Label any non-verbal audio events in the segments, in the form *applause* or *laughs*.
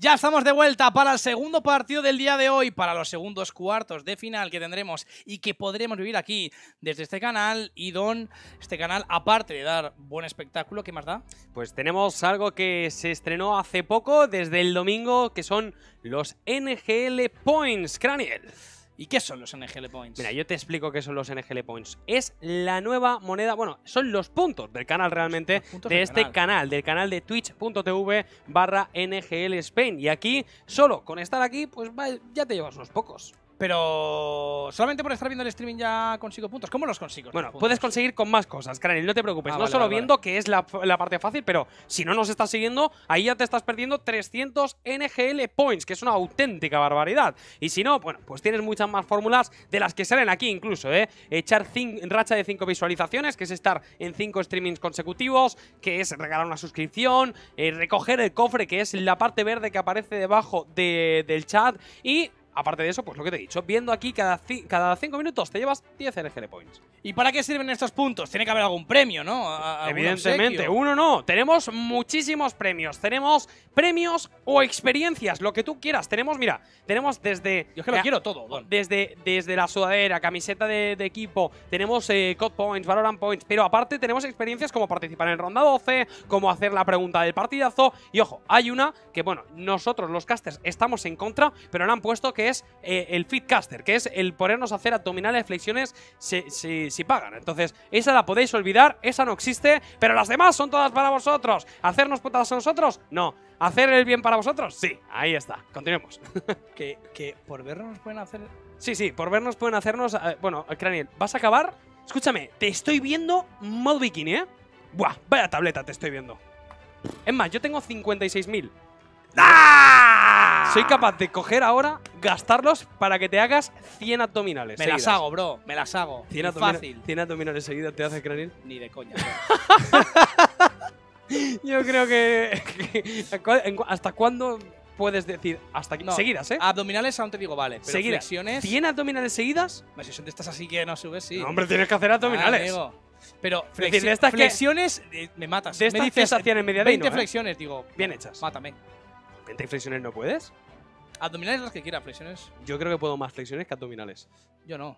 Ya estamos de vuelta para el segundo partido del día de hoy, para los segundos cuartos de final que tendremos y que podremos vivir aquí desde este canal. Y Don, este canal, aparte de dar buen espectáculo, ¿qué más da? Pues tenemos algo que se estrenó hace poco, desde el domingo, que son los NGL Points, Craniel. ¿Y qué son los NGL Points? Mira, yo te explico qué son los NGL Points. Es la nueva moneda, bueno, son los puntos del canal realmente, de este canal. del canal de twitch.tv barra NGL Spain. Y aquí, solo con estar aquí, pues ya te llevas unos pocos. Pero solamente por estar viendo el streaming ya consigo puntos. ¿Cómo los consigo? Bueno, puedes conseguir con más cosas, Karen, no te preocupes. Ah, no solo viendo, que es la, parte fácil, pero si no nos estás siguiendo, ahí ya te estás perdiendo 300 NGL points, que es una auténtica barbaridad. Y si no, bueno, pues tienes muchas más fórmulas de las que salen aquí incluso, ¿eh? Echar racha de 5 visualizaciones, que es estar en 5 streamings consecutivos, que es regalar una suscripción, eh, recoger el cofre, que es la parte verde que aparece debajo del chat, y aparte de eso, pues lo que te he dicho, viendo aquí cada, cada cinco minutos te llevas 10 de Points. ¿Y para qué sirven estos puntos? Tiene que haber algún premio, ¿no? Evidentemente, uno no. Tenemos muchísimos premios. Tenemos premios o experiencias, lo que tú quieras. Tenemos, mira, tenemos desde... Yo que lo quiero todo. Desde, desde la sudadera, camiseta de, equipo, tenemos eh, Code Points, Valorant Points, pero aparte tenemos experiencias como participar en Ronda 12, como hacer la pregunta del partidazo. Y ojo, hay una que, bueno, nosotros los casters estamos en contra, pero le han puesto que eh, el feedcaster, que es el ponernos a hacer abdominales, flexiones, si, pagan. Entonces, esa la podéis olvidar, esa no existe, pero las demás son todas para vosotros. ¿Hacernos putas a nosotros? No. ¿Hacer el bien para vosotros? Sí, ahí está. Continuemos. *laughs* que, por vernos pueden hacer... Sí, sí, por vernos pueden hacernos... Eh, bueno, Craniel, ¿vas a acabar? Escúchame, te estoy viendo modo bikini, ¿eh? Buah, vaya tableta te estoy viendo. Es más, yo tengo 56.000. ¡Ah! Soy capaz de coger ahora, gastarlos para que te hagas 100 abdominales. Me las hago, bro. Me las hago. 100 abdominales, fácil. seguidas te hace creer… Ni de coña. *laughs* Yo creo que, ¿Hasta cuándo puedes decir hasta seguidas, ¿eh? Abdominales aún te digo, vale. seguidas. flexiones. ¿100 abdominales seguidas? si son de estas así que no subes, sí. hombre, tienes que hacer abdominales. Pero estas flexiones eh, me matas. De estas me dices, en media 20 eh? flexiones, digo. Bien hechas. Mátame. ¿30 flexiones no puedes? Abdominales las que quiera, flexiones. Yo creo que puedo más flexiones que abdominales. Yo no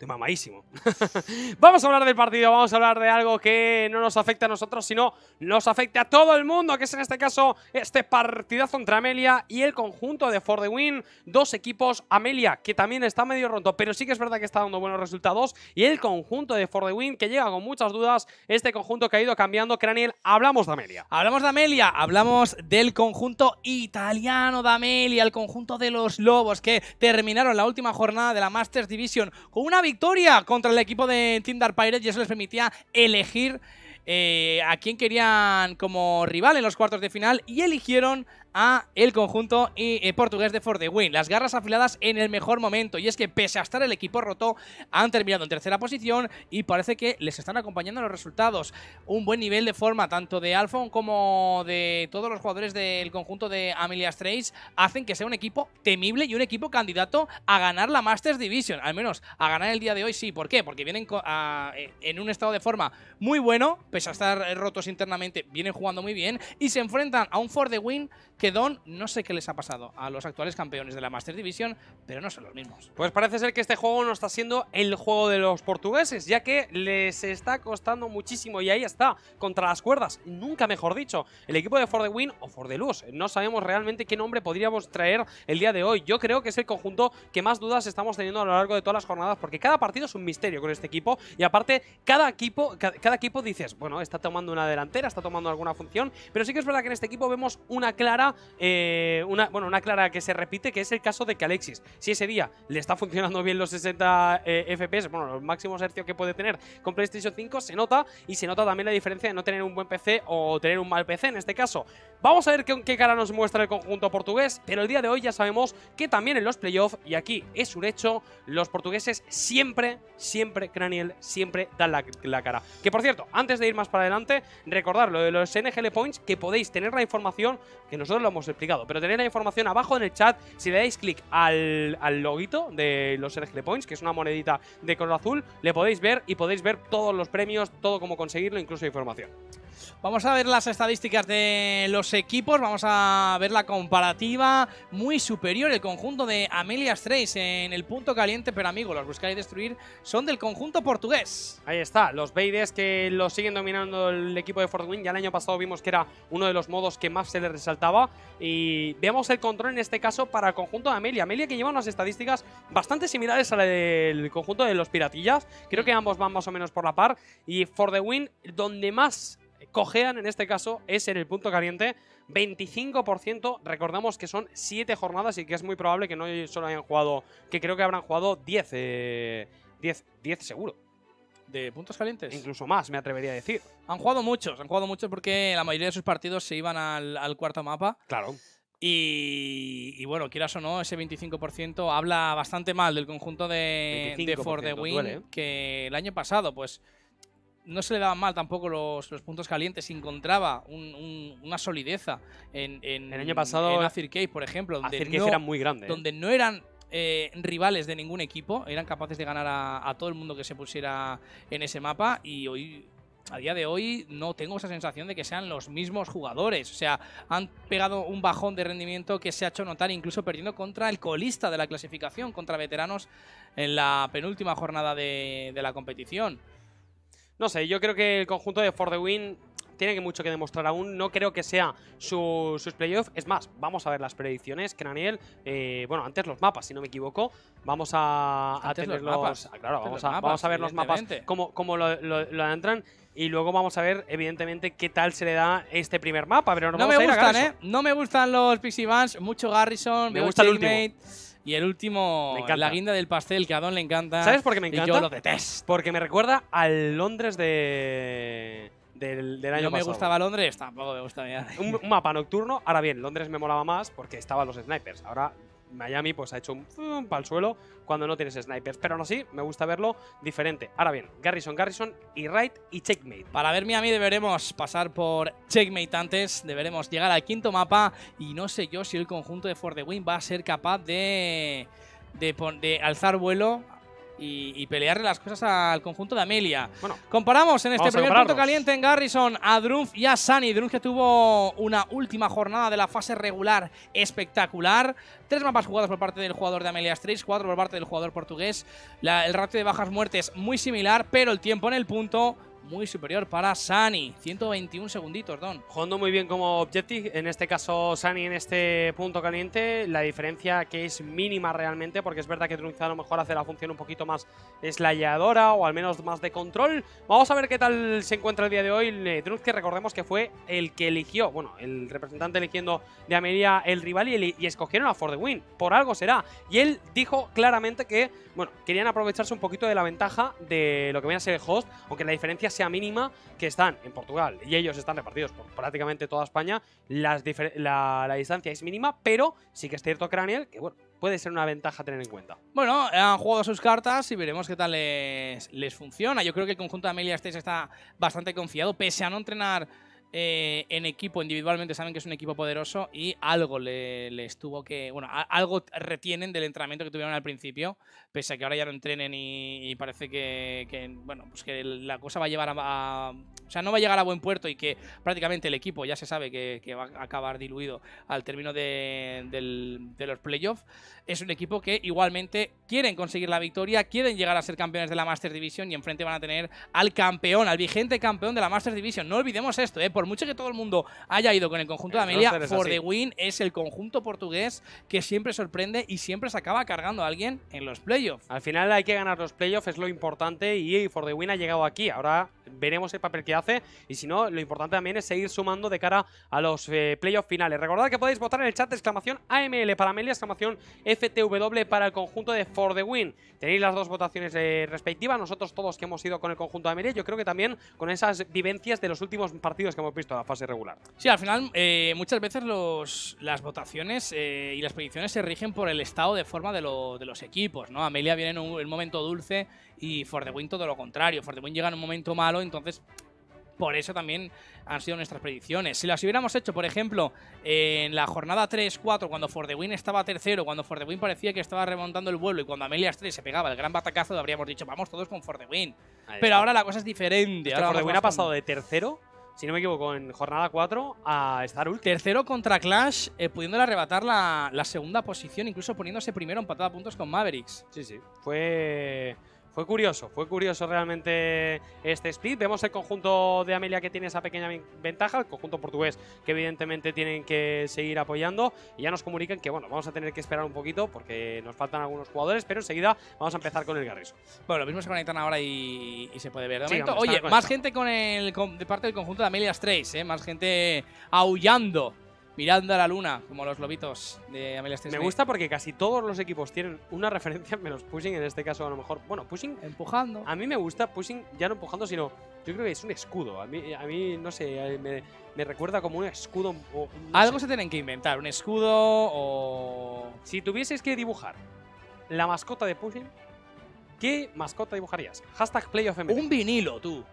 tema mamadísimo. *laughs* vamos a hablar del partido, vamos a hablar de algo que no nos afecta a nosotros, sino nos afecta a todo el mundo, que es en este caso este partidazo entre Amelia y el conjunto de For the Win. Dos equipos, Amelia, que también está medio roto, pero sí que es verdad que está dando buenos resultados, y el conjunto de For the Win, que llega con muchas dudas, este conjunto que ha ido cambiando. Craniel, hablamos de Amelia. Hablamos de Amelia, hablamos del conjunto italiano de Amelia, el conjunto de los Lobos, que terminaron la última jornada de la Masters Division con una victoria victoria contra el equipo de Team Dark Pirates y eso les permitía elegir eh, a quién querían como rival en los cuartos de final y eligieron a el conjunto eh, portugués de For the Win. Las garras afiladas en el mejor momento. Y es que pese a estar el equipo roto, han terminado en tercera posición y parece que les están acompañando los resultados. Un buen nivel de forma tanto de Alphon como de todos los jugadores del conjunto de Amelia Straits hacen que sea un equipo temible y un equipo candidato a ganar la Masters Division. Al menos a ganar el día de hoy sí. ¿Por qué? Porque vienen eh, en un estado de forma muy bueno, pese a estar eh, rotos internamente, vienen jugando muy bien y se enfrentan a un For the Win que Don no sé qué les ha pasado a los actuales campeones de la Master Division, pero no son los mismos. Pues parece ser que este juego no está siendo el juego de los portugueses, ya que les está costando muchísimo y ahí está, contra las cuerdas, nunca mejor dicho, el equipo de For the Win o For the luz No sabemos realmente qué nombre podríamos traer el día de hoy. Yo creo que es el conjunto que más dudas estamos teniendo a lo largo de todas las jornadas, porque cada partido es un misterio con este equipo y aparte cada equipo, cada equipo dices, bueno, está tomando una delantera, está tomando alguna función, pero sí que es verdad que en este equipo vemos una clara eh, una, bueno, una clara que se repite, que es el caso de que Alexis, si ese día le está funcionando bien los 60 eh, FPS, bueno, los máximos hercios que puede tener con PlayStation 5, se nota y se nota también la diferencia de no tener un buen PC o tener un mal PC en este caso. Vamos a ver con qué cara nos muestra el conjunto portugués, pero el día de hoy ya sabemos que también en los playoffs, y aquí es un hecho, los portugueses siempre, siempre, Craniel, siempre dan la, cara. Que por cierto, antes de ir más para adelante, recordar lo de los NGL Points, que podéis tener la información que nosotros lo hemos explicado, pero tenéis la información abajo en el chat. Si le dais clic al, al, loguito de los Ergle Points, que es una monedita de color azul, le podéis ver y podéis ver todos los premios, todo cómo conseguirlo, incluso información. Vamos a ver las estadísticas de los equipos, vamos a ver la comparativa. Muy superior el conjunto de Amelias 3 en el punto caliente, pero amigo, los buscar destruir son del conjunto portugués. Ahí está, los Beides que lo siguen dominando el equipo de Fort Wing. Ya el año pasado vimos que era uno de los modos que más se les resaltaba. Y veamos el control en este caso para el conjunto de Amelia. Amelia que lleva unas estadísticas bastante similares a la del conjunto de los piratillas. Creo que ambos van más o menos por la par. Y For the Win, donde más cojean en este caso es en el punto caliente. 25%, recordamos que son 7 jornadas y que es muy probable que no solo hayan jugado, que creo que habrán jugado 10, 10, 10 seguro de puntos calientes. Incluso más, me atrevería a decir. Han jugado muchos, han jugado muchos porque la mayoría de sus partidos se iban al, cuarto mapa. Claro. Y, bueno, quieras o no, ese 25% habla bastante mal del conjunto de, de For the Win que el año pasado, pues no se le daban mal tampoco los, puntos calientes, encontraba una solidez en, en, el año Cave, por ejemplo, donde no, era muy grande, ¿eh? donde no eran eh, rivales de ningún equipo, eran capaces de ganar a, todo el mundo que se pusiera en ese mapa y hoy a día de hoy no tengo esa sensación de que sean los mismos jugadores. O sea, han pegado un bajón de rendimiento que se ha hecho notar incluso perdiendo contra el colista de la clasificación, contra veteranos en la penúltima jornada de, de la competición. No sé, yo creo que el conjunto de For the Win tiene mucho que demostrar aún. No creo que sea sus playoffs. Es más, vamos a ver las predicciones. Que Daniel, eh, bueno, antes los mapas, si no me equivoco. Vamos a, tener Los mapas. Ah, vamos, a, ver los mapas, cómo, cómo lo, lo, entran y luego vamos a ver, evidentemente, qué tal se le da este primer mapa. Pero no me gustan, ¿eh? No me gustan los Pixie Bands. mucho Garrison, me gusta el último. Y el último, la guinda del pastel, que a Don le encanta. ¿Sabes por qué me encanta? yo lo detesto. Porque me recuerda al Londres de del, año pasado. No me gustaba Londres, tampoco me gusta Un, mapa nocturno. Ahora bien, Londres me molaba más porque estaban los snipers. Ahora Miami pues ha hecho un, para pal suelo cuando no tienes snipers. Pero aún así, me gusta verlo diferente. Ahora bien, Garrison, Garrison y Wright y Checkmate. Para ver Miami deberemos pasar por Checkmate antes. Deberemos llegar al quinto mapa. Y no sé yo si el conjunto de For the Win va a ser capaz de, de, de alzar vuelo y, pelearle las cosas al conjunto de Amelia. Comparamos en este primer punto caliente en Garrison a Drunf y a Sunny. Drunf que tuvo una última jornada de la fase regular espectacular. Tres mapas jugados por parte del jugador de Amelia 3 cuatro por parte del jugador portugués. el ratio de bajas muertes muy similar, pero el tiempo en el punto muy superior para Sani. 121 segunditos, Don. Jugando muy bien como Objective, en este caso Sani en este punto caliente. La diferencia que es mínima realmente, porque es verdad que Trunks a lo mejor hace la función un poquito más eslayadora o al menos más de control. Vamos a ver qué tal se encuentra el día de hoy. Trunks eh, que recordemos que fue el que eligió, bueno, el representante eligiendo de Amelia el rival y, escogieron a For the Win. Por algo será. Y él dijo claramente que, bueno, querían aprovecharse un poquito de la ventaja de lo que viene a ser el host, aunque la diferencia sea mínima, que están en Portugal y ellos están repartidos por prácticamente toda España, la, distancia es mínima, pero sí que es cierto, que puede ser una ventaja tener en cuenta. Bueno, han jugado sus cartas y veremos qué tal les, les funciona. Yo creo que el conjunto de Amelia States está bastante confiado, pese a no entrenar eh, en equipo, individualmente saben que es un equipo poderoso y algo le, les tuvo que. Bueno, algo retienen del entrenamiento que tuvieron al principio, pese a que ahora ya no entrenen y, parece que, Bueno, pues que la cosa va a llevar a, O sea, no va a llegar a buen puerto y que prácticamente el equipo ya se sabe que, va a acabar diluido al término de, los playoffs. Es un equipo que igualmente quieren conseguir la victoria, quieren llegar a ser campeones de la Master Division y enfrente van a tener al campeón, al vigente campeón de la Master Division. No olvidemos esto, ¿eh? por mucho que todo el mundo haya ido con el conjunto de eh, Amelia, For the Win es el conjunto portugués que siempre sorprende y siempre se acaba cargando a alguien en los playoffs. Al final hay que ganar los playoffs, es lo importante, y For the Win ha llegado aquí. Ahora veremos el papel que hace, y si no, lo importante también es seguir sumando de cara a los eh, playoffs finales. Recordad que podéis votar en el chat exclamación AML para Amelia, exclamación FTW para el conjunto de For the Win. Tenéis las dos votaciones eh, respectivas, nosotros todos que hemos ido con el conjunto de Amelia, yo creo que también con esas vivencias de los últimos partidos que hemos hemos visto la fase regular. Sí, al final eh, muchas veces los, las votaciones eh, y las predicciones se rigen por el estado de forma de, los equipos, ¿no? Amelia viene en un, momento dulce y For the Win todo lo contrario. For Win llega en un momento malo, entonces por eso también han sido nuestras predicciones. Si las hubiéramos hecho, por ejemplo, en la jornada 3-4, cuando For the Win estaba tercero, cuando For the Win parecía que estaba remontando el vuelo y cuando Amelia 3 se pegaba el gran batacazo, habríamos dicho, vamos todos con For the Win. Pero ahora la cosa es diferente. Ahora For Win ha pasado de tercero si no me equivoco, en jornada 4 a Star Tercero contra Clash, eh, pudiéndole arrebatar la, segunda posición, incluso poniéndose primero empatada a puntos con Mavericks. Sí, sí. Fue fue curioso, fue curioso realmente este split. Vemos el conjunto de Amelia que tiene esa pequeña ventaja, el conjunto portugués que evidentemente tienen que seguir apoyando. Y ya nos comunican que, bueno, vamos a tener que esperar un poquito porque nos faltan algunos jugadores, pero enseguida vamos a empezar con el Garriso. Bueno, lo mismo se conectan ahora y, se puede ver. oye, más gente con el, de parte del conjunto de Amelia 3 ¿eh? más gente aullando mirando a la luna, como los lobitos de Amelia Me gusta porque casi todos los equipos tienen una referencia, menos Pushing en este caso a lo mejor. Bueno, Pushing... Empujando. A mí me gusta Pushing, ya no empujando, sino yo creo que es un escudo. A mí, no sé, eh, me, recuerda como un escudo... O, Algo se tienen que inventar, un escudo o... Si tuvieses que dibujar la mascota de Pushing, ¿qué mascota dibujarías? Hashtag Un vinilo, tú.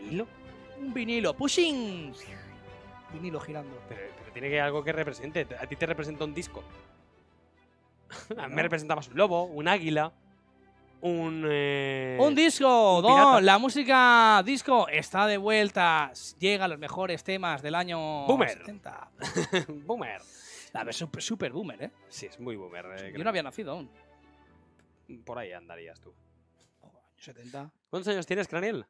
¿Vinilo? Un vinilo. Pushing. Vinilo girando tiene que algo que represente. A ti te representa un disco. *laughs* A mí me representa más un lobo, un águila, un... Eh, ¡Un disco! la música disco está de vuelta. Llega a los mejores temas del año boomer. 70. *laughs* boomer. La ver, super, super, boomer, ¿eh? Sí, es muy boomer. Eh, Yo no había nacido aún. Por ahí andarías tú. 70. ¿Cuántos años tienes, Craniel?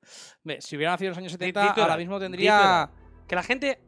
Si hubiera nacido en los años 70, ahora mismo tendría... Que la gente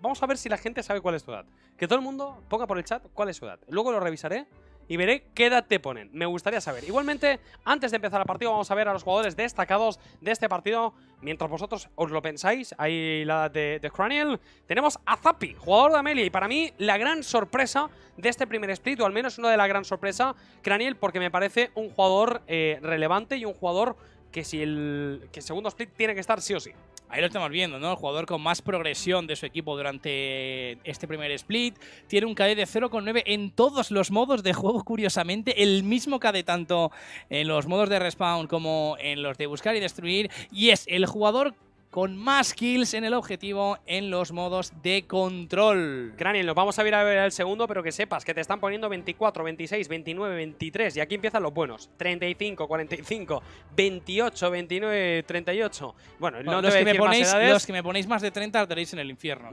Vamos a ver si la gente sabe cuál es tu edad. Que todo el mundo ponga por el chat cuál es su edad. Luego lo revisaré y veré qué edad te ponen. Me gustaría saber. Igualmente, antes de empezar el partido, vamos a ver a los jugadores destacados de este partido. Mientras vosotros os lo pensáis, ahí la de, de Craniel. Tenemos a Zappi, jugador de Amelia. Y para mí, la gran sorpresa de este primer split, o al menos una de las gran sorpresa, Craniel, porque me parece un jugador eh, relevante y un jugador que si el que el segundo split tiene que estar sí o sí. Ahí lo estamos viendo, ¿no? El jugador con más progresión de su equipo durante este primer split. Tiene un KD de 0,9 en todos los modos de juego, curiosamente. El mismo KD tanto en los modos de respawn como en los de buscar y destruir. Y es el jugador con más kills en el objetivo en los modos de control. Granny, los vamos a ir a ver el segundo, pero que sepas que te están poniendo 24, 26, 29, 23 y aquí empiezan los buenos. 35, 45, 28, 29, 38. Bueno, los, que me ponéis, más de 30 tenéis en el infierno.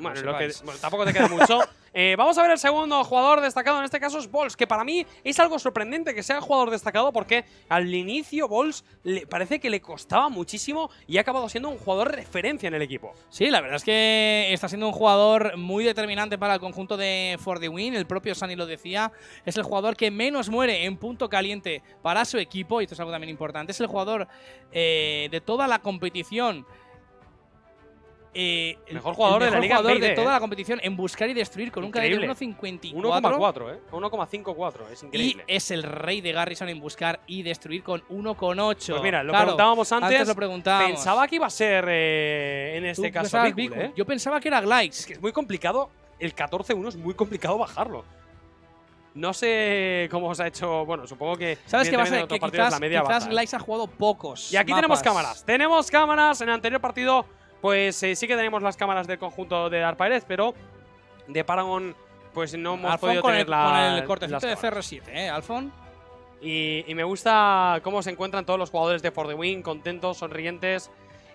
tampoco te queda mucho. *laughs* Eh, vamos a ver el segundo jugador destacado, en este caso es Bols, que para mí es algo sorprendente que sea el jugador destacado porque al inicio Bols le parece que le costaba muchísimo y ha acabado siendo un jugador referencia en el equipo. Sí, la verdad es que está siendo un jugador muy determinante para el conjunto de For the Win, el propio Sani lo decía, es el jugador que menos muere en punto caliente para su equipo, y esto es algo también importante, es el jugador eh, de toda la competición eh, mejor jugador el mejor de jugador de toda ¿eh? la competición en buscar y destruir con un KD de 1,54. ¿eh? 1,54, es increíble. Y es el rey de Garrison en buscar y destruir con 1,8. Pues mira, lo preguntábamos antes. lo preguntábamos. Pensaba que iba a ser eh, en este caso Yo pensaba que era Glyce. Es que es muy complicado. El 14-1 es muy complicado bajarlo. No sé cómo os ha hecho. Bueno, supongo que. ¿Sabes qué pasa? Que quizás, la quizás ha jugado pocos. Y aquí tenemos cámaras. Tenemos cámaras. En el anterior partido pues eh, sí que tenemos las cámaras del conjunto de Dark Pirates, pero de Paragon pues no hemos podido tener la, con el cortecito de CR7, ¿eh, Alfon? Y, me gusta cómo se encuentran todos los jugadores de For the Win, contentos, sonrientes.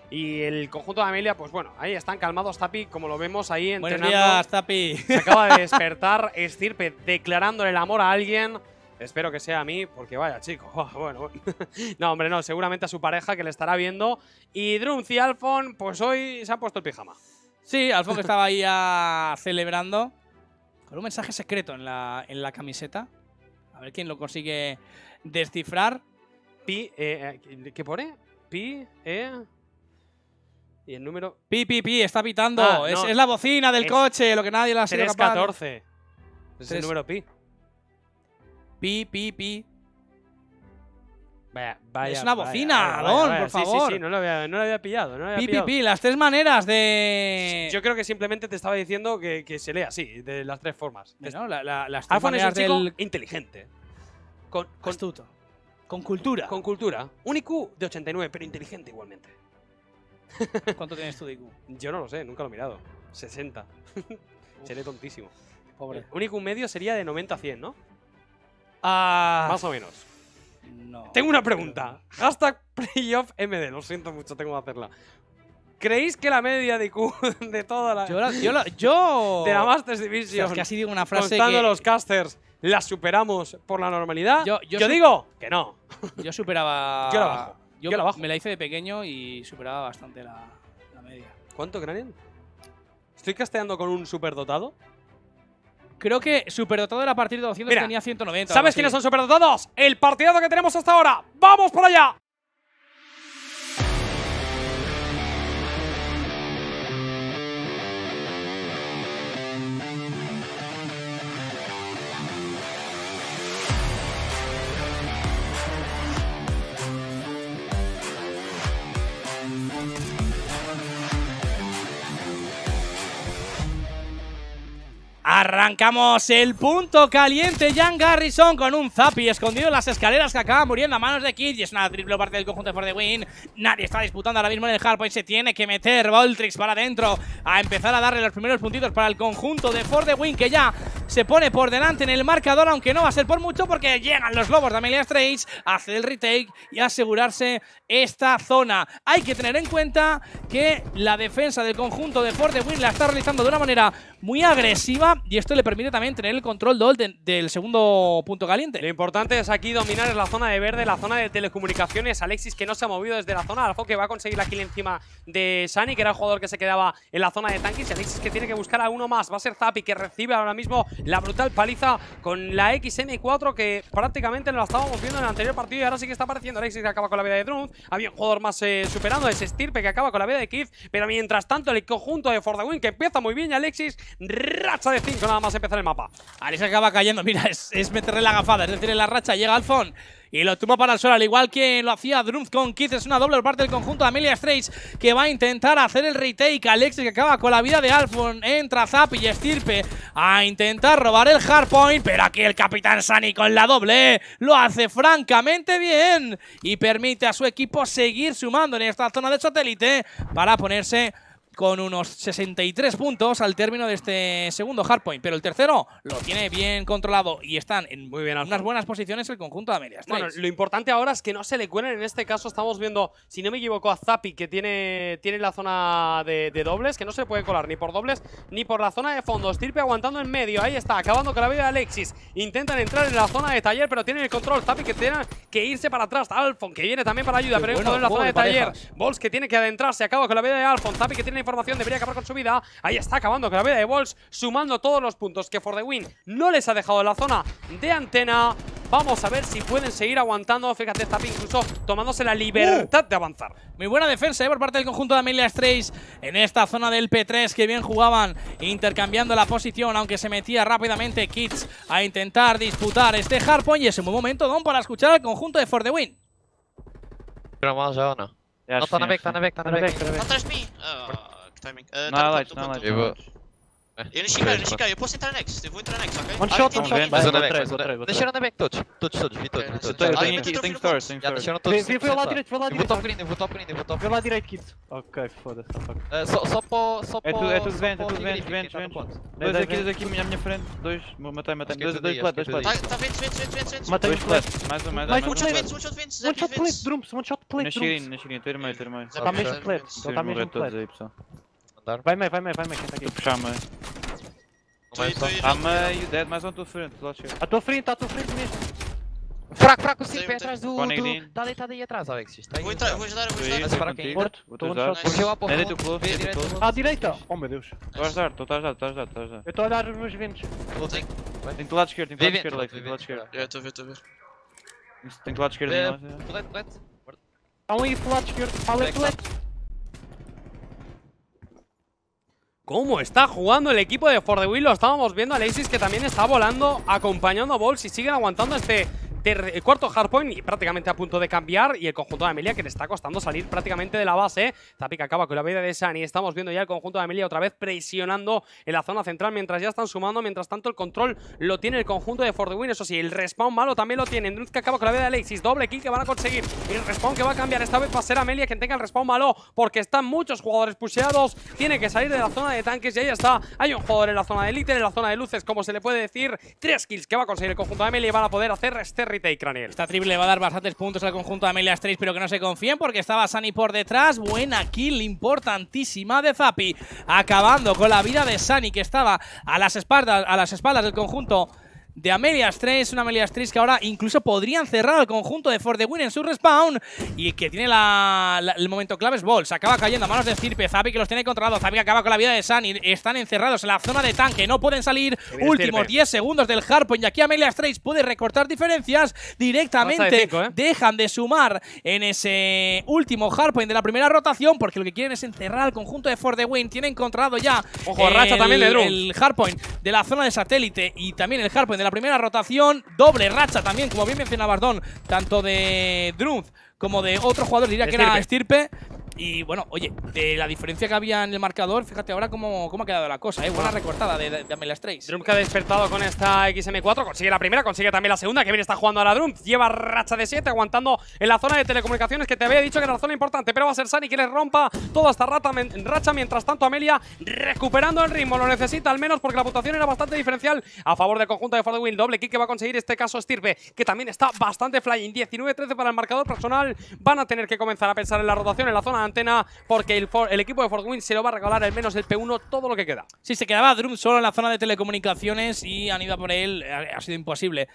Y el conjunto de Amelia, pues bueno, ahí están calmados Tapi, como lo vemos ahí entrenando. Buenos días, Tapi. Se acaba de *laughs* despertar, Estirpe declarándole el amor a alguien. Espero que sea a mí, porque vaya, chico. *laughs* Ah, bueno, *laughs* no, hombre, no, seguramente a su pareja que le estará viendo. Y Drunzi Alfon, pues hoy se ha puesto el pijama. Sí, Alfon que estaba ahí ah, celebrando con un mensaje secreto en la, en la camiseta. A ver quién lo consigue descifrar. Pi, eh, eh ¿qué pone? Pi, eh. Y el número. Pi, pi, pi, está pitando. Ah, es, la bocina del coche, lo que nadie la ha sido 3, 14. Es el número pi. Pi, pi, pi. Vaya, vaya, es una bocina, por favor. Sí, no lo había, pillado. pi, pi, pi, las tres maneras de. Yo creo que simplemente te estaba diciendo que, se lee así, de las tres formas. la, la, las maneras es inteligente. Con, con, Con cultura. Con cultura. Un IQ de 89, pero inteligente igualmente. *laughs* ¿Cuánto tienes tú de IQ? Yo no lo sé, nunca lo he mirado. 60. *laughs* Seré tontísimo. Pobre. Un IQ medio sería de 90 a 100, ¿no? Ah, Más o menos. No. Tengo una pregunta. Hashtag playoffMD. Lo siento mucho, tengo que hacerla. ¿Creéis que la media de *laughs* de toda la. Yo. yo, yo... De la Masters Division. que así digo una frase. Contando los casters, ¿la superamos por la normalidad? Yo, digo que no. *laughs* Yo superaba. yo la bajo. Yo, la bajo. Me la hice de pequeño y superaba bastante la, media. ¿Cuánto, creen? ¿Estoy casteando con un superdotado? Creo que superdotado era la partir de 200, tenía 190. ¿Sabes quiénes son superdotados? El partidazo que tenemos hasta ahora. ¡Vamos por allá! Arrancamos el punto caliente. Jan Garrison con un Zapi escondido en las escaleras que acaba muriendo a manos de Kid. Y es una triple parte del conjunto de For the Win. Nadie está disputando ahora mismo en el hardpoint. Se tiene que meter Voltrix para adentro a empezar a darle los primeros puntitos para el conjunto de For the Win que ya se pone por delante en el marcador, aunque no va a ser por mucho porque llegan los lobos de Amelia Straits a hacer el retake y asegurarse esta zona. Hay que tener en cuenta que la defensa del conjunto de For the Win la está realizando de una manera muy agresiva y esto le permite también tener el control de, del segundo punto caliente. Lo importante es aquí dominar en la zona de verde, la zona de telecomunicaciones. Alexis que no se ha movido desde la zona, Alfo que va a conseguir la kill encima de Sani, que era el jugador que se quedaba en la zona de tanques. Alexis que tiene que buscar a uno más, va a ser Zapi que recibe ahora mismo la brutal paliza con la XM4 que prácticamente no la estábamos viendo en el anterior partido y ahora sí que está apareciendo Alexis que acaba con la vida de Drunk. Había un jugador más eh, superando, es Stirpe que acaba con la vida de Keith, pero mientras tanto el conjunto de Wing que empieza muy bien y Alexis racha de nada más empezar el mapa. Ari acaba cayendo, mira, es, meterle la gafada, es decir, en la racha llega Alfon y lo tumba para el suelo, al igual que lo hacía Drumz con Kiz, es una doble parte del conjunto de Amelia Straits que va a intentar hacer el retake. Alexis que acaba con la vida de Alfon, entra Zap y Estirpe a intentar robar el hardpoint, pero aquí el Capitán Sani con la doble lo hace francamente bien y permite a su equipo seguir sumando en esta zona de satélite para ponerse con unos 63 puntos al término de este segundo hardpoint. Pero el tercero lo tiene bien controlado y están en muy bien, unas buenas posiciones el conjunto de Amelia. Bueno, lo importante ahora es que no se le cuelen. En este caso estamos viendo, si no me equivoco, a Zapi que tiene, tiene la zona de, dobles, que no se puede colar ni por dobles ni por la zona de fondo. Stirpe aguantando en medio. Ahí está, acabando con la vida de Alexis. Intentan entrar en la zona de taller, pero tienen el control. Zapi que tiene que irse para atrás. Alfon que viene también para ayuda, pero en la zona de, taller. Bols que tiene que adentrarse. Acaba con la vida de Alfon. Zapi que tiene información, debería acabar con su vida. Ahí está acabando con la vida de wolves sumando todos los puntos que For The Win no les ha dejado en la zona de antena. Vamos a ver si pueden seguir aguantando. Fíjate, está incluso tomándose la libertad de avanzar. Muy buena defensa ¿eh? por parte del conjunto de Amelia Strays en esta zona del P3. Que bien jugaban intercambiando la posición, aunque se metía rápidamente kits a intentar disputar este hardpoint. Y es un buen momento, Don, para escuchar al conjunto de For The Win. Pero vamos a no, timing. Uh, não há não há Eu vou. Eu não cheguei, eu não Eu posso entrar next, eu vou entrar next, ok? One shot, one shot. Deixaram na back todos, todos, todos, vi todos. Tenho stores, tenho stores. Vem lá direito, vou lá direito. Vou top green, vou top green, vou top green. lá direito, kid. Ok, foda-se. Só para. Só para. É tudo vento, é de vento, vento, vento. Dois aqui, dois aqui, minha minha frente. Dois, matei, matei. Dois, dois flat, dois flat. Tá vento, vento, vento, vento. Matei os flat. Mais um, mais um. Mais um shot vento, um shot vento. One shot plate, drums, one shot plate. Na shirin, na shirin, tô irmão, tô irmão. Está mesmo plate, está mesmo plate andar. Vai meio, vai meio, vai meio, quem tá aqui? Vou puxar a meio. Vai só. meio, dead, mais um à tua frente, lá chega. À tua frente, à tua frente mesmo. Fraco, fraco, o sim, é atrás do. Está deitado aí atrás, Alex. Tá vou entrar, vou ajudar, vou ajudar. Mas para quem? Morto, estou a shot. Morreu à porta. É direito, close, À direita! Oh meu Deus. Estou a ajudar, estou a ajudar, estou a ajudar, Eu estou a olhar os meus ventos. Voltei. Tem do lado esquerdo, tem do lado esquerdo, Alex, tem do lado esquerdo. estou a ver, estou a ver. Tem do lado esquerdo. não é? Colete, colete. Há um aí pro lado esquerdo, fala colete. ¿Cómo está jugando el equipo de For the Wheel? Lo estábamos viendo a Lazy's que también está volando, acompañando a Balls y siguen aguantando este el cuarto hardpoint y prácticamente a punto de cambiar. Y el conjunto de Amelia que le está costando salir prácticamente de la base. Tapi acaba con la vida de Sani. Estamos viendo ya el conjunto de Amelia otra vez presionando en la zona central mientras ya están sumando. Mientras tanto, el control lo tiene el conjunto de Win. Eso sí, el respawn malo también lo tiene luz que acaba con la vida de Alexis. Doble kill que van a conseguir. Y el respawn que va a cambiar esta vez va a ser Amelia quien tenga el respawn malo porque están muchos jugadores pusheados. Tiene que salir de la zona de tanques y ahí está. Hay un jugador en la zona de elite, en la zona de luces, como se le puede decir. Tres kills que va a conseguir el conjunto de Amelia y van a poder hacer este esta triple va a dar bastantes puntos al conjunto de Amelia Straits, pero que no se confíen porque estaba Sani por detrás. Buena kill importantísima de Zappi acabando con la vida de Sani que estaba a las espaldas, a las espaldas del conjunto de Amelias 3, una Amelias 3 que ahora incluso podrían cerrar al conjunto de For the Win en su respawn y que tiene el momento clave es Se acaba cayendo a manos de Stirpe, Zapi que los tiene controlados, Zapi acaba con la vida de y están encerrados en la zona de tanque, no pueden salir, últimos 10 segundos del hardpoint y aquí Amelias 3 puede recortar diferencias directamente, ¿eh? dejan de sumar en ese último hardpoint de la primera rotación porque lo que quieren es encerrar al conjunto de For the Win, tienen encontrado ya el, también el Hardpoint de la zona de satélite y también el Hardpoint de la primera rotación. Doble racha también, como bien mencionaba Bardón, tanto de Drunz como de otro jugador, diría que era Estirpe, y bueno, oye, de la diferencia que había en el marcador, fíjate ahora cómo, cómo ha quedado la cosa, ¿eh? Buena recortada de, Amelia de Drum que ha despertado con esta XM4, consigue la primera, consigue también la segunda, que viene está jugando a la Drum. Lleva racha de 7, aguantando en la zona de telecomunicaciones, que te había dicho que era la zona importante, pero va a ser Sani que le rompa toda esta racha. Mientras tanto, Amelia recuperando el ritmo, lo necesita al menos porque la puntuación era bastante diferencial a favor del conjunto de Ford Win. Doble kick que va a conseguir este caso Stirpe, que también está bastante flying. 19-13 para el marcador personal. Van a tener que comenzar a pensar en la rotación en la zona antena porque el, el equipo de Fort se lo va a regalar al menos el P1 todo lo que queda. si se quedaba Drum solo en la zona de telecomunicaciones y han ido por él. Ha sido imposible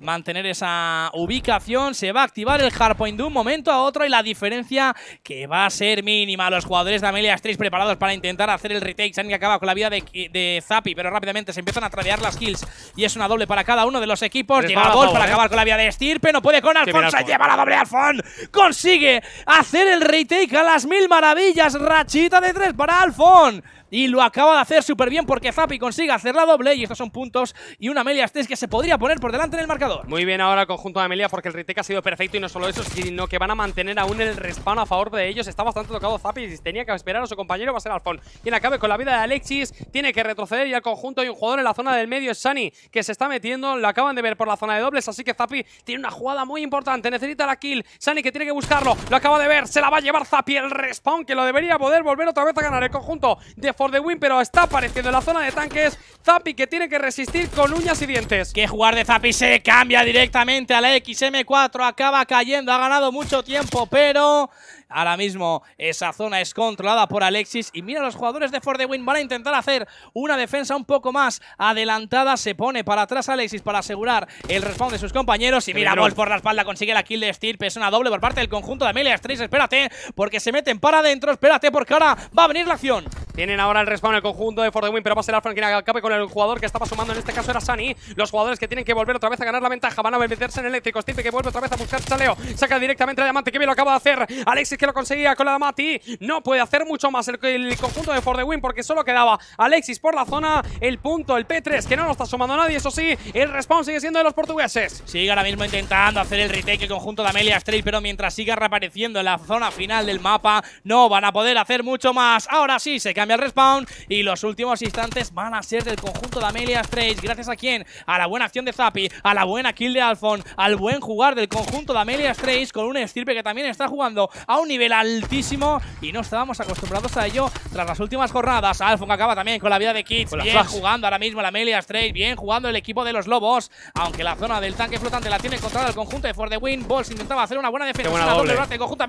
mantener esa ubicación. Se va a activar el Hardpoint de un momento a otro y la diferencia que va a ser mínima. Los jugadores de Amelia Street preparados para intentar hacer el retake. Se han acabado con la vida de, de Zapi, pero rápidamente se empiezan a tradear las kills y es una doble para cada uno de los equipos. Llega Gol para ¿eh? acabar con la vida de Estirpe. No puede con Alfonso, Se lleva la doble Alfon. Consigue hacer el retake a la mil maravillas. Rachita de tres para Alfon y lo acaba de hacer súper bien porque Zapi consigue hacer la doble y estos son puntos y una Amelia Estés que se podría poner por delante en el marcador. Muy bien ahora el conjunto de Amelia porque el Ritica ha sido perfecto y no solo eso, sino que van a mantener aún el respawn a favor de ellos. Está bastante tocado Zapi y tenía que esperar a su compañero, va a ser Alfon. Quien acabe con la vida de Alexis, tiene que retroceder y al conjunto hay un jugador en la zona del medio, es Sunny, que se está metiendo, lo acaban de ver por la zona de dobles, así que Zapi tiene una jugada muy importante, necesita la kill, Sunny que tiene que buscarlo, lo acaba de ver, se la va a llevar Zapi, el respawn que lo debería poder volver otra vez a ganar el conjunto de for the win, pero está apareciendo en la zona de tanques Zapi que tiene que resistir con uñas y dientes. Que jugar de Zapi se cambia directamente a la XM4, acaba cayendo, ha ganado mucho tiempo, pero Ahora mismo esa zona es controlada por Alexis y mira los jugadores de For the Win van a intentar hacer una defensa un poco más adelantada. Se pone para atrás Alexis para asegurar el respawn de sus compañeros y mira Wolf por la espalda consigue la kill de Es una doble por parte del conjunto de Amelia Stries Espérate porque se meten para adentro. Espérate porque ahora va a venir la acción. Tienen ahora el respawn el conjunto de For the pero va a ser la franquina acabe con el jugador que estaba sumando. En este caso era Sani. Los jugadores que tienen que volver otra vez a ganar la ventaja van a meterse en eléctrico. Steelp que vuelve otra vez a buscar chaleo. Saca directamente la diamante. Que bien lo acaba de hacer. Alexis que lo conseguía con la Damati No puede hacer mucho más el, conjunto de For the Win porque solo quedaba Alexis por la zona. El punto, el P3, que no lo está sumando nadie. Eso sí, el respawn sigue siendo de los portugueses. Sigue ahora mismo intentando hacer el retake el conjunto de Amelia Stray, pero mientras siga reapareciendo en la zona final del mapa, no van a poder hacer mucho más. Ahora sí, se cambia el respawn y los últimos instantes van a ser del conjunto de Amelia Stray. Gracias a quién? A la buena acción de Zapi, a la buena kill de Alfon, al buen jugar del conjunto de Amelia Stray con un estirpe que también está jugando a un nivel altísimo y no estábamos acostumbrados a ello tras las últimas jornadas. Alfon acaba también con la vida de Kids, bien jugando ahora mismo la Amelia Straight, bien jugando el equipo de los Lobos, aunque la zona del tanque flotante la tiene encontrada el conjunto de For the Win. Balls intentaba hacer una buena defensa, Qué buena doble. conjunto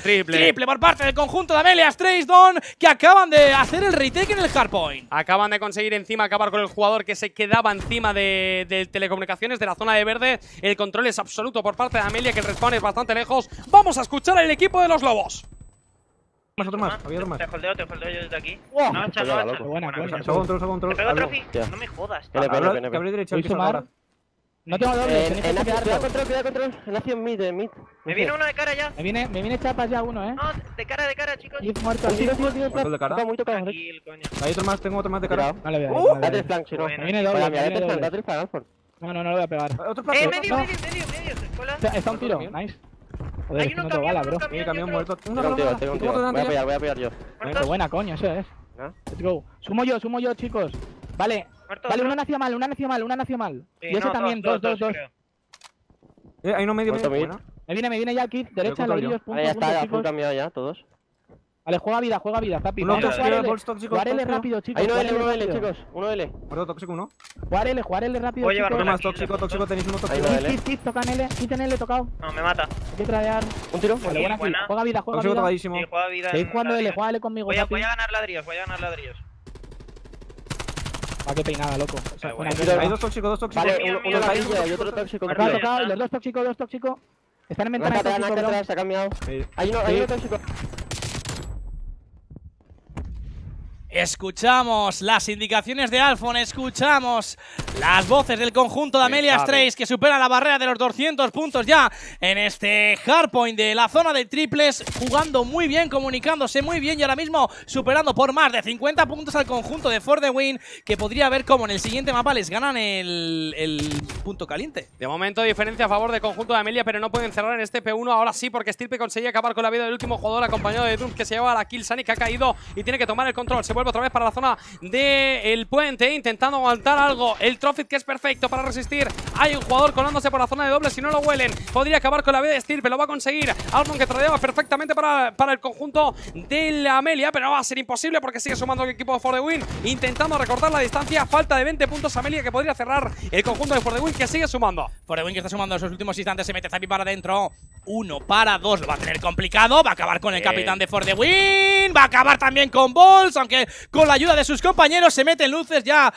triple. Triple por parte del conjunto de Amelia Straight Don, que acaban de hacer el retake en el hardpoint. Acaban de conseguir encima acabar con el jugador que se quedaba encima de, de telecomunicaciones de la zona de verde. El control es absoluto por parte de Amelia, que el respawn es bastante lejos. Vamos a escuchar al equipo de los dos lobos. Más otro más, había otro más. Te holdeo, te holdeo yo desde aquí. ¡Wow! No, ancha, no, ancha. Buena, buena. Segundo, control, segundo, control. Te No me jodas. Vale, vale, que Cabrón derecho, el piso ahora. No tengo doble, eh, tenéis que Cuidado control, cuidado control. En acción mid, en eh, mid. Me viene uno de cara ya. Me viene, me viene chapa ya uno, eh. No, de cara, de cara, chicos. Y muerto, tiro, tiro, tiro. Está muy tocado. Tranquil, coño. Hay otro más, tengo otro más de cara. No le veo. Da tres flank, chino. Me viene doble, me viene doble. Da No, no, no lo voy a pegar. Otro flank. Eh, medio, medio, medio, medio. Está un tiro, nice. Joder, no te bala, bro. Hay un camión muerto. tío, tengo Voy a pillar, voy a apoyar yo. Qué buena, coño, eso es. Let's go. Sumo yo, sumo yo, chicos. Vale. Vale, una nació mal, una nació mal, una nació mal. Y ese también, dos, dos, dos. Eh, hay uno medio, Me viene, me viene ya el kit, derecha, los grillos, Ahí ya está, punto, ya, cambiado ya, todos. Vale, juega vida, juega vida, Zapi. Uno tóxico, L rápido, chicos. Ahí no L, uno L, chicos. Uno L. Muerto tóxico, uno. Jugar L, rápido. Voy a llevar más tóxico, tóxico, tenéis uno tóxico. Sí, sí, tocan L, quiten L, tocado. No, me mata. Hay que tradear. Un tiro. Vale, buena, Juega vida, juega vida. Tóxico Sí, juega vida. jugando L, juega L conmigo. Voy a, ganar ladrillos, voy a ganar ladrillos. Va, ah, qué peinada, loco. Hay dos tóxicos, dos tóxicos. Vale, uno ahí, y otro tóxico. Los dos tóxicos, dos tóxicos. Están en ventana cambiado. Hay uno tóxico. Escuchamos las indicaciones de Alfon, escuchamos las voces del conjunto de Amelia Strays que supera la barrera de los 200 puntos ya en este hardpoint de la zona de triples, jugando muy bien, comunicándose muy bien y ahora mismo superando por más de 50 puntos al conjunto de Ford the Win que podría ver cómo en el siguiente mapa les ganan el, punto caliente. De momento diferencia a favor del conjunto de Amelia pero no pueden cerrar en este P1 ahora sí porque Stirpe conseguía acabar con la vida del último jugador acompañado de Doom que se lleva a la kill que ha caído y tiene que tomar el control vuelve otra vez para la zona del puente, intentando aguantar algo. El trophy que es perfecto para resistir. Hay un jugador colándose por la zona de doble, si no lo huelen. Podría acabar con la B de pero lo va a conseguir. Almon, que tradeaba perfectamente para, para el conjunto de la Amelia, pero va a ser imposible porque sigue sumando el equipo de For the Win, intentando recortar la distancia. Falta de 20 puntos Amelia que podría cerrar el conjunto de For the Win que sigue sumando. For the Win que está sumando en sus últimos instantes, se mete Zapi para adentro. Uno para dos, lo va a tener complicado. Va a acabar con el capitán de For the Win. Va a acabar también con Balls, aunque con la ayuda de sus compañeros. Se meten luces ya.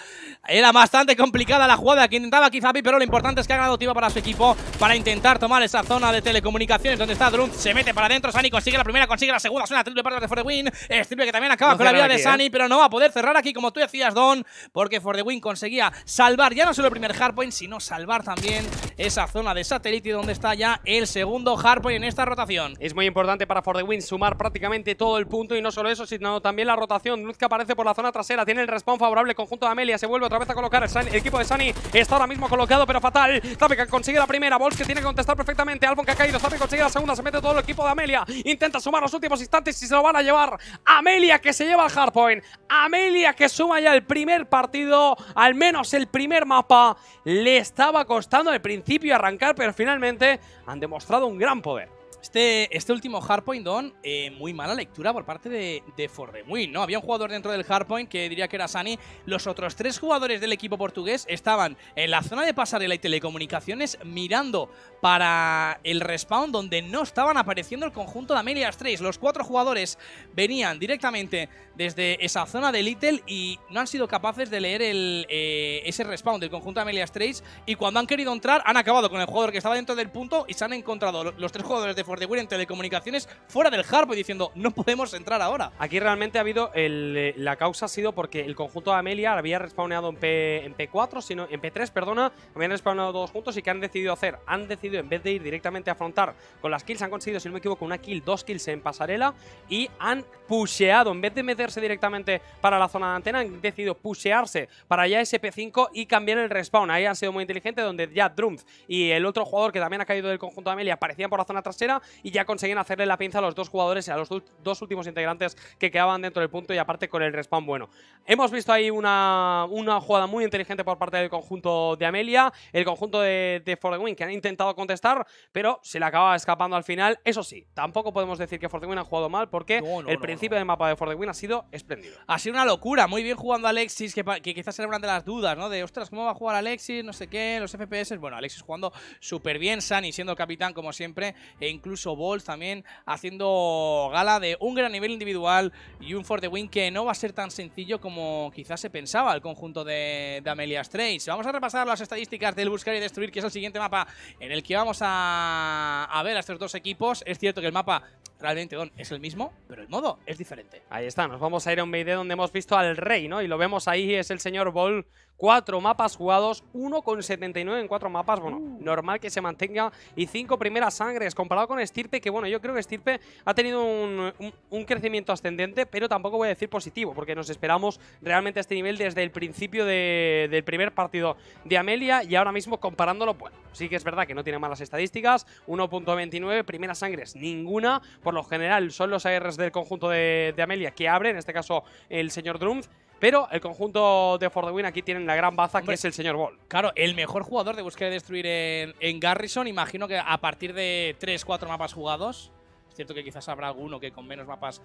Era bastante complicada la jugada que intentaba aquí pero lo importante es que ha ganado tiempo para su equipo para intentar tomar esa zona de telecomunicaciones donde está Drun. Se mete para adentro. Sani consigue la primera, consigue la segunda. una triple para de For the Win. Es triple que también acaba con la vida de ¿eh? Sani, pero no va a poder cerrar aquí como tú decías, Don, porque For the Win conseguía salvar ya no solo el primer hardpoint, sino salvar también esa zona de satélite donde está ya el segundo hardpoint en esta rotación. Es muy importante para For the Win sumar prácticamente todo el punto y no solo eso, sino también la rotación aparece por la zona trasera. Tiene el respawn favorable conjunto de Amelia. Se vuelve otra vez a colocar. El, equipo de Sunny está ahora mismo colocado, pero fatal. que consigue la primera. Bols que tiene que contestar perfectamente. Albon que ha caído. Zapi consigue la segunda. Se mete todo el equipo de Amelia. Intenta sumar los últimos instantes y se lo van a llevar. Amelia que se lleva al hardpoint. Amelia que suma ya el primer partido. Al menos el primer mapa. Le estaba costando al principio arrancar, pero finalmente han demostrado un gran poder. Este, este, último Hardpoint, Don, eh, muy mala lectura por parte de, de muy ¿no? Había un jugador dentro del Hardpoint que diría que era Sani. Los otros tres jugadores del equipo portugués estaban en la zona de pasarela y telecomunicaciones mirando para el respawn donde no estaban apareciendo el conjunto de Amelia 3 Los cuatro jugadores venían directamente desde esa zona de Little y no han sido capaces de leer eh, ese respawn del conjunto de Amelia Strays y cuando han querido entrar han acabado con el jugador que estaba dentro del punto y se han encontrado los tres jugadores de vuelta en telecomunicaciones fuera del Harpo y diciendo no podemos entrar ahora. Aquí realmente ha habido eh, la causa ha sido porque el conjunto de Amelia había respawnado en, P, en P4, sino en P3, perdona, habían respawnado todos juntos y que han decidido hacer, han decidido en vez de ir directamente a afrontar con las kills, han conseguido, si no me equivoco, una kill, dos kills en pasarela y han pusheado, en vez de meterse directamente para la zona de antena, han decidido pushearse para allá ese p 5 y cambiar el respawn. Ahí han sido muy inteligentes, donde ya Drumf y el otro jugador que también ha caído del conjunto de Amelia aparecían por la zona trasera y ya consiguen hacerle la pinza a los dos jugadores, Y a los dos últimos integrantes que quedaban dentro del punto y aparte con el respawn bueno. Hemos visto ahí una, una jugada muy inteligente por parte del conjunto de Amelia, el conjunto de, For the Win que han intentado contestar, pero se le acaba escapando al final. Eso sí, tampoco podemos decir que For the Win jugado mal porque el principio del mapa de For the Win ha sido espléndido. Ha sido una locura, muy bien jugando Alexis, que, quizás era una de las dudas, ¿no? De, ostras, ¿cómo va a jugar Alexis? No sé qué, los FPS. Bueno, Alexis jugando súper bien, y siendo el capitán como siempre, e incluso Balls también haciendo gala de un gran nivel individual y un for the win que no va a ser tan sencillo como quizás se pensaba el conjunto de, Amelia Strange. Vamos a repasar las estadísticas del Buscar y Destruir, que es el siguiente mapa en el que vamos a, ver a estos dos equipos. Es cierto que el mapa realmente es el mismo, pero el modo es diferente. Ahí está, nos vamos a ir a un BD donde hemos visto al rey, ¿no? Y lo vemos ahí, es el señor Ball 4 mapas jugados, 1,79 en 4 mapas, bueno, uh. normal que se mantenga, y cinco primeras sangres, comparado con Estirpe, que bueno, yo creo que Estirpe ha tenido un, crecimiento ascendente, pero tampoco voy a decir positivo, porque nos esperamos realmente a este nivel desde el principio del primer partido de Amelia, y ahora mismo comparándolo, bueno, sí que es verdad que no tiene malas estadísticas, 1.29, primeras sangres, ninguna, por lo general son los ARs del conjunto de, Amelia que abre, en este caso el señor Drums, pero el conjunto de For the Win aquí tienen la gran baza que es el señor Bolt. Claro, el mejor jugador de búsqueda y destruir en, Garrison, imagino que a partir de 3, 4 mapas jugados, es cierto que quizás habrá alguno que con menos mapas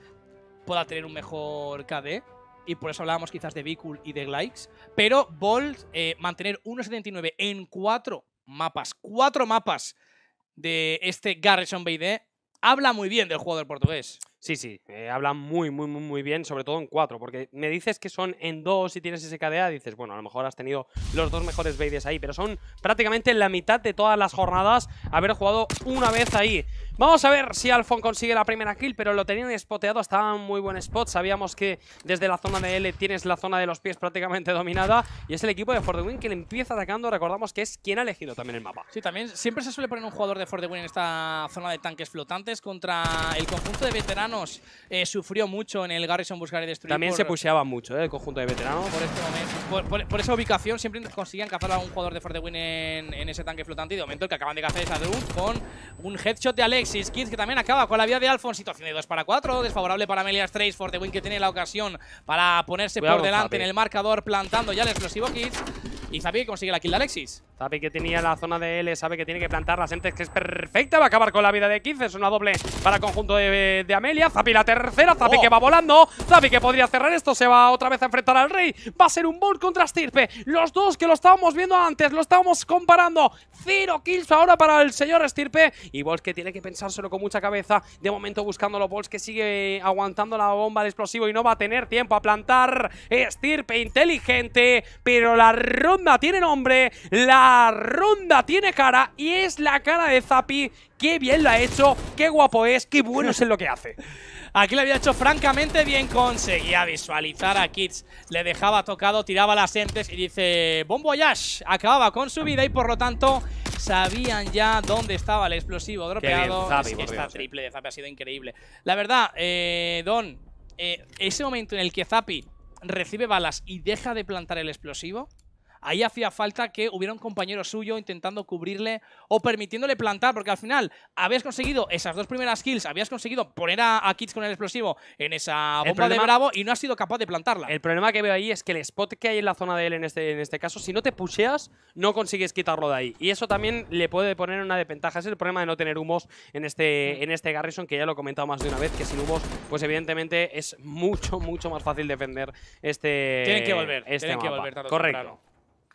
pueda tener un mejor KD, y por eso hablábamos quizás de Vicul y de Glikes, pero Bolt eh, mantener 1.79 en 4 mapas, 4 mapas de este Garrison BD, habla muy bien del jugador portugués. Sí, sí, eh, hablan muy, muy, muy, muy bien, sobre todo en 4, porque me dices que son en 2 y tienes ese KDA, dices, bueno, a lo mejor has tenido los dos mejores Bades ahí, pero son prácticamente la mitad de todas las jornadas haber jugado una vez ahí. Vamos a ver si Alfon consigue la primera kill, pero lo tenían spoteado, estaba en muy buen spot, sabíamos que desde la zona de L tienes la zona de los pies prácticamente dominada, y es el equipo de For the Win que le empieza atacando, recordamos que es quien ha elegido también el mapa. Sí, también siempre se suele poner un jugador de For the Win en esta zona de tanques flotantes contra el conjunto de veteranos eh, sufrió mucho en el Garrison Buscar y Destruir. También se puseaba mucho ¿eh? el conjunto de veteranos. Por, este esa ubicación siempre consiguen cazar a un jugador de Forte Win en, ese tanque flotante. Y de momento el que acaban de cazar esa a con un headshot de Alexis Kids que también acaba con la vida de Alphonse. Situación de 2 para 4, desfavorable para Melias Fort Forte Win que tiene la ocasión para ponerse por delante en el marcador plantando ya el explosivo Kids. Y Zapi consigue la kill de Alexis. Sabe que tenía la zona de L, sabe que tiene que plantar la entes, que es perfecta. Va a acabar con la vida de 15. Es una doble para el conjunto de, Amelia. Zapi la tercera, Zapi oh. que va volando. Zapi que podría cerrar esto, se va otra vez a enfrentar al rey. Va a ser un bull contra Stirpe. Los dos que lo estábamos viendo antes, lo estábamos comparando. Cero kills ahora para el señor Stirpe. Y Bols que tiene que pensárselo con mucha cabeza. De momento buscándolo. Bols que sigue aguantando la bomba de explosivo y no va a tener tiempo a plantar. Stirpe inteligente, pero la ronda tiene nombre. La ronda tiene cara y es la cara de Zapi. Qué bien lo ha hecho, qué guapo es, qué bueno es en lo que hace. Aquí lo había hecho francamente bien, conseguía visualizar a Kids, le dejaba tocado, tiraba las entes y dice ¡Bombo Yash! acababa con su vida y por lo tanto sabían ya dónde estaba el explosivo dropeado. esta eh. triple de Zapi ha sido increíble. La verdad, eh, Don, eh, ese momento en el que Zapi recibe balas y deja de plantar el explosivo, ahí hacía falta que hubiera un compañero suyo intentando cubrirle o permitiéndole plantar, porque al final habías conseguido esas dos primeras kills, habías conseguido poner a, Kits con el explosivo en esa bomba de Bravo y no has sido capaz de plantarla. El problema que veo ahí es que el spot que hay en la zona de él en este, en este caso, si no te pusheas, no consigues quitarlo de ahí. Y eso también le puede poner una desventaja. Es el problema de no tener humos en este, mm. en este Garrison, que ya lo he comentado más de una vez, que sin humos, pues evidentemente es mucho, mucho más fácil defender este. Tienen que volver, este tienen que volver Correcto.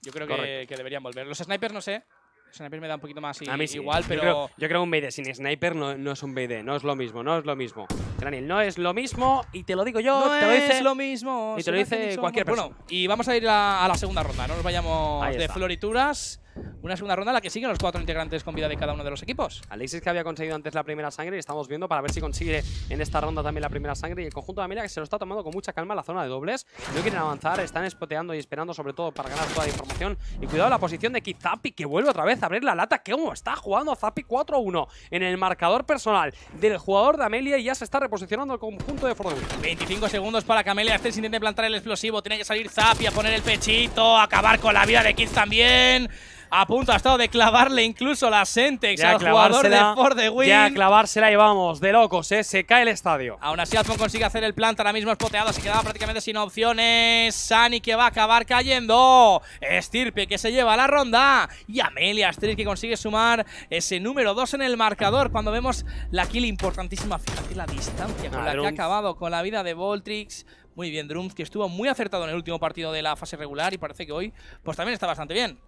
Yo creo que, deberían volver. Los snipers no sé. Los snipers me da un poquito más igual, pero... Yo creo, que un BD sin sniper no, no, es un BD. No es lo mismo, no es lo mismo. Granil, no es lo mismo y te lo digo yo. No es lo mismo. Y te lo dice cualquier persona. y vamos a ir a, a la segunda ronda. No nos vayamos de florituras. Una segunda ronda en la que siguen los cuatro integrantes con vida de cada uno de los equipos. Alexis que había conseguido antes la primera sangre y estamos viendo para ver si consigue en esta ronda también la primera sangre. Y el conjunto de Amelia que se lo está tomando con mucha calma la zona de dobles. No quieren avanzar, están espoteando y esperando sobre todo para ganar toda la información. Y cuidado la posición de Zapi que vuelve otra vez a abrir la lata. que uno está jugando Zapi 4-1 en el marcador personal del jugador de Amelia y ya se está reposicionando el conjunto de Frodo. 25 segundos para que Amelia esté intente plantar el explosivo. Tiene que salir Zapi a poner el pechito, acabar con la vida de Kiz también a punto ha estado de clavarle incluso la Sentex al jugador de For the Ya clavársela y vamos, de locos, ¿eh? se cae el estadio. Aún así Alfonso consigue hacer el planta, ahora mismo es se quedaba prácticamente sin opciones. Sani que va a acabar cayendo. Estirpe que se lleva la ronda. Y Amelia Street que consigue sumar ese número 2 en el marcador. Cuando vemos la kill importantísima, fíjate la distancia con ah, la que ha acabado con la vida de Voltrix. Muy bien, Drums, que estuvo muy acertado en el último partido de la fase regular y parece que hoy pues también está bastante bien.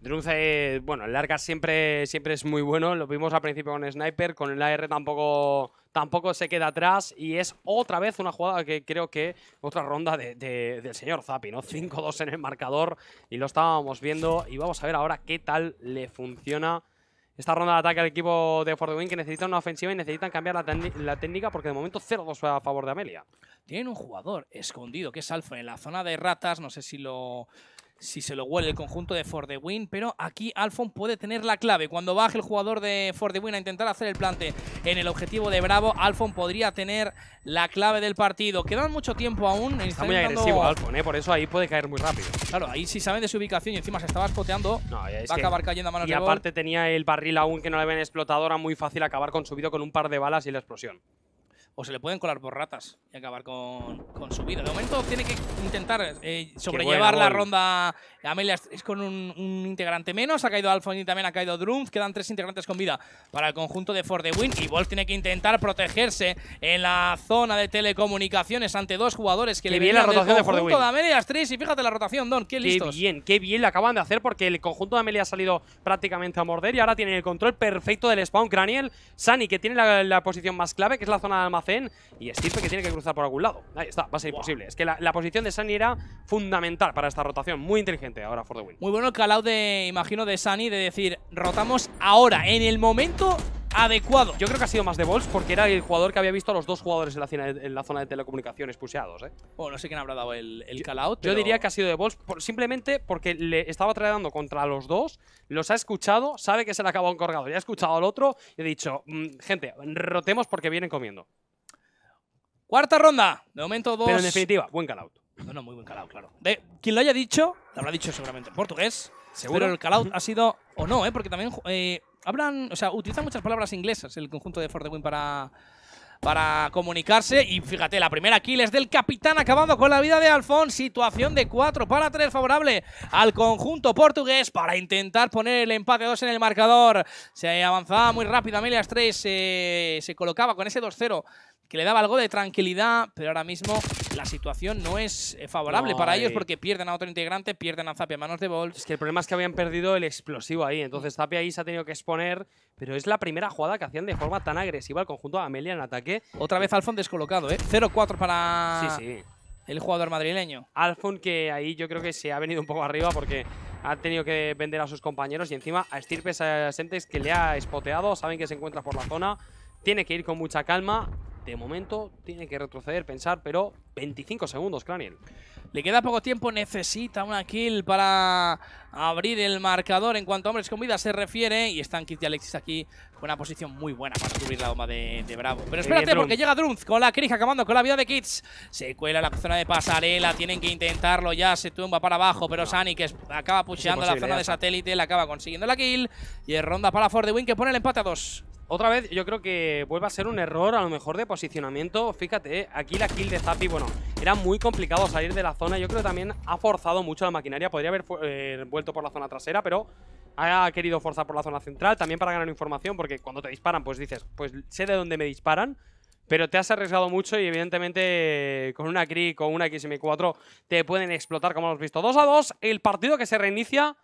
Drunce, bueno, el larga siempre, siempre es muy bueno. Lo vimos al principio con Sniper. Con el AR tampoco, tampoco se queda atrás. Y es otra vez una jugada que creo que otra ronda del señor Zapi, ¿no? 5-2 en el marcador. Y lo estábamos viendo. Y vamos a ver ahora qué tal le funciona esta ronda de ataque al equipo de Ford Wing que necesitan una ofensiva y necesitan cambiar la, la técnica porque de momento 0-2 a favor de Amelia. Tienen un jugador escondido que es Alfa en la zona de ratas, no sé si lo, si se lo huele el conjunto de For the Win, pero aquí Alfon puede tener la clave. Cuando baje el jugador de For the Win a intentar hacer el plante en el objetivo de Bravo, Alfon podría tener la clave del partido. Quedan mucho tiempo aún. Está muy agresivo Alfon, eh, por eso ahí puede caer muy rápido. Claro, ahí si saben de su ubicación y encima se estaba escoteando, va a acabar cayendo a manos Y aparte tenía el barril aún que no le ven explotadora, muy fácil acabar con subido con un par de balas y la explosión o se le pueden colar por ratas y acabar con, su vida. De momento tiene que intentar eh, sobrellevar la ronda. Amelia es con un, integrante menos, ha caído Alphonse y también ha caído Drunf. Quedan tres integrantes con vida para el conjunto de For the Win y Wolf tiene que intentar protegerse en la zona de telecomunicaciones ante dos jugadores que le vienen la rotación del de, Amelia y fíjate la rotación, Don, qué listos. Qué bien, qué bien la acaban de hacer porque el conjunto de Amelia ha salido prácticamente a morder y ahora tienen el control perfecto del spawn Craniel, Sunny, que tiene la, posición más clave, que es la zona de almacén y Stipe que tiene que cruzar por algún lado. Ahí está, va a ser imposible. Es que la, posición de Sani era fundamental para esta rotación. Muy inteligente ahora for the win. Muy bueno el call de, imagino, de Sani de decir, rotamos ahora, en el momento adecuado. Yo creo que ha sido más de Bols porque era el jugador que había visto a los dos jugadores en la, zona de telecomunicaciones puseados. ¿eh? Oh, no sé quién habrá dado el, el call out. Yo, diría que ha sido de Bols simplemente porque le estaba tratando contra los dos, los ha escuchado, sabe que se le acaba un cargador ya ha escuchado al otro y ha dicho, mm, gente, rotemos porque vienen comiendo. Cuarta ronda. De momento dos. Pero en definitiva, buen calout. No, no, muy buen calout, claro. De, quien lo haya dicho, lo habrá dicho seguramente en portugués. Seguro. Pero el calout ha sido. O no, ¿eh? Porque también eh, hablan. O sea, utilizan muchas palabras inglesas el conjunto de Fort para. Para comunicarse. Y fíjate, la primera kill es del capitán acabando con la vida de Alfon. Situación de 4 para 3 favorable al conjunto portugués para intentar poner el empate 2 en el marcador. Se avanzaba muy rápido. Amelias 3 eh, se colocaba con ese 2-0 que le daba algo de tranquilidad, pero ahora mismo la situación no es eh, favorable para ellos porque pierden a otro integrante, pierden a Zapia manos de Bolt. Es que el problema es que habían perdido el explosivo ahí, entonces Zapia ahí se ha tenido que exponer, pero es la primera jugada que hacían de forma tan agresiva el conjunto de Amelia en ataque. Otra vez Alfon descolocado, ¿eh? 0-4 para... Sí, sí el jugador madrileño. Alfon, que ahí yo creo que se ha venido un poco arriba porque ha tenido que vender a sus compañeros y encima a Stirpes a que le ha espoteado, saben que se encuentra por la zona, tiene que ir con mucha calma, de momento tiene que retroceder, pensar, pero 25 segundos, Claniel Le queda poco tiempo, necesita una kill para abrir el marcador en cuanto a hombres con vida se refiere. Y están Kit y Alexis aquí con una posición muy buena para cubrir la bomba de, Bravo. Pero espérate, porque llega Drunz con la Krija acabando con la vida de Kits Se cuela la zona de pasarela, tienen que intentarlo ya, se tumba para abajo, pero Sani que acaba pucheando la zona de satélite, la acaba consiguiendo la kill. Y ronda para Ford de Win que pone el empate a dos. Otra vez, yo creo que vuelve a ser un error a lo mejor de posicionamiento. Fíjate, eh, aquí la kill de Zapi, bueno, era muy complicado salir de la zona. Yo creo que también ha forzado mucho la maquinaria. Podría haber eh, vuelto por la zona trasera, pero ha querido forzar por la zona central. También para ganar información, porque cuando te disparan, pues dices, pues sé de dónde me disparan. Pero te has arriesgado mucho y evidentemente con una CRI, con una XM4, te pueden explotar como hemos visto. 2 a 2, el partido que se reinicia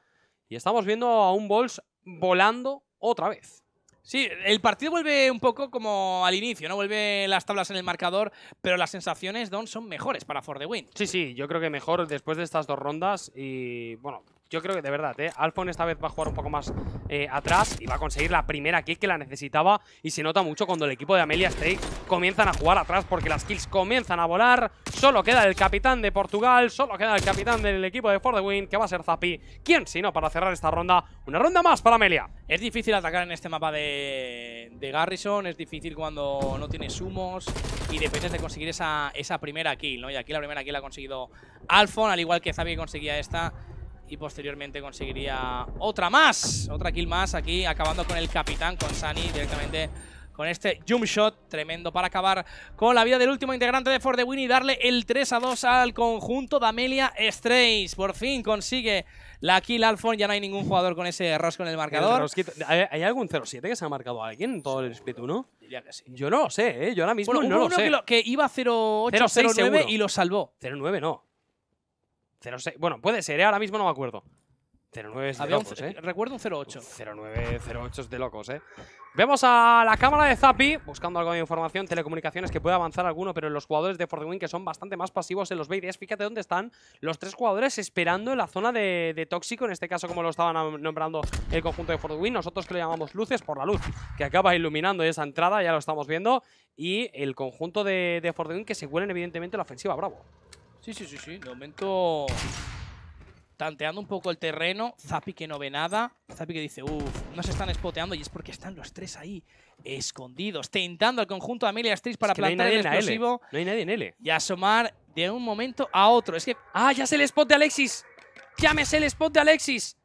y estamos viendo a un Bols volando otra vez. Sí, el partido vuelve un poco como al inicio, ¿no? Vuelve las tablas en el marcador, pero las sensaciones, Don, son mejores para For the Win. Sí, sí, yo creo que mejor después de estas dos rondas y, bueno, yo creo que de verdad, ¿eh? Alphon esta vez va a jugar un poco más eh, atrás y va a conseguir la primera kill que la necesitaba. Y se nota mucho cuando el equipo de Amelia State comienzan a jugar atrás porque las kills comienzan a volar. Solo queda el capitán de Portugal, solo queda el capitán del equipo de For the que va a ser Zapi. ¿Quién si no para cerrar esta ronda? Una ronda más para Amelia. Es difícil atacar en este mapa de, de Garrison, es difícil cuando no tienes sumos y depende de conseguir esa, primera kill, ¿no? Y aquí la primera kill la ha conseguido Alphon, al igual que Zapi conseguía esta y posteriormente conseguiría otra más, otra kill más aquí, acabando con el capitán, con Sani directamente con este jump shot tremendo para acabar con la vida del último integrante de For the Win y darle el 3 a 2 al conjunto de Amelia Strays. Por fin consigue la kill Alfon. Ya no hay ningún jugador con ese rosco en el marcador. ¿Hay algún 0-7 que se ha marcado a alguien en todo el split ¿no? Yo no lo sé, ¿eh? yo ahora mismo no lo uno sé. Que, lo, que iba 0-8, 0-9 y lo salvó. 0-9 no. Bueno, puede ser, ¿eh? ahora mismo no me acuerdo. 09 de ¿eh? ¿eh? Recuerdo un 08. 09, es de locos, ¿eh? Vemos a la cámara de Zapi, buscando algo de información, telecomunicaciones, que puede avanzar alguno, pero los jugadores de Fortwin que son bastante más pasivos en los BDs. Fíjate dónde están los tres jugadores esperando en la zona de, de tóxico, en este caso como lo estaban nombrando el conjunto de Fortwin. Nosotros que le llamamos luces por la luz, que acaba iluminando esa entrada, ya lo estamos viendo. Y el conjunto de, de Fortwin que se huelen evidentemente la ofensiva, bravo. Sí, sí, sí, sí. De momento... Tanteando un poco el terreno. Zapi que no ve nada. Zapi que dice, uff, no se están spoteando Y es porque están los tres ahí, escondidos. Tentando al conjunto de Amelia Strix para plantar el explosivo. No hay nadie en L. Y asomar de un momento a otro. Es que... ¡Ah, ya es el spot de Alexis! ¡Llámese el spot de Alexis!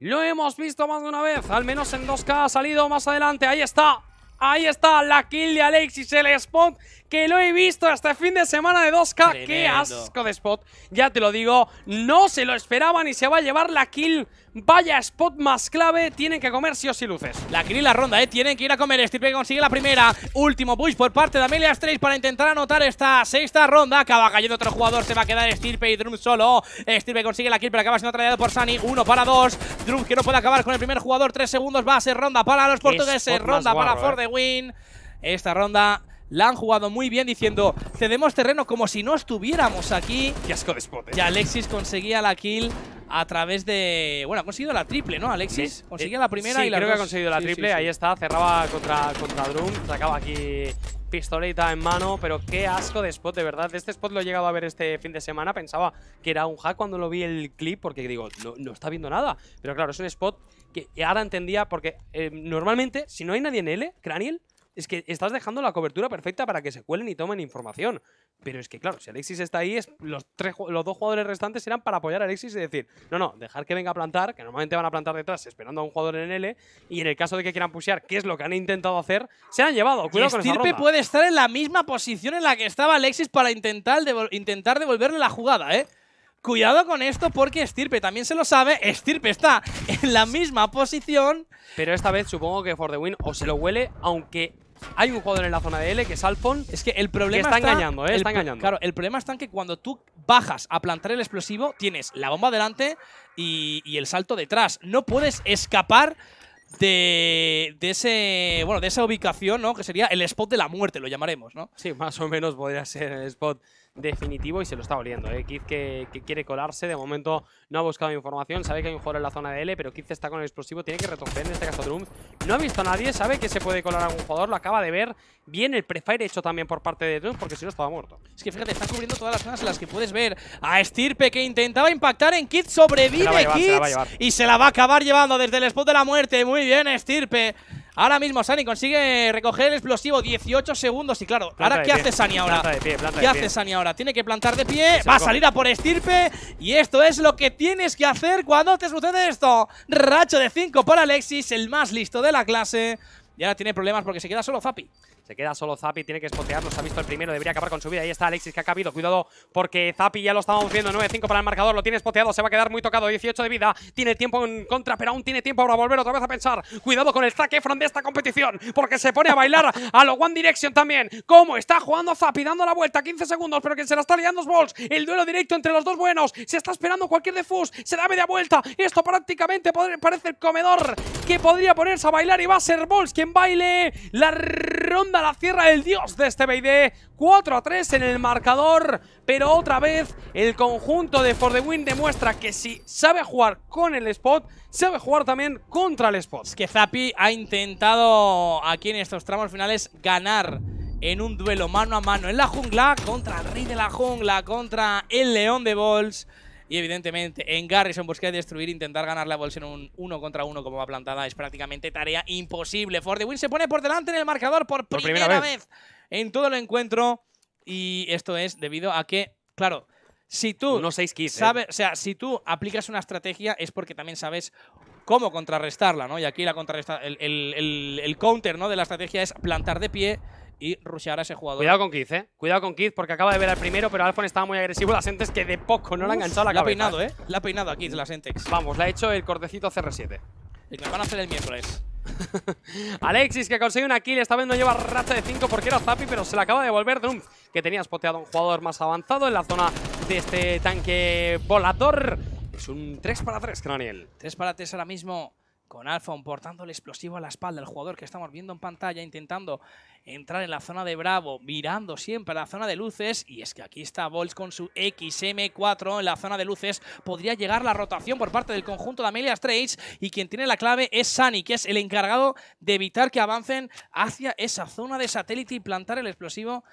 Lo hemos visto más de una vez, al menos en 2K ha salido más adelante, ahí está, ahí está la kill de Alexis, el spot que lo he visto hasta este el fin de semana de 2K. ¡Qué asco de spot! Ya te lo digo, no se lo esperaban y se va a llevar la kill. Vaya spot más clave, tienen que comer sí o luces. La kill la ronda, ¿eh? Tienen que ir a comer. Stirpe consigue la primera. Último push por parte de Amelia Strays para intentar anotar esta sexta ronda. Acaba cayendo otro jugador, se va a quedar Stirpe y Drum solo. Stirpe consigue la kill, pero acaba siendo atrayado por Sani. Uno para dos. Drum que no puede acabar con el primer jugador. Tres segundos, va a ser ronda para los portugueses. Ronda para For eh. the Win. Esta ronda la han jugado muy bien diciendo, cedemos terreno como si no estuviéramos aquí. Qué asco de spot, eh. Y Alexis conseguía la kill a través de... Bueno, ha conseguido la triple, ¿no, Alexis? Conseguía eh, la primera sí, y la creo que ha conseguido la triple. Ahí está, cerraba contra, contra Drum. Sacaba aquí pistoleta en mano, pero qué asco de spot, de verdad. Este spot lo he llegado a ver este fin de semana, pensaba que era un hack cuando lo vi el clip, porque digo, no, está viendo nada. Pero claro, es un spot que ahora entendía, porque eh, normalmente, si no hay nadie en L, Craniel, es que estás dejando la cobertura perfecta para que se cuelen y tomen información. Pero es que, claro, si Alexis está ahí, es, los, tres, los dos jugadores restantes serán para apoyar a Alexis y decir, no, no, dejar que venga a plantar, que normalmente van a plantar detrás esperando a un jugador en L, y en el caso de que quieran pushear, que es lo que han intentado hacer, se han llevado. Cuidado con Estirpe puede estar en la misma posición en la que estaba Alexis para intentar, intentar devolverle la jugada, ¿eh? Cuidado con esto porque Estirpe también se lo sabe. Estirpe está en la misma posición. Pero esta vez supongo que For the Win o se lo huele, aunque hay un jugador en la zona de L que es Alphonse Es que el problema está, engañando, ¿eh? Está engañando. Claro, el problema está en que cuando tú bajas a plantar el explosivo, tienes la bomba delante y, el salto detrás. No puedes escapar de, de, ese bueno de esa ubicación, ¿no? Que sería el spot de la muerte, lo llamaremos, ¿no? Sí, más o menos podría ser el spot definitivo y se lo está oliendo. ¿eh? que, quiere colarse, de momento no ha buscado información, sabe que hay un jugador en la zona de L, pero Kid está con el explosivo, tiene que retroceder, en este caso Drums. No ha visto a nadie, sabe que se puede colar a algún jugador, lo acaba de ver. Bien el prefire hecho también por parte de Drums, porque si no estaba muerto. Es que fíjate, está cubriendo todas las zonas en las que puedes ver a Stirpe que intentaba impactar en Kid sobrevive Kid y se la va a acabar llevando desde el spot de la muerte. Muy bien, Stirpe. Ahora mismo Sani consigue recoger el explosivo 18 segundos y claro, ahora ¿qué hace Sani ahora? ¿Qué hace Sani ahora? Tiene que plantar de pie, va a salir a por estirpe y esto es lo que tienes que hacer cuando te sucede esto. Racho de 5 para Alexis, el más listo de la clase. Y ahora tiene problemas porque se queda solo Fapi. Se queda solo Zapi, tiene que Se Ha visto el primero, debería acabar con su vida. Ahí está Alexis que ha cabido. Cuidado porque Zapi ya lo estábamos viendo. 9-5 para el marcador, lo tiene spoteado. Se va a quedar muy tocado. 18 de vida. Tiene tiempo en contra, pero aún tiene tiempo para volver otra vez a pensar. Cuidado con el saque Efron de esta competición porque se pone a bailar a lo One Direction también. Como está jugando Zapi? Dando la vuelta, 15 segundos, pero que se la está liando es El duelo directo entre los dos buenos. Se está esperando cualquier defus. Se da media vuelta. Esto prácticamente parece el comedor que podría ponerse a bailar y va a ser Balls quien baile la ronda la cierra el dios de este BD. 4 a 3 en el marcador. Pero otra vez el conjunto de For the Win demuestra que si sabe jugar con el spot, sabe jugar también contra el spot. Es que Zappi ha intentado aquí en estos tramos finales ganar en un duelo mano a mano en la jungla contra el rey de la jungla, contra el león de Bols. Y evidentemente en Garrison busca destruir, intentar ganar la bolsa en un uno contra uno como va plantada es prácticamente tarea imposible. For se pone por delante en el marcador por, primera, vez. en todo el encuentro. Y esto es debido a que, claro, si tú ¿eh? sabes, o sea, si tú aplicas una estrategia es porque también sabes cómo contrarrestarla, ¿no? Y aquí la contrarresta, el, counter, ¿no? De la estrategia es plantar de pie y rushear a ese jugador. Cuidado con Kiz, eh. Cuidado con Kiz porque acaba de ver al primero, pero Alphon estaba muy agresivo. La Sentex que de poco no le ha enganchado la, cabeza. La ha peinado, eh. La ha peinado a Kiz la Sentex. Vamos, le ha hecho el cortecito CR7. Y que van a hacer el miércoles. *laughs* Alexis que consigue una kill, esta vez no lleva racha de 5 porque era Zapi, pero se la acaba de volver un que tenía spoteado a un jugador más avanzado en la zona de este tanque volador. Es un 3 para 3, Daniel. 3 para 3 ahora mismo con Alphon portando el explosivo a la espalda, el jugador que estamos viendo en pantalla intentando entrar en la zona de Bravo, mirando siempre a la zona de luces. Y es que aquí está Volz con su XM4 en la zona de luces. Podría llegar la rotación por parte del conjunto de Amelia Straits. Y quien tiene la clave es Sani, que es el encargado de evitar que avancen hacia esa zona de satélite y plantar el explosivo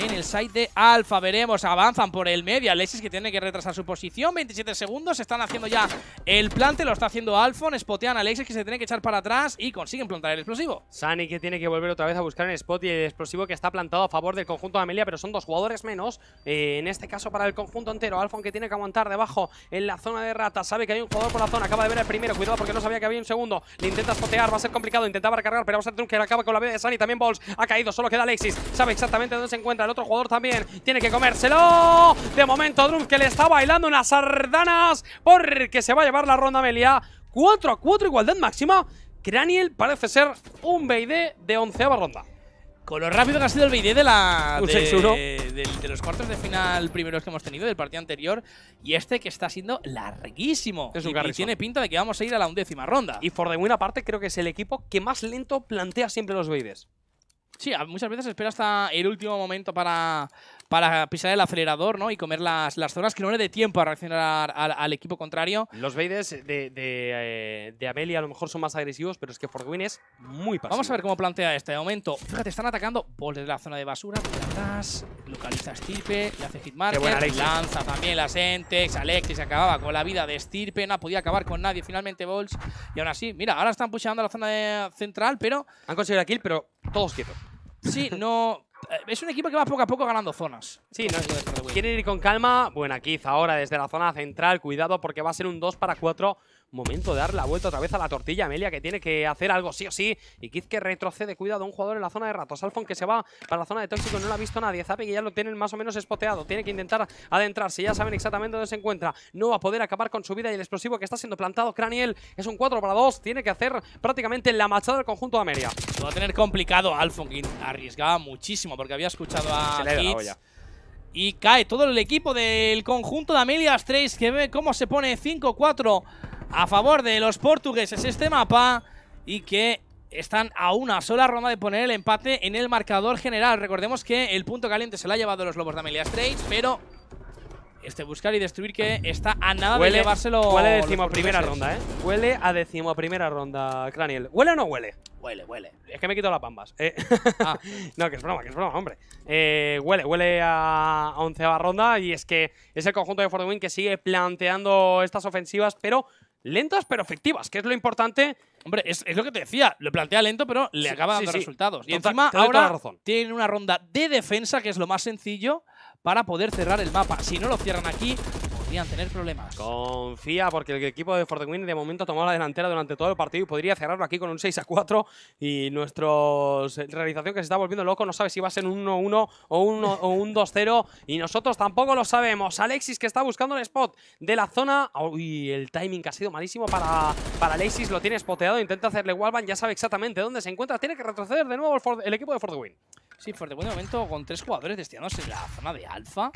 en el site de Alfa. Veremos, avanzan por el medio. Alexis que tiene que retrasar su posición. 27 segundos, están haciendo ya el plante. Lo está haciendo Alfon. Spotean a Alexis que se tiene que echar para atrás y consiguen plantar el explosivo. Sani que tiene que volver otra vez a buscar en spot y explosivo que está plantado a favor del conjunto de Amelia, pero son dos jugadores menos. Eh, en este caso para el conjunto entero, Alfon que tiene que aguantar debajo en la zona de rata. Sabe que hay un jugador por la zona, acaba de ver el primero. Cuidado porque no sabía que había un segundo. Le intenta spotear, va a ser complicado. Intentaba recargar, pero a ver que acaba con la vida de Sani. También Balls ha caído, solo queda Alexis. Sabe exactamente dónde se encuentra. El otro jugador también tiene que comérselo. De momento, Drum que le está bailando unas sardanas porque se va a llevar la ronda Amelia. 4 a 4, igualdad máxima. Craniel parece ser un BD de onceava ronda. Con lo rápido que ha sido el BD de la. De, los cuartos de final primeros que hemos tenido del partido anterior. Y este que está siendo larguísimo. y, tiene pinta de que vamos a ir a la undécima ronda. Y por de buena parte, creo que es el equipo que más lento plantea siempre los BDs. Sí, muchas veces espera hasta el último momento para, para pisar el acelerador ¿no? y comer las, zonas que no le dé tiempo a reaccionar al, equipo contrario. Los bailes de, de, eh, a lo mejor son más agresivos, pero es que Forgwin es muy pasivo. Vamos a ver cómo plantea este momento. Fíjate, están atacando Bolt desde la zona de basura, localiza a Stirpe, le hace hitmarker, lanza también las Entex, Alexis acababa con la vida de Stirpe, no podía acabar con nadie finalmente Bolts. Y aún así, mira, ahora están pushando la zona de central, pero... Han conseguido la kill, pero todos quietos. Sí, no. Eh, es un equipo que va poco a poco ganando zonas. Sí, no, no, ir con calma. Buena Kiz ahora desde la zona central. Cuidado porque va a ser un 2 para 4 Momento de dar la vuelta otra vez a la tortilla. Amelia que tiene que hacer algo sí o sí. Y Kiz que retrocede. Cuidado, un jugador en la zona de ratos. Alfon que se va para la zona de tóxico. No lo ha visto nadie. Zapi que ya lo tienen más o menos espoteado. Tiene que intentar adentrarse. Ya saben exactamente dónde se encuentra. No va a poder acabar con su vida. Y el explosivo que está siendo plantado, Craniel, es un 4 para 2. Tiene que hacer prácticamente la machada del conjunto de Amelia. Lo va a tener complicado Alfon, que arriesgaba muchísimo porque había escuchado a Y cae todo el equipo del conjunto de Amelia 3 que ve cómo se pone 5-4 a favor de los portugueses este mapa y que están a una sola ronda de poner el empate en el marcador general. Recordemos que el punto caliente se lo ha llevado los Lobos de Amelia Straits, pero este buscar y destruir que está a nada huele, de llevárselo. Huele a decimoprimera ronda, ¿eh? Huele a decimoprimera ronda, Craniel. ¿Huele o no huele? Huele, huele. Es que me he quitado las bambas. Eh. Ah. *laughs* no, que es broma, que es broma, hombre. Eh, huele, huele a, onceava ronda y es que es el conjunto de Wayne que sigue planteando estas ofensivas, pero lentas pero efectivas, que es lo importante. Hombre, es, lo que te decía, lo plantea lento, pero le acaba dando resultados. Y encima ahora razón. tienen una ronda de defensa, que es lo más sencillo, para poder cerrar el mapa. Si no lo cierran aquí, podrían tener problemas. Confía porque el equipo de Wayne de momento tomó la delantera durante todo el partido y podría cerrarlo aquí con un 6 a 4. Y nuestra eh, realización que se está volviendo loco no sabe si va a ser un 1-1 o un, o un 2-0. Y nosotros tampoco lo sabemos. Alexis que está buscando el spot de la zona. Uy, el timing ha sido malísimo para, para Alexis. Lo tiene spoteado, intenta hacerle van ya sabe exactamente dónde se encuentra. Tiene que retroceder de nuevo el, equipo de Win. Sí, Fortwin de momento con tres jugadores destinados en la zona de alfa.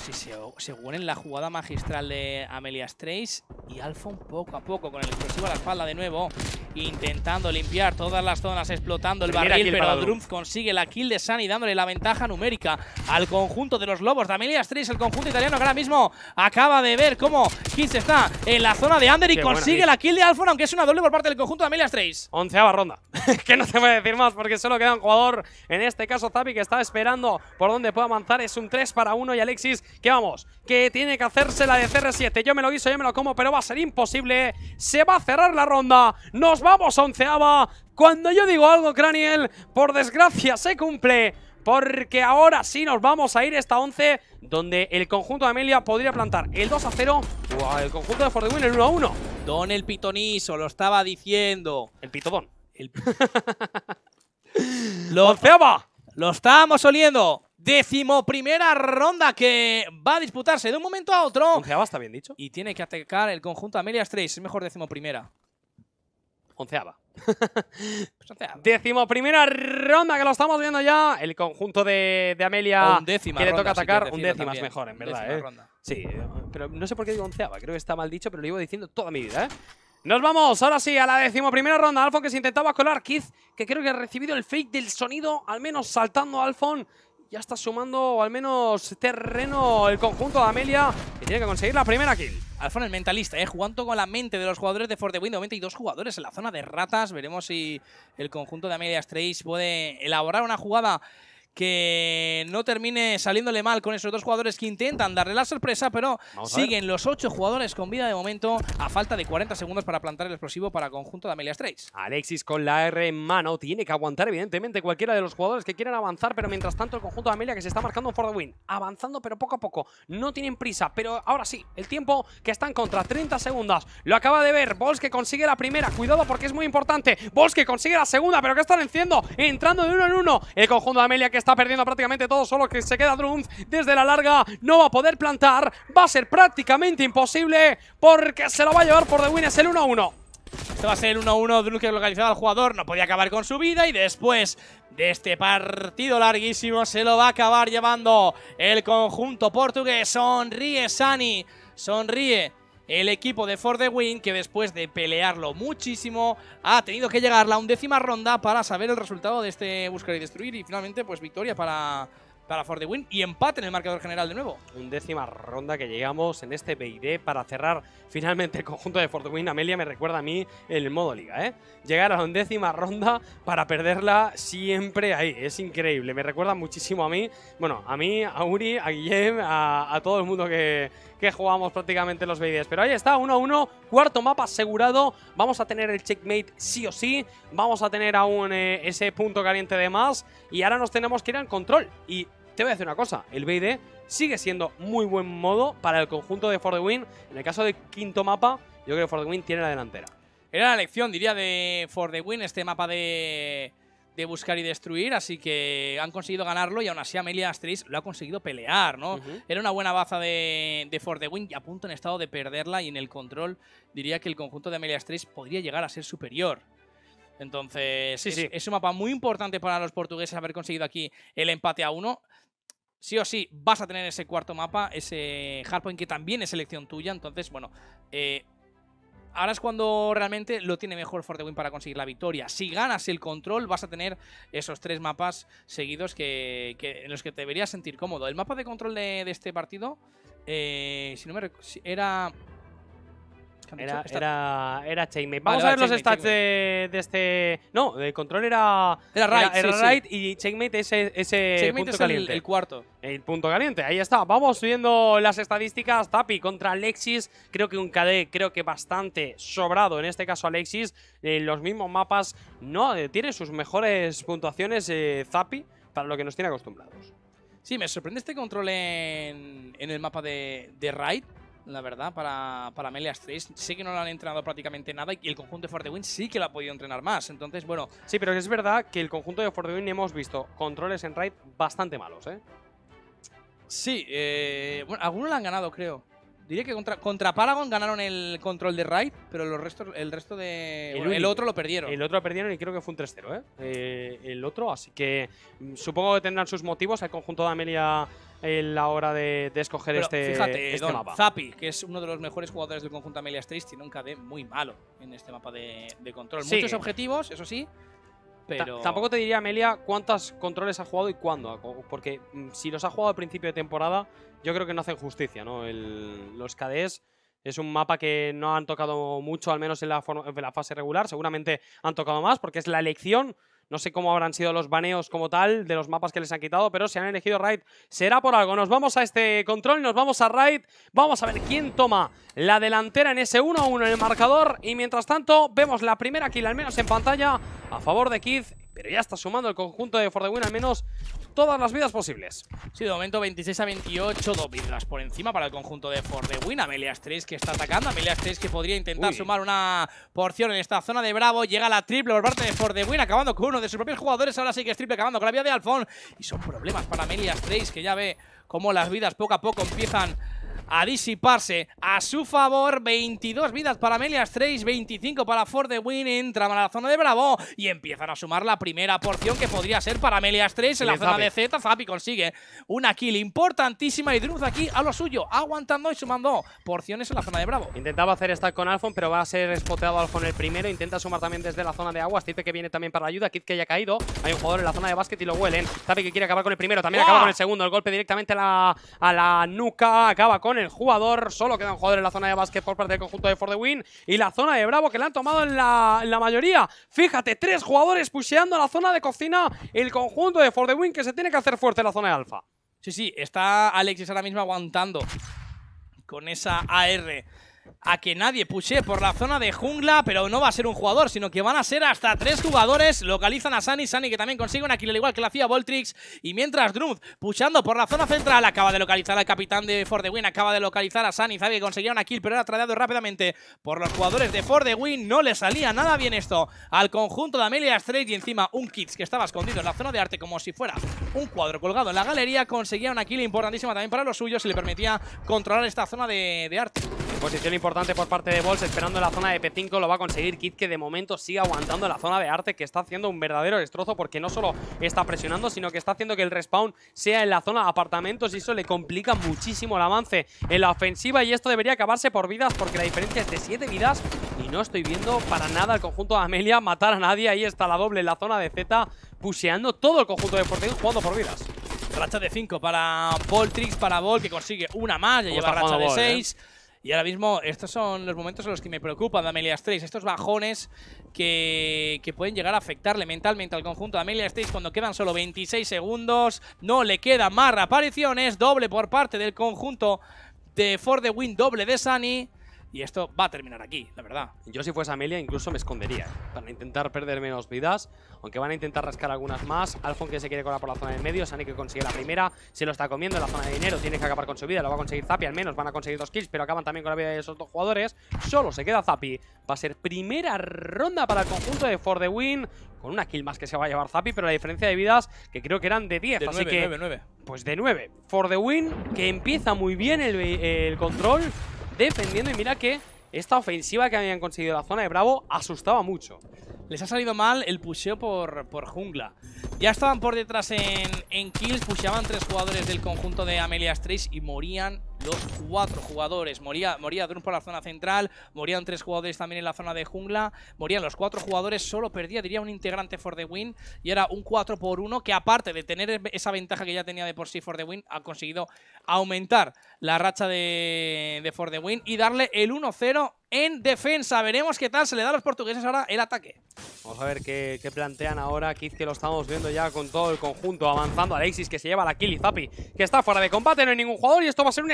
Si pues se, se en la jugada magistral de Amelia 3 y un poco a poco con el explosivo a la espalda de nuevo. Intentando limpiar todas las zonas, explotando el barril, pero Drumf consigue la kill de Sunny dándole la ventaja numérica al conjunto de los lobos. De Amelia 3 el conjunto italiano que ahora mismo acaba de ver cómo Kiss está en la zona de Under y consigue la kill de Alphon. aunque es una doble por parte del conjunto de Amelia 3 Onceava ronda. *laughs* que no te voy a decir más porque solo queda un jugador, en este caso Zapi, que está esperando por donde pueda avanzar. Es un 3 para 1 y Alexis que vamos, que tiene que hacerse la de CR7. Yo me lo guiso, yo me lo como, pero va a ser imposible. Se va a cerrar la ronda. Nos vamos a onceava. Cuando yo digo algo, Craniel, por desgracia se cumple. Porque ahora sí nos vamos a ir esta once Donde el conjunto de Amelia podría plantar el 2 a 0 O el conjunto de Fordewin el 1 a 1 Don el pitonizo, lo estaba diciendo El pitodón *laughs* lo... ¡Onceaba! Lo estábamos oliendo primera ronda que va a disputarse de un momento a otro. Onceava está bien dicho. Y tiene que atacar el conjunto Amelia Strays. Es mejor decimoprimera. Onceava. pues Décimo primera ronda que lo estamos viendo ya. El conjunto de, de Amelia décima. que le toca atacar. un décima es mejor, en verdad. ¿eh? Sí, pero no sé por qué digo onceava. Creo que está mal dicho, pero lo llevo diciendo toda mi vida. ¿eh? Nos vamos, ahora sí, a la decimoprimera ronda. Alfon que se intentaba colar. Keith, que creo que ha recibido el fake del sonido, al menos saltando Alfon. Ya está sumando al menos terreno el conjunto de Amelia, que tiene que conseguir la primera kill. Alfon el mentalista, ¿eh? jugando con la mente de los jugadores de For the Wind. jugadores en la zona de ratas. Veremos si el conjunto de Amelia Strays puede elaborar una jugada que no termine saliéndole mal con esos dos jugadores que intentan darle la sorpresa, pero siguen los ocho jugadores con vida de momento a falta de 40 segundos para plantar el explosivo para el conjunto de Amelia Straits. Alexis con la R en mano, tiene que aguantar evidentemente cualquiera de los jugadores que quieran avanzar, pero mientras tanto el conjunto de Amelia que se está marcando for the win, avanzando pero poco a poco, no tienen prisa, pero ahora sí, el tiempo que están contra, 30 segundos, lo acaba de ver, Bols que consigue la primera, cuidado porque es muy importante, Bols que consigue la segunda, pero que están enciendo, entrando de uno en uno, el conjunto de Amelia que está perdiendo prácticamente todo, solo que se queda Drunz desde la larga, no va a poder plantar, va a ser prácticamente imposible porque se lo va a llevar por The Win, el 1-1. Esto va a ser el 1-1, Drunz que localizado al jugador, no podía acabar con su vida y después de este partido larguísimo se lo va a acabar llevando el conjunto portugués, sonríe Sani, sonríe el equipo de For the Win, que después de pelearlo muchísimo, ha tenido que llegar la undécima ronda para saber el resultado de este buscar y destruir. Y finalmente, pues victoria para para For the Win y empate en el marcador general de nuevo. Undécima ronda que llegamos en este BID para cerrar finalmente el conjunto de For Win. Amelia me recuerda a mí el modo liga, ¿eh? Llegar a la undécima ronda para perderla siempre ahí, es increíble. Me recuerda muchísimo a mí, bueno, a mí, a Uri, a Guillem, a, todo el mundo que, jugamos prácticamente los BIDs. Pero ahí está, 1-1, cuarto mapa asegurado. Vamos a tener el checkmate sí o sí. Vamos a tener aún eh, ese punto caliente de más. Y ahora nos tenemos que ir al control. Y te voy a decir una cosa, el BD sigue siendo muy buen modo para el conjunto de For the Win. En el caso del quinto mapa, yo creo que For the Win tiene la delantera. Era la lección diría, de For the Win, este mapa de, de buscar y destruir, así que han conseguido ganarlo y aún así Amelia Astris lo ha conseguido pelear, ¿no? Era una buena baza de, For the Win y a punto en estado de perderla y en el control diría que el conjunto de Amelia Astris podría llegar a ser superior. Entonces, sí, sí. es, un mapa muy importante para los portugueses haber conseguido aquí el empate a uno sí o sí vas a tener ese cuarto mapa, ese hardpoint que también es elección tuya. Entonces, bueno, eh, ahora es cuando realmente lo tiene mejor For para conseguir la victoria. Si ganas el control, vas a tener esos tres mapas seguidos que, en los que te deberías sentir cómodo. El mapa de control de, este partido, eh, si no me era era, era, era Chainmate. Vamos a ver los stats de, este. No, de control era. Era Era, sí, y Checkmate ese, ese punto caliente. El, cuarto. El punto caliente, ahí está. Vamos subiendo las estadísticas. Zapi contra Alexis. Creo que un KD, creo que bastante sobrado. En este caso, Alexis. En los mismos mapas. No, eh, tiene sus mejores puntuaciones eh, Zapi para lo que nos tiene acostumbrados. Sí, me sorprende este control en, el mapa de, de Raid la verdad, para, para Amelia Sí que no la han entrenado prácticamente nada y el conjunto de Forte sí que lo ha podido entrenar más. Entonces, bueno. Sí, pero es verdad que el conjunto de Forte hemos visto controles en raid bastante malos, ¿eh? Sí, eh, bueno, algunos lo han ganado, creo. Diría que contra, contra Paragon ganaron el control de Raid, pero los restos, el resto de. El, otro lo perdieron. El otro lo perdieron y creo que fue un 3-0, ¿eh? Eh, El otro, así que mm, supongo que tendrán sus motivos. El conjunto de Amelia en la hora de, de escoger este, fíjate, este Zapi, que es uno de los mejores jugadores del conjunto Amelia Tristi tiene un KD muy malo en este mapa de, control. Muchos objetivos, eso sí, pero... Tampoco te diría, Amelia, cuántos controles ha jugado y cuándo. Porque mm, si los ha jugado al principio de temporada, yo creo que no hacen justicia, ¿no? los KDs es un mapa que no han tocado mucho, al menos en la, en la fase regular. Seguramente han tocado más porque es la elección no sé cómo habrán sido los baneos como tal de los mapas que les han quitado, pero si han elegido Raid será por algo. Nos vamos a este control, nos vamos a Raid. Vamos a ver quién toma la delantera en ese 1-1 en el marcador. Y mientras tanto, vemos la primera kill, al menos en pantalla, a favor de Kid pero ya está sumando el conjunto de For the Win al menos todas las vidas posibles. Sí, de momento 26 a 28, dos vidas por encima para el conjunto de For the Win. Amelias 3 que está atacando, Amelia 3 que podría intentar sumar una porción en esta zona de Bravo. Llega la triple por parte de For Win, acabando con uno de sus propios jugadores. Ahora sí que es triple, acabando con la vía de Alfon. Y son problemas para Amelia 3 que ya ve cómo las vidas poco a poco empiezan a disiparse a su favor. 22 vidas para Melias 3, 25 para Ford the Win. Entra a la zona de Bravo y empiezan a sumar la primera porción que podría ser para Melias 3 en la zona de Z. Zapi consigue una kill importantísima y Druz aquí a lo suyo, aguantando y sumando porciones en la zona de Bravo. Intentaba hacer stack con Alfon, pero va a ser spoteado Alfon el primero. Intenta sumar también desde la zona de agua, Steve que viene también para ayuda. Kid que haya caído. Hay un jugador en la zona de básquet y lo huelen. Zapi que quiere acabar con el primero. También acaba con el segundo. El golpe directamente a la, a la nuca. Acaba con el el jugador. Solo quedan un jugador en la zona de básquet por parte del conjunto de For the Win. Y la zona de Bravo que la han tomado en la, en la mayoría. Fíjate, tres jugadores pusheando la zona de cocina. El conjunto de For the Win que se tiene que hacer fuerte en la zona de alfa. Sí, sí, está Alexis ahora mismo aguantando con esa AR a que nadie puche por la zona de jungla, pero no va a ser un jugador, sino que van a ser hasta tres jugadores. Localizan a Sani, Sani que también consigue una kill al igual que la hacía Voltrix. Y mientras Grunt, puchando por la zona central, acaba de localizar al capitán de For the Win, acaba de localizar a Sani, sabe que conseguía una kill, pero era tradeado rápidamente por los jugadores de For the Win. No le salía nada bien esto al conjunto de Amelia Strait y encima un Kids que estaba escondido en la zona de arte como si fuera un cuadro colgado en la galería. Conseguía una kill importantísima también para los suyos y le permitía controlar esta zona de, de arte. Posición pues importante por parte de Bols, esperando en la zona de P5, lo va a conseguir Kid, que de momento sigue aguantando en la zona de arte, que está haciendo un verdadero destrozo, porque no solo está presionando, sino que está haciendo que el respawn sea en la zona de apartamentos, y eso le complica muchísimo el avance en la ofensiva, y esto debería acabarse por vidas, porque la diferencia es de 7 vidas, y no estoy viendo para nada el conjunto de Amelia matar a nadie, ahí está la doble en la zona de Z, puseando todo el conjunto de Fortnite jugando por vidas. Racha de 5 para Voltrix, para Ball, que consigue una más, ya lleva racha de 6. Y ahora mismo estos son los momentos en los que me preocupan de Amelia Straits, estos bajones que, pueden llegar a afectarle mentalmente al conjunto de Amelia Straits cuando quedan solo 26 segundos. No le queda más reapariciones, doble por parte del conjunto de For the Win, doble de Sunny. Y esto va a terminar aquí, la verdad. Yo si fuese Amelia incluso me escondería, para intentar perder menos vidas, aunque van a intentar rascar algunas más. Alfon que se quiere colar por la zona del medio, Sani que consigue la primera, se lo está comiendo en la zona de dinero, tiene que acabar con su vida, lo va a conseguir Zapi, al menos van a conseguir dos kills, pero acaban también con la vida de esos dos jugadores. Solo se queda Zapi, va a ser primera ronda para el conjunto de For The Win, con una kill más que se va a llevar Zapi, pero la diferencia de vidas que creo que eran de 10, de 9, 9, Pues de 9. For The Win, que empieza muy bien el control, defendiendo y mira que esta ofensiva que habían conseguido la zona de Bravo asustaba mucho. Les ha salido mal el pusheo por, por jungla. Ya estaban por detrás en, kills, pusheaban tres jugadores del conjunto de Amelia 3 y morían los cuatro jugadores. Moría, moría por la zona central, morían tres jugadores también en la zona de jungla, morían los cuatro jugadores, solo perdía, diría, un integrante for the win y era un 4 por 1 que aparte de tener esa ventaja que ya tenía de por sí for the win, ha conseguido aumentar la racha de, for the win y darle el 1-0 en defensa. Veremos qué tal se le da a los portugueses ahora el ataque. Vamos a ver qué, plantean ahora. aquí que lo estamos viendo ya con todo el conjunto avanzando. a Alexis que se lleva la kill Zapi que está fuera de combate. No hay ningún jugador y esto va a ser un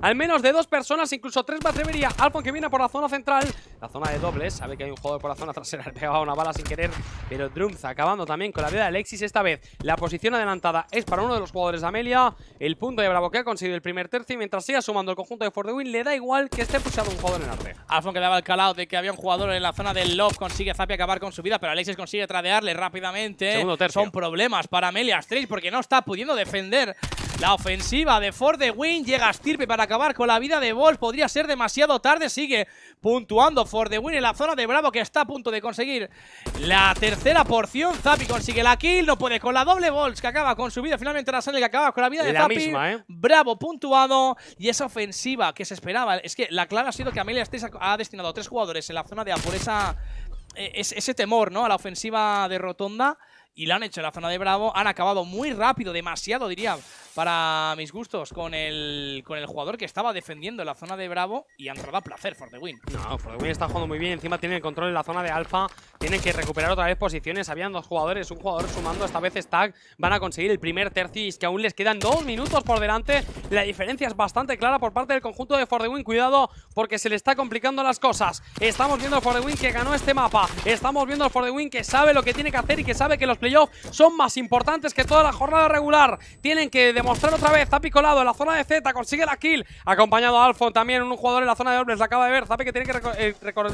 al menos de dos personas, incluso tres me atrevería. Alfon que viene por la zona central, la zona de dobles. Sabe que hay un jugador por la zona trasera, *laughs* le pegaba una bala sin querer. Pero Drumza acabando también con la vida de Alexis esta vez. La posición adelantada es para uno de los jugadores de Amelia. El punto de Bravo que ha conseguido el primer tercio y mientras siga sumando el conjunto de For the le da igual que esté puchado un jugador en arte. Alfon que daba el calado de que había un jugador en la zona del Love, consigue Zapia acabar con su vida, pero Alexis consigue tradearle rápidamente. Segundo Son problemas para Amelia Straits porque no está pudiendo defender la ofensiva de Ford the Win llega a stirpe para acabar con la vida de Bols. Podría ser demasiado tarde. Sigue puntuando Ford the Win en la zona de Bravo que está a punto de conseguir la tercera porción. Zapi consigue la kill. No puede con la doble Bols que acaba con su vida. Finalmente la sangre que acaba con la vida de la Misma, ¿eh? Bravo puntuado. Y esa ofensiva que se esperaba. Es que la clave ha sido que Amelia ha destinado a tres jugadores en la zona de A por esa, ese temor ¿no? a la ofensiva de Rotonda y la han hecho en la zona de Bravo. Han acabado muy rápido, demasiado diría, para mis gustos, con el, con el jugador que estaba defendiendo la zona de Bravo y han entrado a placer For The Win. No, For The Win está jugando muy bien, encima tiene el control en la zona de Alfa, tienen que recuperar otra vez posiciones, habían dos jugadores, un jugador sumando, esta vez Tag. van a conseguir el primer tercio que aún les quedan dos minutos por delante, la diferencia es bastante clara por parte del conjunto de For The Win, cuidado porque se le está complicando las cosas, estamos viendo a For The Win que ganó este mapa, estamos viendo a For The Win que sabe lo que tiene que hacer y que sabe que los playoff son más importantes que toda la jornada regular. Tienen que demostrar otra vez. Zapi colado en la zona de Z, consigue la kill. Acompañado a Alfon también, un jugador en la zona de dobles. La acaba de ver. Zapi que tiene que eh, recorrer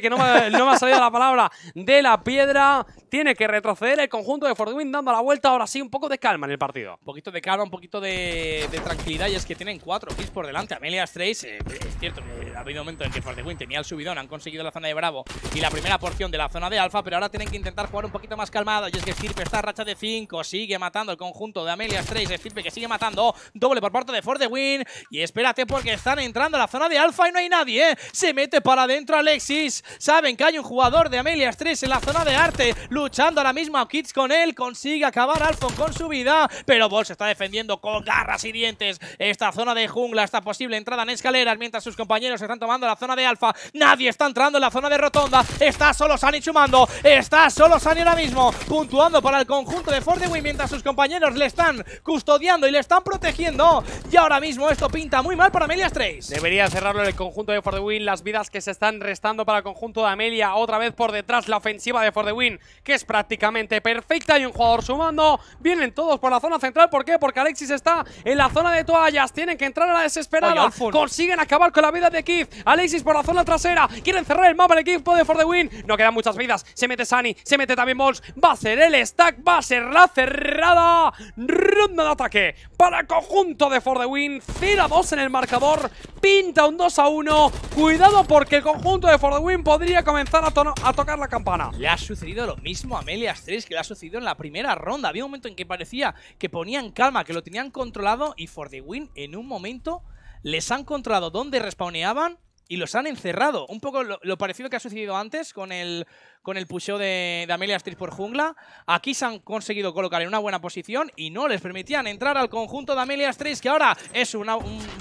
que no me, no ha salido la palabra, de la piedra. Tiene que retroceder el conjunto de Fortwin dando la vuelta. Ahora sí, un poco de calma en el partido. Un poquito de calma, un poquito de, tranquilidad. Y es que tienen cuatro kills por delante. Amelia 3 eh, es cierto ha habido momentos en que Fortwin tenía el subidón, han conseguido la zona de Bravo y la primera porción de la zona de Alfa, pero ahora tienen que intentar jugar un poquito más calmado. Y es que Stirpe está racha de 5, sigue matando el conjunto de Amelia 3. Stirpe que sigue matando, doble por parte de Win. Y espérate porque están entrando a la zona de Alfa y no hay nadie, eh. Se mete para adentro Alexis. Saben que hay un jugador de Amelias 3 en la zona de arte. Luchando ahora mismo a Kids con él. Consigue acabar Alfon con su vida. Pero Ball se está defendiendo con garras y dientes. Esta zona de jungla, está posible entrada en escaleras. Mientras sus compañeros están tomando la zona de alfa. Nadie está entrando en la zona de rotonda. Está solo Sani chumando. Está solo Sani ahora mismo. Puntuando para el conjunto de Ford Win. Mientras sus compañeros le están custodiando y le están protegiendo. Y ahora mismo esto pinta muy mal para Amelias 3. Debería cerrarlo el conjunto de the Win. Las vidas que se están restando para el conjunto de Amelia. Otra vez por detrás la ofensiva de For the Win, que es prácticamente perfecta. Y un jugador sumando. Vienen todos por la zona central. ¿Por qué? Porque Alexis está en la zona de toallas. Tienen que entrar a la desesperada. Consiguen acabar con la vida de Keith. Alexis por la zona trasera. Quieren cerrar el mapa el equipo de For the Win. No quedan muchas vidas. Se mete Sani, se mete también Mols. Va a ser el stack, va a ser la cerrada. Ronda de ataque para el conjunto de For the Win. 0 2 en el marcador. Pinta un 2 a 1. Cuidado porque el conjunto de For win podría comenzar a, tocar la campana. Le ha sucedido lo mismo a Amelia 3 que le ha sucedido en la primera ronda. Había un momento en que parecía que ponían calma, que lo tenían controlado y For the Win en un momento les han controlado dónde respawneaban y los han encerrado. Un poco lo, parecido que ha sucedido antes con el, con el pusheo de, Amelia Astrid por jungla. Aquí se han conseguido colocar en una buena posición y no les permitían entrar al conjunto de Amelia 3 que ahora es un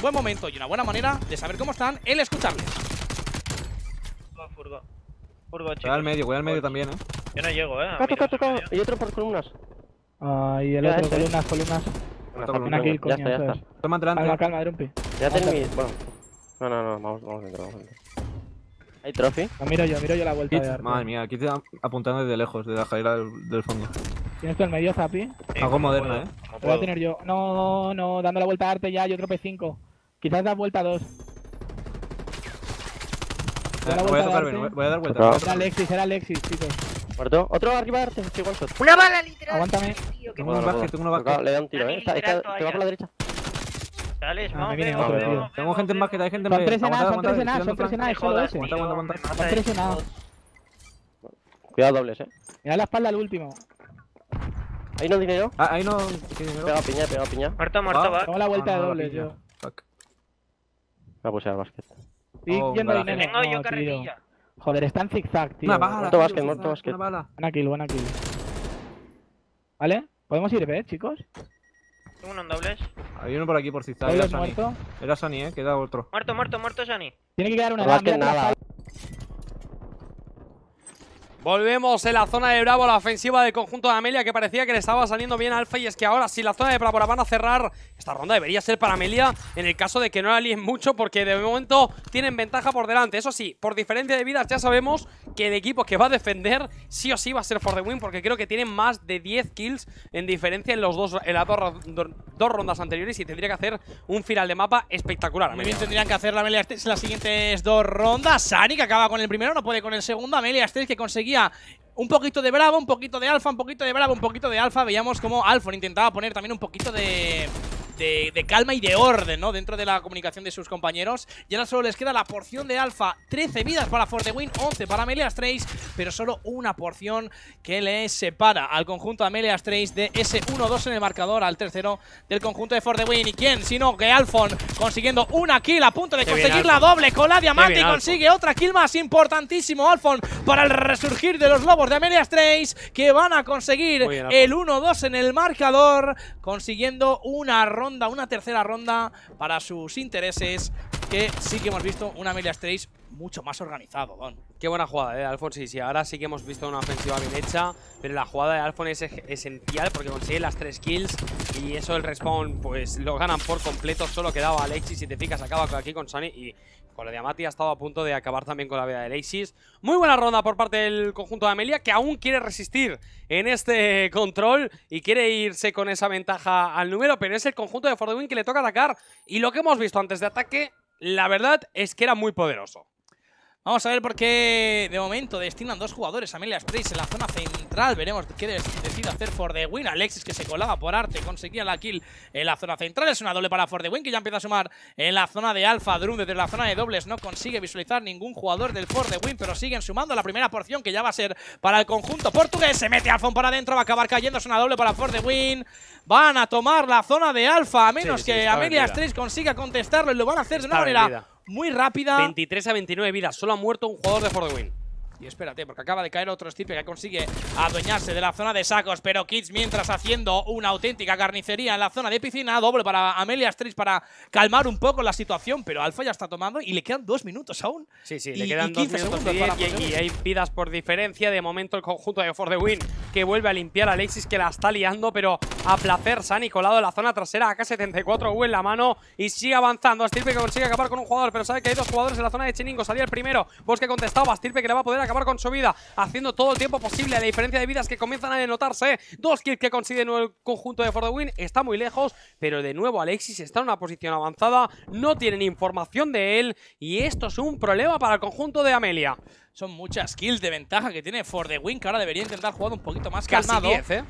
buen momento y una buena manera de saber cómo están el escucharles. Voy al medio, voy al medio también, eh. Yo no llego, eh. Hay Y otro por columnas. Ah, y el otro, este. columnas, columnas. ya está, ya está. Toma adelante. Calma, calma, Ya terminé. Bueno. No, no, no, vamos, vamos a entrar, vamos ¿Hay trophy? No miro yo, miro yo la vuelta de arte Madre mía, aquí te apuntando desde lejos, desde la jaira del, fondo. ¿Tienes tú el medio, Zapi? Algo moderno, ¿eh? Lo voy a tener yo. No, no, dando la vuelta a arte ya, yo trope 5. Quizás da vuelta 2 voy a tocar voy a dar vuelta. Era Alexis, era Alexis, chicos. Muerto. Otro arriba de arte, igual shot. Una bala, literal. Aguántame. Tío, tengo uno baje, tengo uno baje. Le da un tiro, eh. te va por la derecha. Dale, ah, me viene otro, tío. Tengo gente en basket, hay gente en basket. Son 13 son 13 nada, son 13 nada, solo ese. Aguanta, aguanta, aguanta. Son 13 nada. Cuidado dobles, eh. Mira la espalda al último. Ahí no dinero. Ah, ahí no. Pega piña, pega piña. Muerto, muerto, ah. va. Tengo la vuelta de ah, dobles, yo. Fuck. Voy a el basket. Oh, Estoy Tengo yo carretilla. Joder, está en zigzag, tío. Una bala. Muerto básquet, muerto Buena kill, buena kill. ¿Vale? ¿Podemos ir, eh, chicos? Tengo uno en dobles. Hay uno por aquí, por zigzag. Era Era Sani, eh. Queda otro. Muerto, muerto, muerto, Sani. Tiene que quedar una. No, nada. Volvemos en la zona de Bravo, la ofensiva del conjunto de Amelia, que parecía que le estaba saliendo bien a Alfa. Y es que ahora, si la zona de Bravo la van a cerrar, esta ronda debería ser para Amelia, en el caso de que no la líen mucho, porque de momento tienen ventaja por delante. Eso sí, por diferencia de vidas, ya sabemos que el equipo que va a defender sí o sí va a ser for the win, porque creo que tienen más de 10 kills en diferencia en, los dos, en las dos, rondas anteriores y tendría que hacer un final de mapa espectacular. Muy bien, tendrían que hacer la Amelia en las siguientes dos rondas. Sani, que acaba con el primero, no puede con el segundo. Amelia Estes, que conseguir un poquito de Bravo, un poquito de Alfa, un poquito de Bravo, un poquito de Alfa. Veíamos como Alfon intentaba poner también un poquito de de, calma y de orden, ¿no? Dentro de la comunicación de sus compañeros. Y ahora solo les queda la porción de alfa. 13 vidas para win 11 para Amelia 3, pero solo una porción que le separa al conjunto de Amelia 3 de ese 1-2 en el marcador al tercero del conjunto de Win. ¿Y quién? Sino que Alfon consiguiendo una kill a punto de conseguir la doble con la diamante y consigue otra kill más importantísimo Alfon para el resurgir de los lobos de Amelia 3 que van a conseguir el 1-2 en el marcador consiguiendo una ronda, una tercera ronda para sus intereses, que sí que hemos visto una Amelia 3 mucho más organizado, Don. Qué buena jugada, de eh, Alphonse Y ahora sí que hemos visto una ofensiva bien hecha, pero la jugada de Alphonse es esencial porque consigue las tres kills y eso el respawn pues lo ganan por completo. Solo quedaba Alexis, si te fijas, acaba aquí con Sunny y con la de Amati ha estado a punto de acabar también con la vida de Alexis. Muy buena ronda por parte del conjunto de Amelia que aún quiere resistir en este control y quiere irse con esa ventaja al número, pero es el conjunto de Fordwin que le toca atacar y lo que hemos visto antes de ataque, la verdad es que era muy poderoso. Vamos a ver por qué de momento destinan dos jugadores a Amelia en la zona central. Veremos qué decide hacer For the Win. Alexis que se colaba por arte, conseguía la kill en la zona central. Es una doble para For the Win que ya empieza a sumar en la zona de Alpha. Drum desde la zona de dobles no consigue visualizar ningún jugador del For the Win, pero siguen sumando la primera porción que ya va a ser para el conjunto portugués. Se mete Alfon para adentro, va a acabar cayendo. Es una doble para For the Win. Van a tomar la zona de Alpha a menos que Amelia Straits consiga contestarlo y lo van a hacer de una manera muy rápida. 23 a 29 vidas. Solo ha muerto un jugador de For the Win. Y espérate, porque acaba de caer otro Stipe que consigue adueñarse de la zona de sacos. Pero Kids, mientras haciendo una auténtica carnicería en la zona de piscina, doble para Amelia Street para calmar un poco la situación. Pero Alfa ya está tomando y le quedan dos minutos aún. Sí, sí, y, le quedan minutos. Segundos y, hay vidas por diferencia. De momento, el conjunto de For the Win que vuelve a limpiar a Alexis, que la está liando, pero a placer se colado en la zona trasera. AK-74 U en la mano y sigue avanzando. Stirpe que consigue acabar con un jugador, pero sabe que hay dos jugadores en la zona de Chiningo. Salía el primero, pues que contestaba. Stirpe que le va a poder acabar con su vida, haciendo todo el tiempo posible. La diferencia de vidas que comienzan a denotarse. Dos kills que consiguen el conjunto de For the Win. Está muy lejos, pero de nuevo Alexis está en una posición avanzada. No tienen información de él y esto es un problema para el conjunto de Amelia. Son muchas kills de ventaja que tiene For the Win, que ahora debería intentar jugar un poquito más calmado. ¿eh?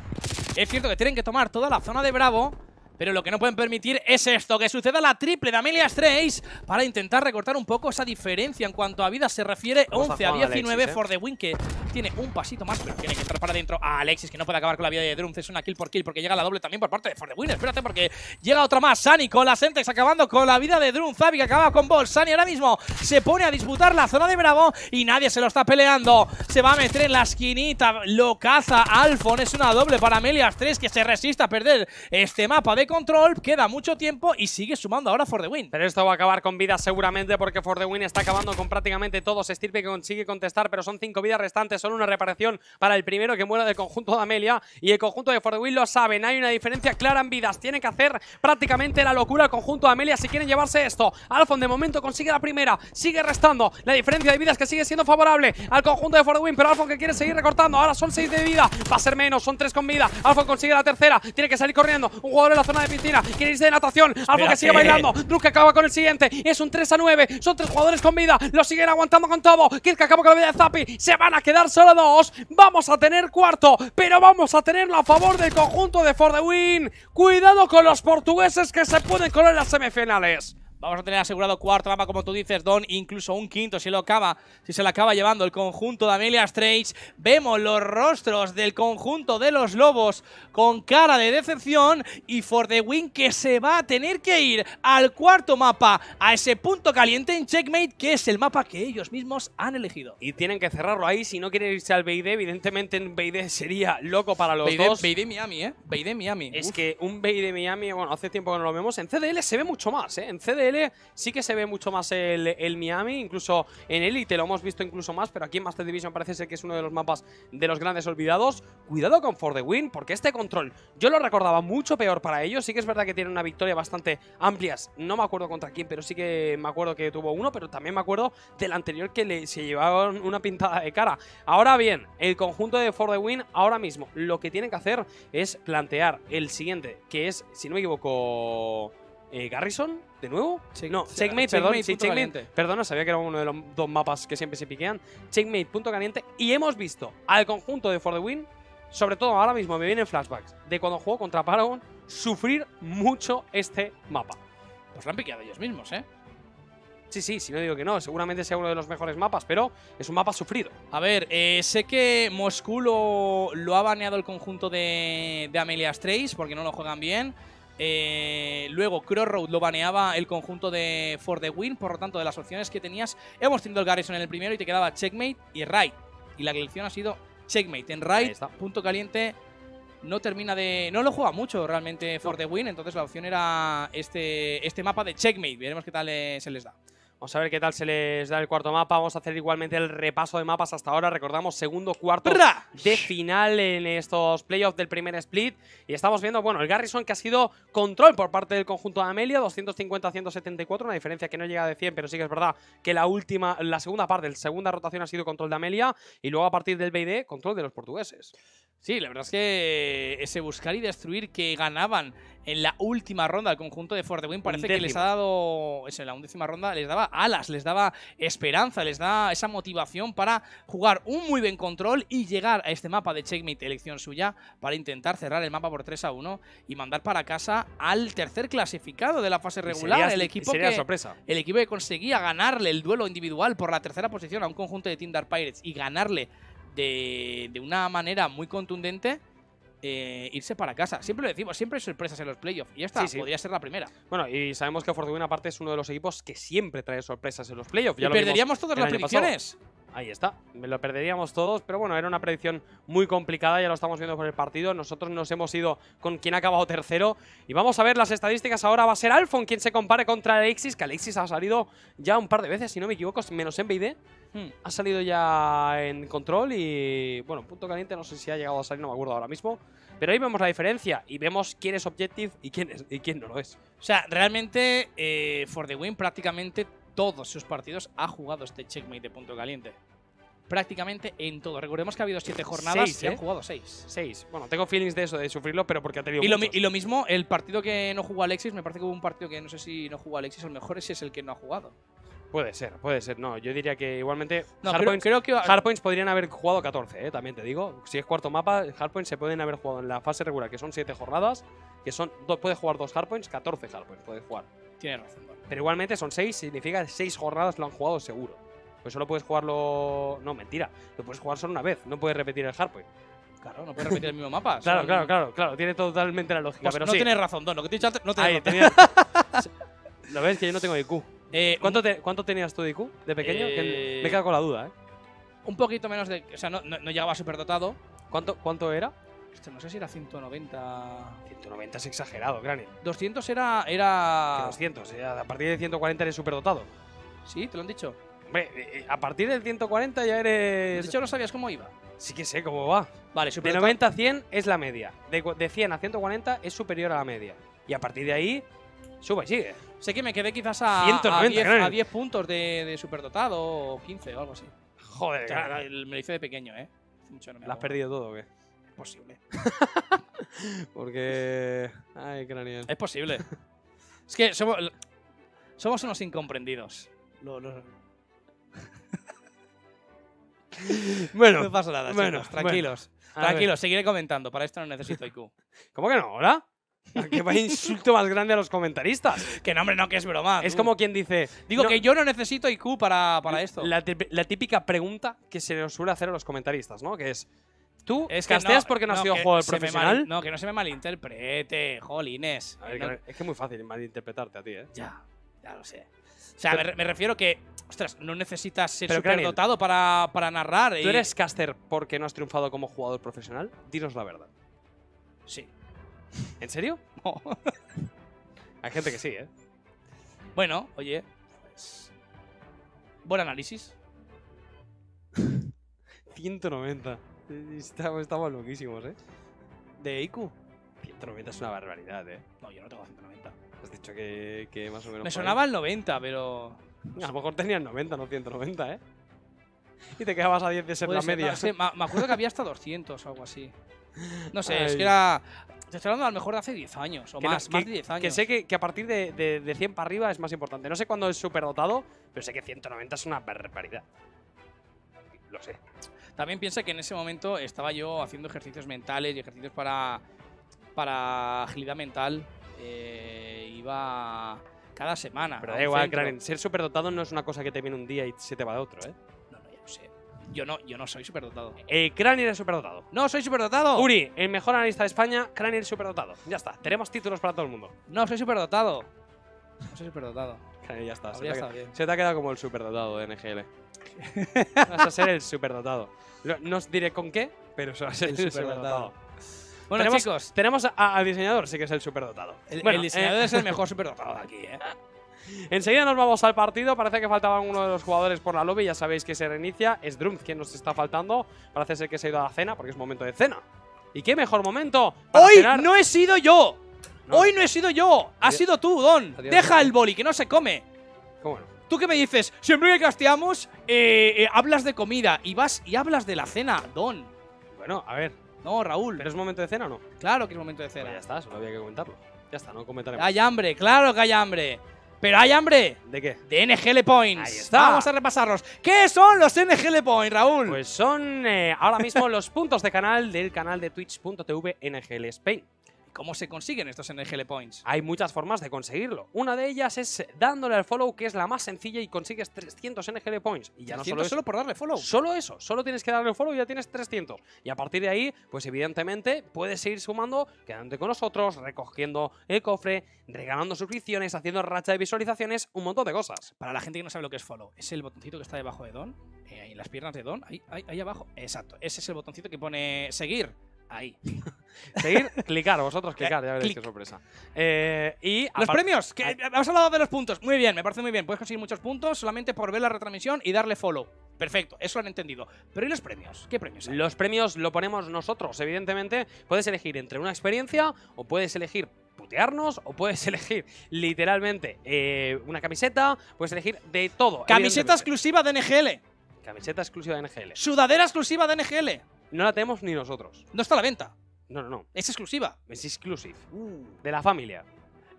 Es cierto que tienen que tomar toda la zona de Bravo. Pero lo que no pueden permitir es esto, que suceda la triple de Amelia 3 para intentar recortar un poco esa diferencia en cuanto a vida se refiere. 11 a, 19 for the ¿eh? win, que tiene un pasito más, pero tiene que entrar para adentro a Alexis, que no puede acabar con la vida de Drums. Es una kill por kill, porque llega la doble también por parte de for the win. Espérate, porque llega otra más. Sani con la Sentex acabando con la vida de Drum. Fabi que acaba con Ball. Sani ahora mismo se pone a disputar la zona de Bravo y nadie se lo está peleando. Se va a meter en la esquinita. Lo caza Alfon. Es una doble para Amelia 3 que se resiste a perder este mapa control, queda mucho tiempo y sigue sumando ahora For The Win. Pero esto va a acabar con vidas seguramente porque For The Win está acabando con prácticamente todos. Estirpe que consigue contestar, pero son cinco vidas restantes, solo una reparación para el primero que muera del conjunto de Amelia y el conjunto de For The Win lo saben. Hay una diferencia clara en vidas, tiene que hacer prácticamente la locura el conjunto de Amelia si quieren llevarse esto. Alfon de momento consigue la primera, sigue restando. La diferencia de vidas que sigue siendo favorable al conjunto de For The Win, pero Alfon que quiere seguir recortando. Ahora son seis de vida, va a ser menos, son tres con vida. Alfon consigue la tercera, tiene que salir corriendo. Un jugador de la zona de piscina. Quiere de natación. Algo que sigue bailando. Druk acaba con el siguiente. Es un 3 a 9. Son tres jugadores con vida. Lo siguen aguantando con todo. Kirk acaba con la vida de Zapi. Se van a quedar solo dos. Vamos a tener cuarto. Pero vamos a tenerlo a favor del conjunto de For the Win. Cuidado con los portugueses que se pueden colar en las semifinales. Vamos a tener asegurado cuarto mapa, como tú dices, Don. Incluso un quinto, si lo acaba, si se lo acaba llevando el conjunto de Amelia Straits. Vemos los rostros del conjunto de los lobos con cara de decepción. Y For the Win que se va a tener que ir al cuarto mapa, a ese punto caliente en Checkmate, que es el mapa que ellos mismos han elegido. Y tienen que cerrarlo ahí. Si no quieren irse al B&D, evidentemente en BID sería loco para los BD, dos. Miami, ¿eh? BID Miami. Es que un de Miami, bueno, hace tiempo que no lo vemos. En CDL se ve mucho más, ¿eh? En CDL sí que se ve mucho más el, Miami, incluso en Elite lo hemos visto incluso más, pero aquí en Master Division parece ser que es uno de los mapas de los grandes olvidados. Cuidado con For the Win, porque este control yo lo recordaba mucho peor para ellos. Sí que es verdad que tiene una victoria bastante amplias. No me acuerdo contra quién, pero sí que me acuerdo que tuvo uno, pero también me acuerdo del anterior que le, se llevaron una pintada de cara. Ahora bien, el conjunto de For the Win ahora mismo lo que tienen que hacer es plantear el siguiente, que es, si no me equivoco... Eh, Garrison, de nuevo. no, Checkmate, perdón. Checkmate, sabía que era uno de los dos mapas que siempre se piquean. Checkmate, punto caliente. Y hemos visto al conjunto de For the Win, sobre todo ahora mismo me vienen flashbacks de cuando jugó contra Paragon, sufrir mucho este mapa. Pues lo han piqueado ellos mismos, ¿eh? Sí, sí, si no digo que no, seguramente sea uno de los mejores mapas, pero es un mapa sufrido. A ver, eh, sé que Moscú lo, ha baneado el conjunto de, de Amelia Strays porque no lo juegan bien. Eh, luego Crossroad lo baneaba el conjunto de For the Win, por lo tanto de las opciones que tenías, hemos tenido el Garrison en el primero y te quedaba Checkmate y Raid. Y la elección ha sido Checkmate. En Raid, punto caliente, no termina de. No lo juega mucho realmente For the Win, entonces la opción era este, este mapa de Checkmate. Veremos qué tal eh, se les da. Vamos a ver qué tal se les da el cuarto mapa. Vamos a hacer igualmente el repaso de mapas hasta ahora. Recordamos, segundo cuarto de final en estos playoffs del primer split. Y estamos viendo, bueno, el Garrison que ha sido control por parte del conjunto de Amelia. 250-174, una diferencia que no llega de 100, pero sí que es verdad que la última, la segunda parte, la segunda rotación ha sido control de Amelia. Y luego a partir del BD, control de los portugueses. Sí, la verdad es que ese buscar y destruir que ganaban en la última ronda el conjunto de Fort Win. Parece que les ha dado, es en la undécima ronda les daba alas, les daba esperanza, les da esa motivación para jugar un muy buen control y llegar a este mapa de Checkmate, elección suya, para intentar cerrar el mapa por 3 a 1 y mandar para casa al tercer clasificado de la fase regular. el equipo sería sorpresa. El equipo que conseguía ganarle el duelo individual por la tercera posición a un conjunto de Team Dark Pirates y ganarle de, de una manera muy contundente eh, irse para casa. Siempre lo decimos, siempre hay sorpresas en los playoffs. Y esta podría ser la primera. Bueno, y sabemos que Fortuna parte es uno de los equipos que siempre trae sorpresas en los playoffs. Ya perderíamos todas las predicciones. Ahí está, me lo perderíamos todos, pero bueno, era una predicción muy complicada, ya lo estamos viendo por el partido, nosotros nos hemos ido con quien ha acabado tercero y vamos a ver las estadísticas, ahora va a ser Alfon quien se compare contra Alexis, que Alexis ha salido ya un par de veces, si no me equivoco, menos en Hmm. Ha salido ya en control y, bueno, punto caliente no sé si ha llegado a salir, no me acuerdo ahora mismo. Pero ahí vemos la diferencia y vemos quién es Objective y quién, y quién no lo es. O sea, realmente eh, For the Win prácticamente todos sus partidos ha jugado este checkmate de punto caliente. Prácticamente en todo. Recordemos que ha habido siete jornadas y han ¿eh? jugado seis. Seis. Bueno, tengo feelings de eso, de sufrirlo, pero porque ha tenido. Y lo, mismo, el partido que no jugó Alexis, me parece que hubo un partido que no sé si no jugó Alexis, lo mejor ese es el que no ha jugado. Puede ser, puede ser. No, yo diría que igualmente. creo, que... Hardpoints podrían haber jugado 14, eh, también te digo. Si es cuarto mapa, Hardpoints se pueden haber jugado en la fase regular, que son 7 jornadas, que son. puedes jugar 2 Hardpoints, 14 Hardpoints puedes jugar. Tienes razón. Pero igualmente son 6, significa 6 jornadas lo han jugado seguro. Pues solo puedes jugarlo. No, mentira. Lo puedes jugar solo una vez, no puedes repetir el Hardpoint. Claro, no puedes repetir el mismo mapa. claro, claro, claro, claro. Tiene totalmente la lógica. Pues pero no tienes razón, Don. Lo que te he dicho antes no tienes razón. *laughs* ¿Lo ves? Que yo no tengo IQ. Eh, eh, ¿cuánto, tenías tú de IQ de pequeño? Eh, me he quedado con la duda, ¿eh? Un poquito menos de. O sea, no, no, llegaba superdotado. ¿Cuánto, ¿Cuánto era? no sé si era 190. 190 es exagerado, Granny. 200 era. era... 200, era, a partir de 140 eres superdotado. Sí, te lo han dicho. Hombre, a partir del 140 ya eres. De hecho, no sabías cómo iba. Sí que sé cómo va. Vale, superdotado. De 90 a 100 es la media. De, de 100 a 140 es superior a la media. Y a partir de ahí, sube y sigue. Sé que me quedé quizás a, 10, puntos de, superdotado o 15 o algo así. Joder, me lo hice de pequeño, ¿eh? Mucho has perdido todo o qué? posible. *laughs* Porque. Ay, Es posible. es que somos, unos incomprendidos. No, no, no. *laughs* bueno, no pasa nada, tranquilos. Tranquilos, seguiré comentando. Para esto no necesito IQ. *laughs* ¿Cómo que no? ¿Hola? Que *laughs* Qué insulto más grande a los comentaristas. Que no, hombre, no, que es broma. Es como quien dice. Digo que yo no necesito IQ para, para esto. La, típica pregunta que se nos suele hacer a los comentaristas, ¿no? Que es. ¿Tú es porque no, has sido jugador profesional? no, que no se me malinterprete, jolines. es que es muy fácil malinterpretarte a ti, ¿eh? Ya, ya lo sé. O sea, me, refiero que, ostras, no necesitas ser superdotado para, para narrar. ¿Tú eres caster porque no has triunfado como jugador profesional? Dinos la verdad. Sí. ¿En serio? *laughs* Hay gente que sí, ¿eh? Bueno, oye, pues, Buen análisis. 190. *laughs* Estamos, loquísimos, ¿eh? De IQ. 190 es una barbaridad, ¿eh? No, yo no tengo 190. Has dicho que, más o menos... Me sonaba el 90, pero... A lo mejor tenía el 90, no 190, ¿eh? Y te quedabas a 10 de ser la media. me acuerdo que había hasta 200 o algo así. No sé, es que era te estoy hablando a lo mejor de hace 10 años o más, de 10 años. Que sé que, a partir de, 100 para arriba es más importante. No sé cuándo es superdotado, pero sé que 190 es una barbaridad. Lo sé. También piensa que en ese momento estaba yo haciendo ejercicios mentales y ejercicios para, para agilidad mental. Eh, iba cada semana. Pero da igual, ser superdotado no es una cosa que te viene un día y se te va de otro, ¿eh? No, no, ya lo sé. Yo no, yo no soy superdotado. Eh, es superdotado. No soy superdotado. Uri, el mejor analista de España, Cranier es superdotado. Ya está, tenemos títulos para todo el mundo. No soy superdotado. No soy superdotado. Cranier, ya está. Se, bien. se, te ha quedado como el superdotado de NGL. *laughs* Vas a ser el superdotado. No os diré con qué, pero vas a ser el, superdotado. Bueno, tenemos, chicos, tenemos al diseñador, sí que es el superdotado. El, diseñador eh, es el *laughs* mejor superdotado de aquí, ¿eh? Enseguida nos vamos al partido. Parece que faltaba uno de los jugadores por la lobby. Ya sabéis que se reinicia. Es Drumz quien nos está faltando. Parece ser que se ha ido a la cena porque es momento de cena. ¿Y qué mejor momento? ¡Hoy no he sido yo! ¡Hoy no he sido yo! ¡Ha sido tú, Don! ¡Deja el boli, que no se come! ¿Cómo no? Tú qué me dices, siempre que casteamos, eh, eh, hablas de comida y vas y hablas de la cena, Don. Bueno, a ver. No, Raúl. ¿Pero es momento de cena o no? Claro que es momento de cena. Pues ya está, solo había que comentarlo. Ya está, no comentaremos. Hay hambre, claro que hay hambre. Pero hay hambre. ¿De qué? De NGL Points. Vamos a repasarlos. ¿Qué son los NGL Points, Raúl? Pues son eh, ahora mismo los puntos de canal del canal de twitch.tv NGL Spain. ¿Cómo se consiguen estos NGL Points? Hay muchas formas de conseguirlo. Una de ellas es dándole al follow, que es la más sencilla y consigues 300 NGL Points. Y ya no solo, solo por darle follow. Solo eso, solo tienes que darle follow y ya tienes 300. Y a partir de ahí, pues evidentemente puedes seguir sumando, quedándote con nosotros, recogiendo el cofre, regalando suscripciones, haciendo racha de visualizaciones, un montón de cosas. Para la gente que no sabe lo que es follow, es el botoncito que está debajo de Don, en eh, las piernas de Don, ahí, ahí, ahí abajo. Exacto, ese es el botoncito que pone seguir ahí. *laughs* Seguir, clicar, vosotros clicar, ya veréis qué sorpresa. Eh, y Los premios, que ah. hablado de los puntos. Muy bien, me parece muy bien. Puedes conseguir muchos puntos solamente por ver la retransmisión y darle follow. Perfecto, eso lo han entendido. Pero ¿y los premios? ¿Qué premios Los premios lo ponemos nosotros, evidentemente. Puedes elegir entre una experiencia o puedes elegir putearnos o puedes *laughs* elegir literalmente eh, una camiseta, puedes elegir de todo. Camiseta exclusiva de NGL. Camiseta exclusiva de NGL. Sudadera exclusiva de NGL. No la tenemos ni nosotros. No está a la venta. No, no, no. Es exclusiva. Es exclusive. Uh. De la familia.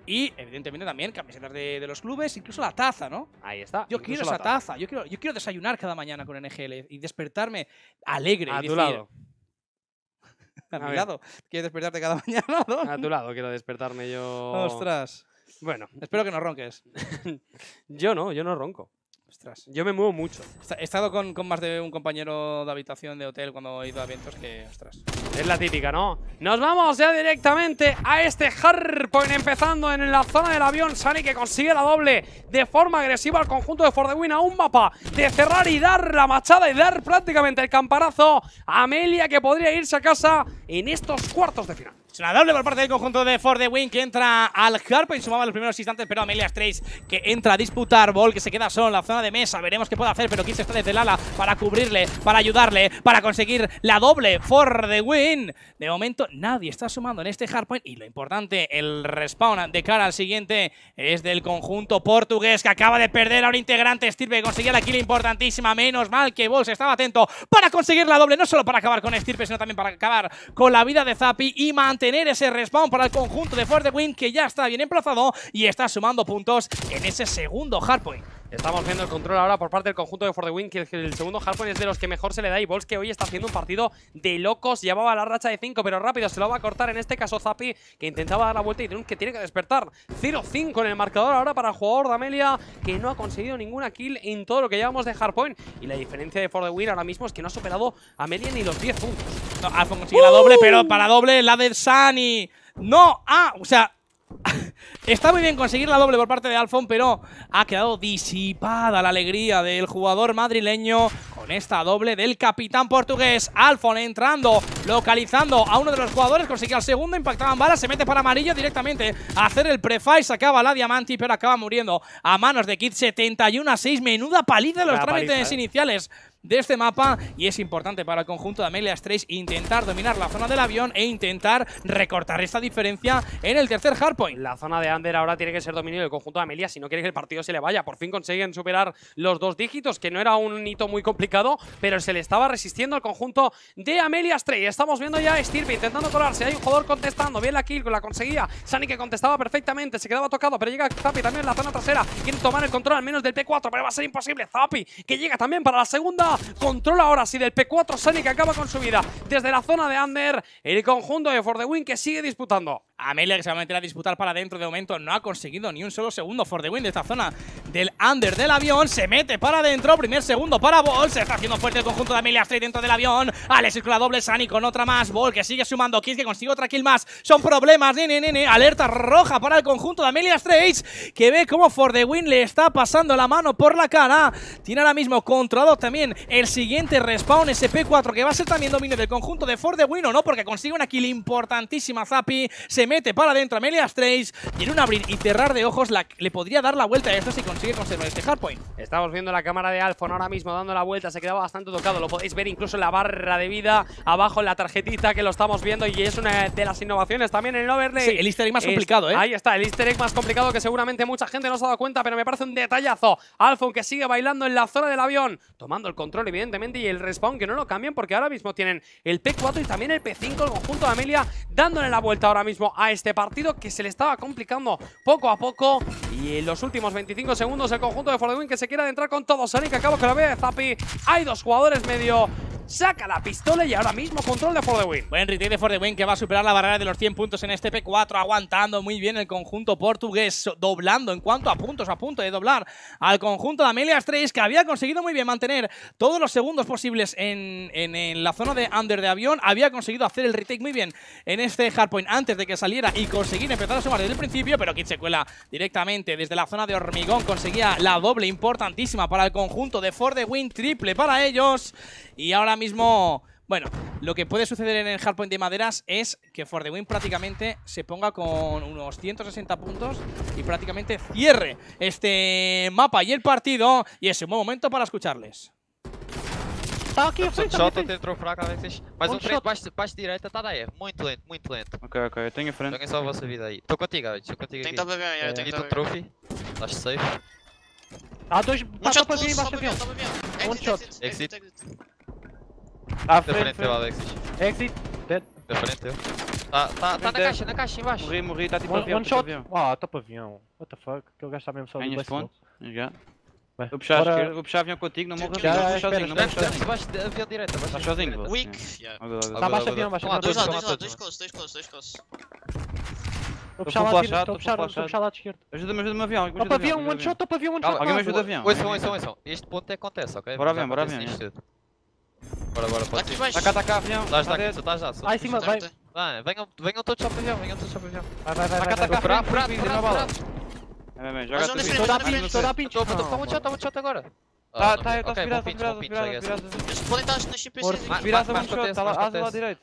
Y evidentemente también camisetas de, los clubes, incluso la taza, ¿no? Ahí está. Yo quiero esa taza. Yo, quiero, yo quiero desayunar cada mañana con NGL y despertarme alegre. A tu lado. a, a lado. ¿Quieres despertarte cada *laughs* mañana? A tu lado quiero despertarme yo. Ostras. Bueno. Espero que no ronques. *laughs* yo no, yo no ronco. Ostras, yo me muevo mucho. He estado con, más de un compañero de habitación de hotel cuando he ido a eventos que, ostras. Es la típica, ¿no? Nos vamos ya directamente a este hardpoint, empezando en la zona del avión. Sani que consigue la doble de forma agresiva al conjunto de For the Win a un mapa de cerrar y dar la machada y dar prácticamente el camparazo. Amelia que podría irse a casa en estos cuartos de final una doble por parte del conjunto de For the Win que entra al hardpoint, sumaba los primeros instantes, pero Amelia Strays que entra a disputar. Ball que se queda solo en la zona de mesa. Veremos qué puede hacer, pero Kiss está desde el ala para cubrirle, para ayudarle, para conseguir la doble For the Win. De momento nadie está sumando en este Hardpoint y lo importante, el respawn de cara al siguiente es del conjunto portugués que acaba de perder a un integrante. Stirpe conseguía la kill importantísima. Menos mal que Ball se estaba atento para conseguir la doble, no solo para acabar con Stirpe, sino también para acabar con la vida de Zapi y mantener Tener ese respawn para el conjunto de fuerte Wind, que ya está bien emplazado y está sumando puntos en ese segundo hardpoint. Estamos viendo el control ahora por parte del conjunto de For The Win, que el segundo Hardpoint es de los que mejor se le da y Bols que hoy está haciendo un partido de locos, llevaba la racha de 5, pero rápido se lo va a cortar en este caso Zapi, que intentaba dar la vuelta y que tiene que despertar 0-5 en el marcador ahora para el jugador de Amelia, que no ha conseguido ninguna kill en todo lo que llevamos de Hardpoint. y la diferencia de For The Win ahora mismo es que no ha superado a Amelia ni los 10 puntos. No, consigue la doble, pero ¡Uh! para doble la de Sani. No, ah, o sea, *laughs* Está muy bien conseguir la doble por parte de Alfon, pero ha quedado disipada la alegría del jugador madrileño con esta doble del capitán portugués. Alfon entrando, localizando a uno de los jugadores, consigue el segundo, impactaban balas, se mete para amarillo directamente a hacer el prefire, sacaba la diamante, pero acaba muriendo a manos de Kid 71 a 6. Menuda paliza de los trámites ¿eh? iniciales de este mapa y es importante para el conjunto de Amelia 3 intentar dominar la zona del avión e intentar recortar esta diferencia en el tercer hardpoint. La zona de Under ahora tiene que ser dominio del conjunto de Amelia si no quiere que el partido se le vaya. Por fin consiguen superar los dos dígitos, que no era un hito muy complicado, pero se le estaba resistiendo al conjunto de Amelia Stray. Estamos viendo ya a Stirpe intentando colarse. Hay un jugador contestando. Bien la kill, la conseguía. Sani que contestaba perfectamente. Se quedaba tocado, pero llega Zapi también en la zona trasera. Quiere tomar el control al menos del P4, pero va a ser imposible. Zapi que llega también para la segunda controla ahora si del P4 que acaba con su vida desde la zona de Under el conjunto de For the Win que sigue disputando. Amelia que se va a meter a disputar para adentro de momento no ha conseguido ni un solo segundo for the win de esta zona del under del avión se mete para adentro, primer segundo para Ball se está haciendo fuerte el conjunto de Amelia Straight dentro del avión, Alexis con la doble, Sani con otra más Ball que sigue sumando Kill, que consigue otra kill más son problemas, nene, nene, alerta roja para el conjunto de Amelia Straits que ve como for the win le está pasando la mano por la cara, tiene ahora mismo controlado también el siguiente respawn SP4 que va a ser también dominio del conjunto de for the win o no, porque consigue una kill importantísima Zapi, se mete para adentro Amelia Strays y en un abrir y cerrar de ojos le podría dar la vuelta a esto si consigue conservar este hardpoint. Estamos viendo la cámara de Alfon ahora mismo dando la vuelta, se quedaba bastante tocado, lo podéis ver incluso en la barra de vida, abajo en la tarjetita que lo estamos viendo y es una de las innovaciones también en el overlay. Sí, el easter egg más complicado, ¿eh? Ahí está, el easter egg más complicado que seguramente mucha gente no se ha dado cuenta, pero me parece un detallazo. Alfon que sigue bailando en la zona del avión, tomando el control evidentemente y el respawn que no lo cambian porque ahora mismo tienen el P4 y también el P5, el conjunto de Amelia dándole la vuelta ahora mismo a este partido que se le estaba complicando poco a poco. Y en los últimos 25 segundos el conjunto de Fordewin que se quiere adentrar con todo. Sonic acabo que la vea de Zapi. Hay dos jugadores medio saca la pistola y ahora mismo control de For the Win. Buen retake de For the Win que va a superar la barrera de los 100 puntos en este P4, aguantando muy bien el conjunto portugués, doblando en cuanto a puntos, a punto de doblar al conjunto de Amelia 3 que había conseguido muy bien mantener todos los segundos posibles en, la zona de under de avión, había conseguido hacer el retake muy bien en este hardpoint antes de que saliera y conseguir empezar a sumar desde el principio, pero Kit se cuela directamente desde la zona de hormigón, conseguía la doble importantísima para el conjunto de Ford de Win, triple para ellos, y ahora mismo... Bueno, lo que puede suceder en el hardpoint de maderas es que For the Win prácticamente se ponga con unos 160 puntos y prácticamente cierre este mapa y el partido. Y es un buen momento para escucharles. Tá aqui, tá frente, tá Shot entrou fraca, Alexis. Mais um frente, baixo, baixo direita, tá daí. Muito lento, muito lento. Ok, ok, eu tenho frente. Joguem só a vossa vida aí. Tô contigo, Alex, tô contigo. Tem WM, eu é, tenho WM. trophy. Estás safe. Há dois, passou pra vir embaixo avião. One shot. Exit. Exit. frente, frente, frente. Alexis. Exit, dead. Da frente, eu. Tá, tá, tá na caixa, na caixa embaixo. Morri, morri, tá tipo avião. One tipo shot. Ah, top tá avião. What the fuck, aquele gajo tá mesmo só do Blast Já. Vai. Vou puxar vou puxar avião contigo, não morro Já, já, sozinho, não morro sozinho. avião direita, tá abaixo. Estás sozinho, Weak. Tá abaixo avião, avião. Dois lá, dois lá, dois close, dois close, dois close. Estou puxar lá esquerdo, esquerda. puxar Ajuda-me, ajuda-me avião. Top avião, one shot, top avião, one shot. Alguém me ajuda avião. Ouçam, ouçam, ouçam. Este ponto é acontece, ok? Bora avião, bora avião. Bora, bora, pode ir. Tá cá, tá cá, avião. Estás lá, estás lá. Lá em cima, vai. Venham todos só para avião, venham todos só para avião. Vai, vai, vai. Tá cá, tá cá, furado, furado, furado. É, é, é, joga tudo. Estou a dar pinto, estou a dar pinto. Estou one shot, one shot agora. Ah, tá, tá, eu tô virado, virado, virado. Eles podem estar nas CPCs. Virado one tá lá do lado tá lá, Tá do lado direito,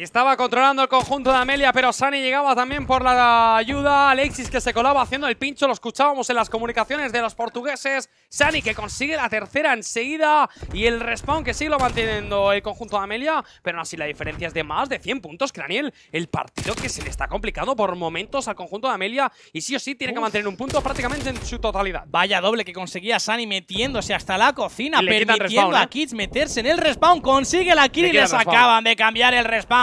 Estaba controlando el conjunto de Amelia, pero Sani llegaba también por la ayuda. Alexis que se colaba haciendo el pincho, lo escuchábamos en las comunicaciones de los portugueses. Sani que consigue la tercera enseguida y el respawn que sigue manteniendo el conjunto de Amelia. Pero aún así la diferencia es de más de 100 puntos, Craniel. El partido que se le está complicando por momentos al conjunto de Amelia y sí o sí tiene que mantener un punto prácticamente en su totalidad. Vaya doble que conseguía Sani metiéndose hasta la cocina, permitiendo a ¿eh? Kids meterse en el respawn. Consigue la kill y les acaban de cambiar el respawn.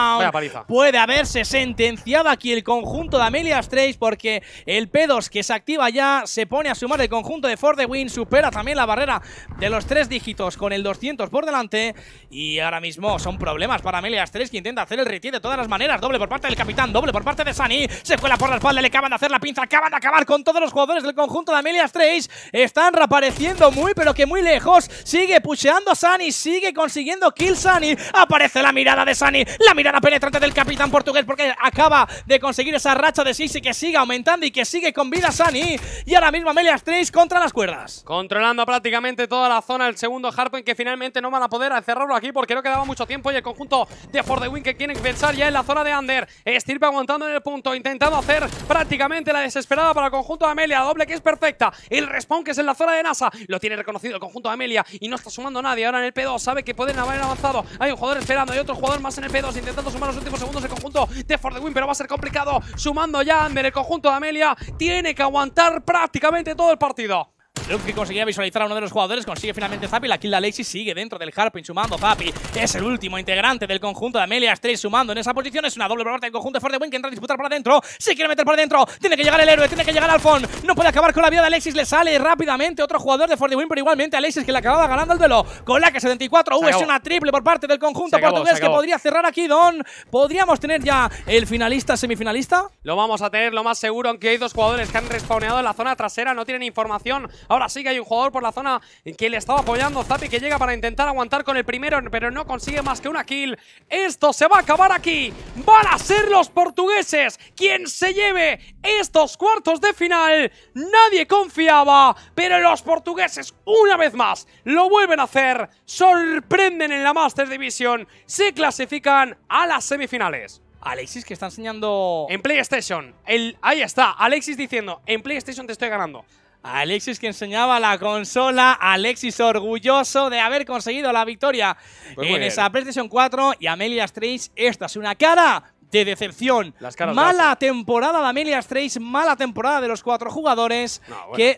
Puede haberse sentenciado aquí el conjunto de Amelia 3 porque el P2 que se activa ya se pone a sumar el conjunto de Ford the Win, supera también la barrera de los tres dígitos con el 200 por delante y ahora mismo son problemas para Amelia 3 que intenta hacer el retiro de todas las maneras, doble por parte del capitán, doble por parte de Sani, se cuela por la espalda, le acaban de hacer la pinza, acaban de acabar con todos los jugadores del conjunto de Amelia 3. están reapareciendo muy pero que muy lejos, sigue pusheando Sani, sigue consiguiendo kill Sani, aparece la mirada de Sani, la mirada la penetrante del capitán portugués porque acaba de conseguir esa racha de y que sigue aumentando y que sigue con vida Sani. Y ahora mismo Amelia Strays contra las cuerdas. Controlando prácticamente toda la zona el segundo Harpen que finalmente no van a poder cerrarlo aquí porque no quedaba mucho tiempo y el conjunto de For the Win que quieren pensar ya en la zona de Under. Estirpe aguantando en el punto, intentando hacer prácticamente la desesperada para el conjunto de Amelia. doble que es perfecta. El respawn que es en la zona de NASA. Lo tiene reconocido el conjunto de Amelia y no está sumando nadie. Ahora en el P2 sabe que pueden haber avanzado. Hay un jugador esperando, y otro jugador más en el P2 intentando sumando sumar los últimos segundos el conjunto de For the Win, pero va a ser complicado. Sumando ya el conjunto de Amelia tiene que aguantar prácticamente todo el partido. Luke que conseguía visualizar a uno de los jugadores consigue finalmente Zapi. La kill de Alexis sigue dentro del Harpin sumando que Es el último integrante del conjunto de Amelia 3 sumando en esa posición. Es una doble por parte del conjunto de Ford Win que entra a disputar por adentro. Se quiere meter por adentro. Tiene que llegar el héroe, tiene que llegar Alfon. No puede acabar con la vida de Alexis. Le sale rápidamente otro jugador de Ford Win, pero igualmente Alexis que le acababa ganando el duelo. Con la que 74 es una triple por parte del conjunto portugués que podría cerrar aquí Don. Podríamos tener ya el finalista, semifinalista. Lo vamos a tener lo más seguro, aunque hay dos jugadores que han respawneado en la zona trasera. No tienen información. Ahora Ahora sí que hay un jugador por la zona que le estaba apoyando. Zapi que llega para intentar aguantar con el primero, pero no consigue más que una kill. Esto se va a acabar aquí. Van a ser los portugueses quien se lleve estos cuartos de final. Nadie confiaba, pero los portugueses una vez más lo vuelven a hacer. Sorprenden en la Master Division. Se clasifican a las semifinales. Alexis que está enseñando... En PlayStation. El, ahí está, Alexis diciendo, en PlayStation te estoy ganando. Alexis que enseñaba la consola, Alexis orgulloso de haber conseguido la victoria pues en esa PlayStation 4 y Amelia 3 esta es una cara de decepción. mala temporada de Amelia Straits, mala temporada de los cuatro jugadores de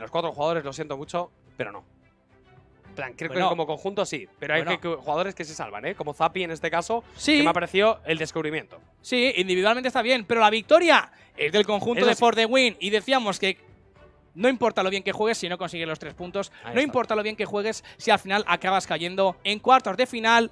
los cuatro jugadores lo siento mucho, pero no. Plan, creo que como conjunto sí, pero hay jugadores que se salvan, ¿eh? Como Zapi en este caso, que me ha el descubrimiento. Sí, individualmente está bien, pero la victoria es del conjunto de For the Win y decíamos que no importa lo bien que juegues si no consigues los tres puntos. no importa lo bien que juegues si al final acabas cayendo en cuartos de final.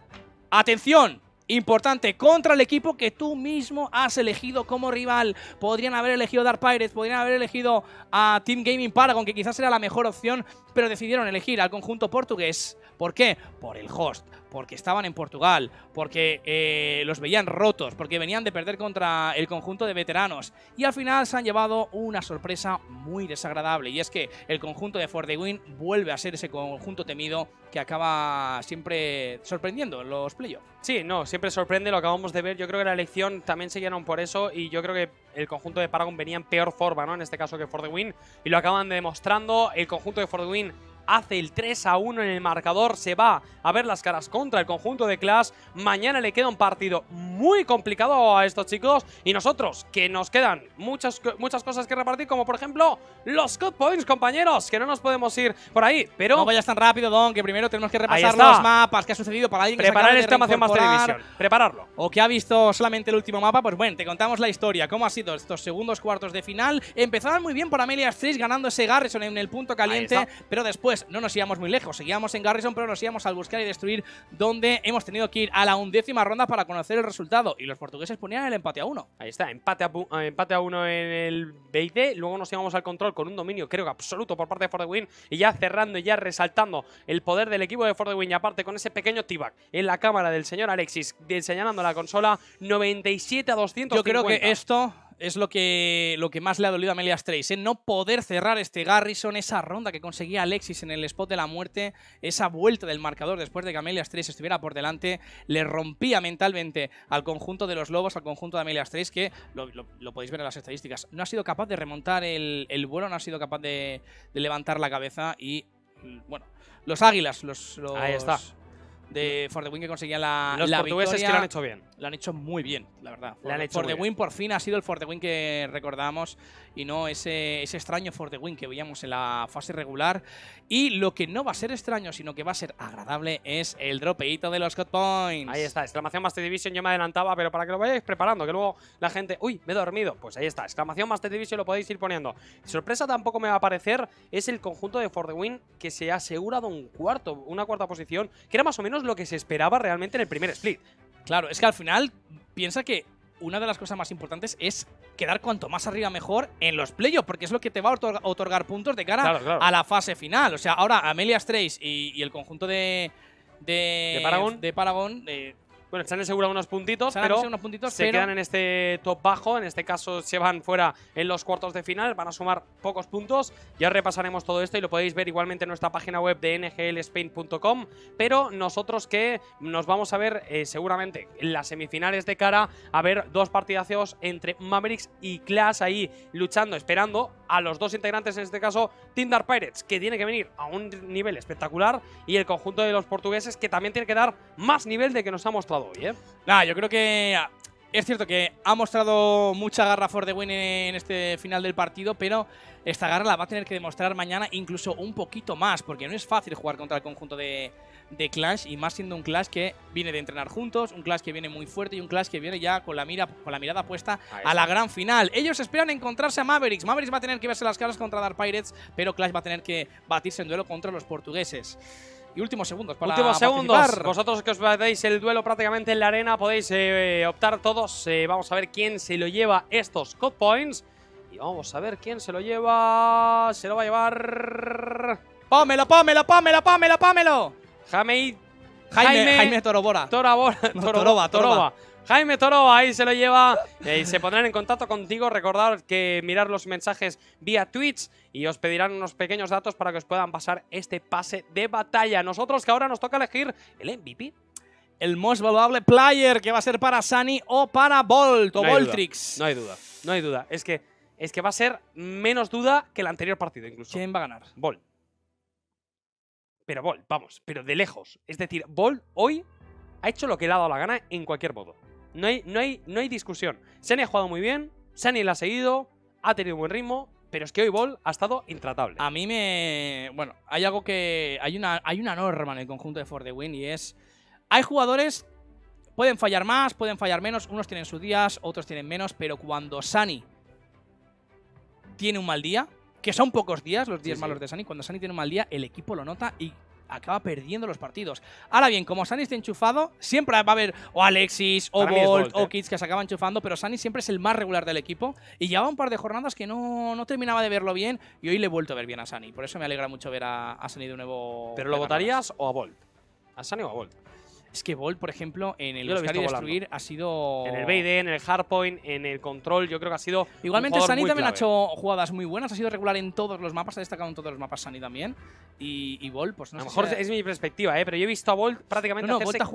¡Atención! importante contra el equipo que tú mismo has elegido como rival. Podrían haber elegido Dark Pirates, podrían haber elegido a Team Gaming Paragon, que quizás era la mejor opción, pero decidieron elegir al conjunto portugués. ¿Por qué? Por el host, porque estaban en Portugal, porque eh, los veían rotos, porque venían de perder contra el conjunto de veteranos. Y al final se han llevado una sorpresa muy desagradable, y es que el conjunto de For The Win vuelve a ser ese conjunto temido que acaba siempre sorprendiendo los playoffs. Sí, no, siempre sorprende, lo acabamos de ver. Yo creo que la elección también se llenaron por eso, y yo creo que el conjunto de Paragon venía en peor forma, ¿no? En este caso que For The Win, y lo acaban demostrando. El conjunto de Ford de Win hace el 3 a 1 en el marcador, se va a ver las caras contra el conjunto de Clash. Mañana le queda un partido muy complicado a estos chicos y nosotros, que nos quedan muchas, muchas cosas que repartir, como por ejemplo los cut points, compañeros, que no nos podemos ir por ahí, pero... No vayas tan rápido, Don, que primero tenemos que repasar los mapas qué ha sucedido para alguien Preparar que se acaba de prepararlo. O que ha visto solamente el último mapa, pues bueno, te contamos la historia, cómo ha sido estos segundos cuartos de final. Empezaron muy bien por Amelia Street ganando ese Garrison en el punto caliente, pero después pues no nos íbamos muy lejos, seguíamos en Garrison, pero nos íbamos al buscar y destruir donde hemos tenido que ir a la undécima ronda para conocer el resultado. Y los portugueses ponían el empate a uno. Ahí está, empate a, eh, empate a uno en el BID, luego nos íbamos al control con un dominio creo que absoluto por parte de For the Win y ya cerrando y ya resaltando el poder del equipo de For the Win y aparte con ese pequeño t en la cámara del señor Alexis, señalando la consola 97 a 200 Yo creo que esto es lo que, lo que más le ha dolido a Amelia 3 ¿eh? no poder cerrar este Garrison, esa ronda que conseguía Alexis en el spot de la muerte, esa vuelta del marcador después de que Amelia 3 estuviera por delante, le rompía mentalmente al conjunto de los Lobos, al conjunto de Amelia 3 que lo, podéis ver en las estadísticas, no ha sido capaz de remontar el, vuelo, no ha sido capaz de, levantar la cabeza y, mm, bueno, los Águilas, los... Ahí está. De For Wing que conseguían la, los portugueses que lo han hecho bien lo han hecho muy bien, la verdad. For, Win por fin ha sido el For the Win que recordamos y no ese, ese extraño For the Win que veíamos en la fase regular. Y lo que no va a ser extraño, sino que va a ser agradable, es el dropeito de los Cut Points. Ahí está, exclamación Master Division, yo me adelantaba, pero para que lo vayáis preparando, que luego la gente, uy, me he dormido. Pues ahí está, exclamación Master Division, lo podéis ir poniendo. Sorpresa tampoco me va a aparecer, es el conjunto de For the Win que se ha asegurado un cuarto, una cuarta posición, que era más o menos lo que se esperaba realmente en el primer split. Claro, es que al final piensa que una de las cosas más importantes es quedar cuanto más arriba mejor en los playoffs, porque es lo que te va a otorgar, puntos de cara a la fase final. O sea, ahora Amelia Strays y, el conjunto de, de, de Paragon, de eh, bueno, se han asegurado unos puntitos, pero se quedan en este top bajo. En este caso se van fuera en los cuartos de final, van a sumar pocos puntos. Ya repasaremos todo esto y lo podéis ver igualmente en nuestra página web de nglspain.com. Pero nosotros que nos vamos a ver eh, seguramente en las semifinales de cara a ver dos partidazos entre Mavericks y Clash ahí luchando, esperando a los dos integrantes, en este caso Tinder Pirates, que tiene que venir a un nivel espectacular, y el conjunto de los portugueses, que también tiene que dar más nivel de que nos ha mostrado. ¿eh? Nada, yo creo que ah, es cierto que ha mostrado mucha garra for the Win en este final del partido, pero esta garra la va a tener que demostrar mañana incluso un poquito más, porque no es fácil jugar contra el conjunto de, Clash, y más siendo un Clash que viene de entrenar juntos, un Clash que viene muy fuerte y un Clash que viene ya con la, mira, con la mirada puesta a la gran final. Ellos esperan encontrarse a Mavericks. Mavericks va a tener que verse las caras contra Dark Pirates, pero Clash va a tener que batirse en duelo contra los portugueses y últimos segundos para Últimos segundos. Vosotros que os veis el duelo prácticamente en la arena podéis eh, optar todos. Eh, vamos a ver quién se lo lleva estos Code Points. Y vamos a ver quién se lo lleva. Se lo va a llevar. pámelo pámelo, pámelo, pámelo pámelo Jaime. Jaime, Jaime, Toro. Torobora. Torobora. Toroba, Jaime Toroba ahí se lo lleva. Eh, y se pondrán en contacto contigo. Recordad que mirar los mensajes vía Twitch y os pedirán unos pequeños datos para que os puedan pasar este pase de batalla. Nosotros que ahora nos toca elegir el MVP el most valuable player, que va a ser para Sani o para Bolt o no no hay duda, no hay duda. Es que, es que va a ser menos duda que el anterior partido, incluso. ¿Quién va a ganar? Bolt. Pero Bolt, vamos, pero de lejos. Es decir, Bolt hoy ha hecho lo que le ha dado la gana en cualquier modo. No hay, no hay, no hay discusión. Sani ha jugado muy bien, Sani la ha seguido, ha tenido buen ritmo, pero es que hoy Ball ha estado intratable. A mí me. Bueno, hay algo que. Hay una, hay una norma en el conjunto de For the Win y es. Hay jugadores. Pueden fallar más, pueden fallar menos. Unos tienen sus días, otros tienen menos. Pero cuando Sani tiene un mal día, que son pocos días, los días malos de Sani, cuando Sani tiene un mal día, el equipo lo nota y acaba perdiendo los partidos. Ahora bien, como Sani está enchufado, siempre va a haber o Alexis, o Bolt, o Kids que se acaban enchufando, pero Sani siempre es el más regular del equipo y lleva un par de jornadas que no, no terminaba de verlo bien y hoy le he vuelto a ver bien a Sani. Por eso me alegra mucho ver a, a Sani de nuevo. ¿Pero lo votarías o a Bolt? ¿A Sani o a Bolt? es que Bolt, por ejemplo, en el buscar y destruir ha sido... En el BD, en el hardpoint, en el control, yo creo que ha sido Igualmente Sani también ha hecho jugadas muy buenas, ha sido regular en todos los mapas, ha destacado en todos los mapas Sani también. Y, Bolt, pues no A lo mejor es mi perspectiva, ¿eh? pero yo he visto a Bolt prácticamente no, 500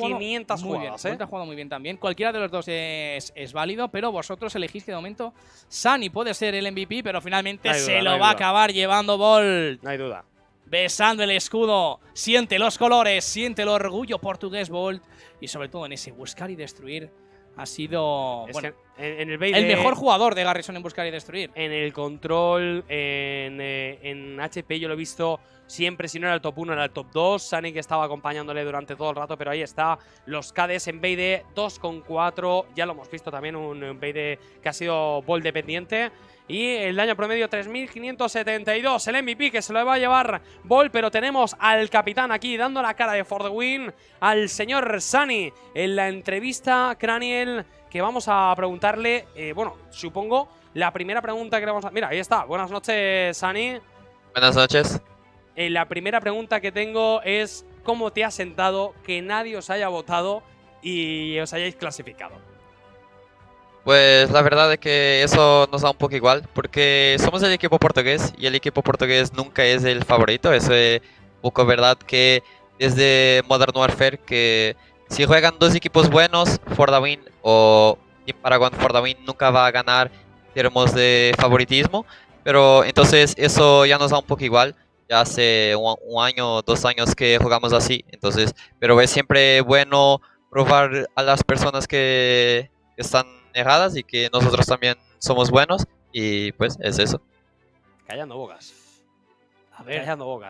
jugadas. ¿eh? ha jugado muy bien también. Cualquiera de los dos es, válido, pero vosotros elegís que de momento Sani puede ser el MVP, pero finalmente se lo va a acabar llevando Bolt. No hay duda besando el escudo. Siente los colores, siente el orgullo portugués Bolt y sobre todo en ese buscar y destruir ha sido en el, mejor jugador de Garrison en buscar y destruir. En el control, en, HP eh, yo lo he visto siempre, si no era el top 1, era el top 2. Sani que estaba acompañándole durante todo el rato, pero ahí está. Los KDs en con 4, Ya lo hemos visto también, un, Beide que ha sido Bolt dependiente y el daño promedio 3572. El MVP que se lo va a llevar Ball, pero tenemos al capitán aquí dando la cara de Ford Win, al señor Sani en la entrevista Craniel que vamos a preguntarle, eh, bueno, supongo la primera pregunta que le vamos a... Mira, ahí está. Buenas noches, Sani. Buenas noches. Eh, la primera pregunta que tengo es cómo te ha sentado que nadie os haya votado y os hayáis clasificado. Pues la verdad es que eso nos da un poco igual, porque somos el equipo portugués y el equipo portugués nunca es el favorito. Eso es un poco verdad que desde Modern Warfare, que si juegan dos equipos buenos, For Win o Team Paraguay, For Win nunca va a ganar en términos de favoritismo. Pero entonces eso ya nos da un poco igual. Ya hace un, año año, dos años que jugamos así. Entonces, pero es siempre bueno probar a las personas que están y que nosotros también somos buenos y pues es eso. Calla, bogas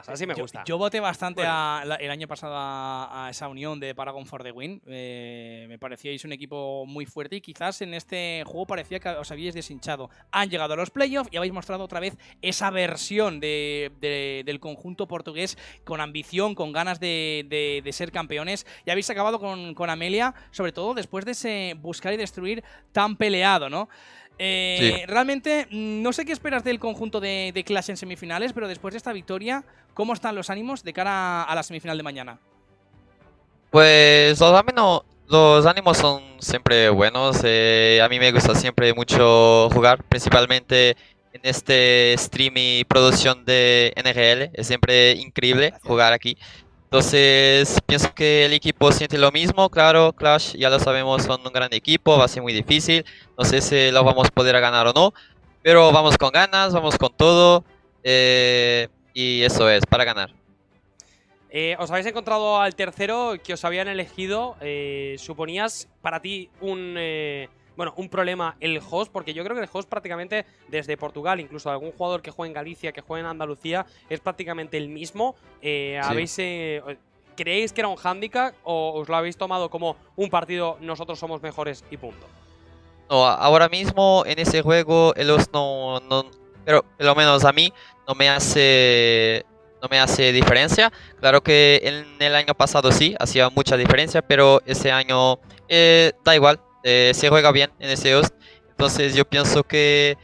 así me gusta. Yo, voté bastante el año pasado a, esa unión de Paragon for the Win. Eh, me parecíais un equipo muy fuerte y quizás en este juego parecía que os habíais deshinchado. Han llegado a los playoffs y habéis mostrado otra vez esa versión del conjunto portugués con ambición, con ganas de, ser campeones. Y habéis acabado con, con Amelia, sobre todo después de ese buscar y destruir tan peleado, ¿no? Eh, Realmente mm, no sé qué esperas del conjunto de, clase en semifinales, pero después de esta victoria, ¿cómo están los ánimos de cara a la semifinal de mañana? Pues los, ánimos, los ánimos son siempre buenos. Eh, a mí me gusta siempre mucho jugar, principalmente en este stream y producción de NGL. Es siempre increíble jugar aquí. Entonces, pienso que el equipo siente lo mismo, claro, Clash ya lo sabemos, son un gran equipo, va a ser muy difícil, no sé si lo vamos a poder ganar o no, pero vamos con ganas, vamos con todo, eh, y eso es, para ganar. Eh, os habéis encontrado al tercero que os habían elegido, eh, suponías para ti un bueno, un problema el host, porque yo creo que el host prácticamente desde Portugal, incluso algún jugador que juega en Galicia, que juega en Andalucía, es prácticamente el mismo. Eh, eh, ¿Creéis que era un handicap o os lo habéis tomado como un partido nosotros somos mejores y punto? No, ahora mismo en ese juego el host no, pero por lo menos a mí no me hace no me hace diferencia. Claro que en el año pasado sí hacía mucha diferencia, pero ese año eh, da igual. Eh, se juega bien en ese host. Entonces yo pienso que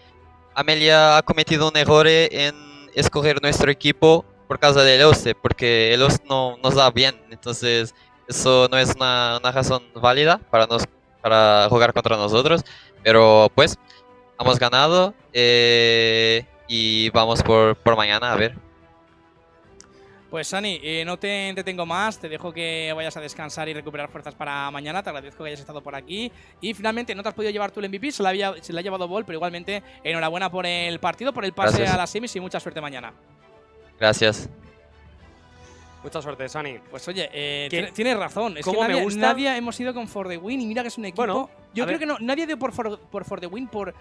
Amelia ha cometido un error e, en escoger nuestro equipo por causa del host, eh, porque el host no nos da bien. Entonces eso no es una, razón válida para, nos, para jugar contra nosotros. Pero pues, hemos ganado eh, y vamos por mañana a ver. Pues Sani, eh, no te entretengo más, te dejo que vayas a descansar y recuperar fuerzas para mañana, te agradezco que hayas estado por aquí. Y finalmente, no te has podido llevar tú el MVP, se la, ha llevado Ball, pero igualmente enhorabuena por el partido, por el pase a las semis y mucha suerte mañana. Gracias. Mucha suerte, Sani. Pues oye, eh, tienes razón. Es que nadie, me gusta? nadie, hemos ido con For the Win y mira que es un equipo. yo creo que no, nadie dio por For, por for the Win por,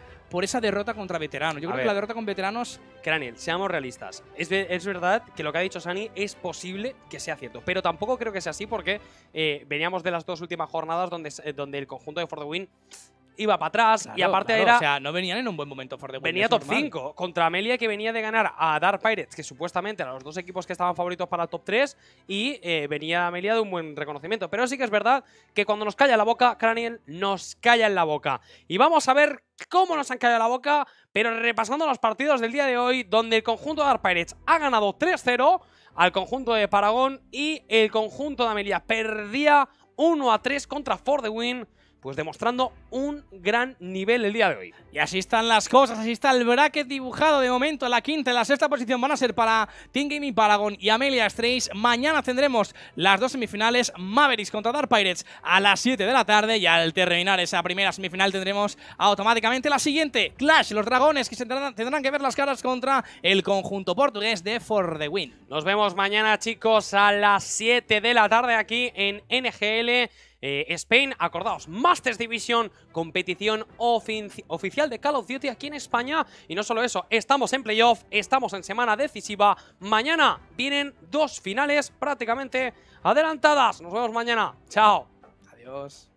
esa derrota contra veteranos. Yo creo que la derrota con veteranos. Craniel, seamos realistas. Es, verdad que lo que ha dicho Sani es posible que sea cierto, pero tampoco creo que sea así porque eh, veníamos de las dos últimas jornadas donde, eh, donde el conjunto de For the Win iba para atrás y aparte de era. O sea, no venían en un buen momento the win. Venía top 5 contra Amelia que venía de ganar a Dark Pirates, que supuestamente eran los dos equipos que estaban favoritos para el top 3, y eh, venía Amelia de un buen reconocimiento. Pero sí que es verdad que cuando nos calla la boca, Craniel nos calla en la boca. Y vamos a ver cómo nos han callado la boca, pero repasando los partidos del día de hoy, donde el conjunto de Dark Pirates ha ganado 3-0 al conjunto de Paragón y el conjunto de Amelia perdía 1 a 3 contra For the Win pues demostrando un gran nivel el día de hoy. Y así están las cosas, así está el bracket dibujado de momento. La quinta y la sexta posición van a ser para Team Gaming Paragon y Amelia Strays. Mañana tendremos las dos semifinales, Mavericks contra Dark Pirates a las 7 de la tarde y al terminar esa primera semifinal tendremos automáticamente la siguiente, Clash, los dragones que tendrán, tendrán que ver las caras contra el conjunto portugués de For The Win. Nos vemos mañana chicos a las 7 de la tarde aquí en NGL. Eh, Spain. Acordaos, Masters Division, competición oficial de Call of Duty aquí en España. Y no solo eso, estamos en playoff, estamos en semana decisiva. Mañana vienen dos finales prácticamente adelantadas. Nos vemos mañana. Chao. Adiós.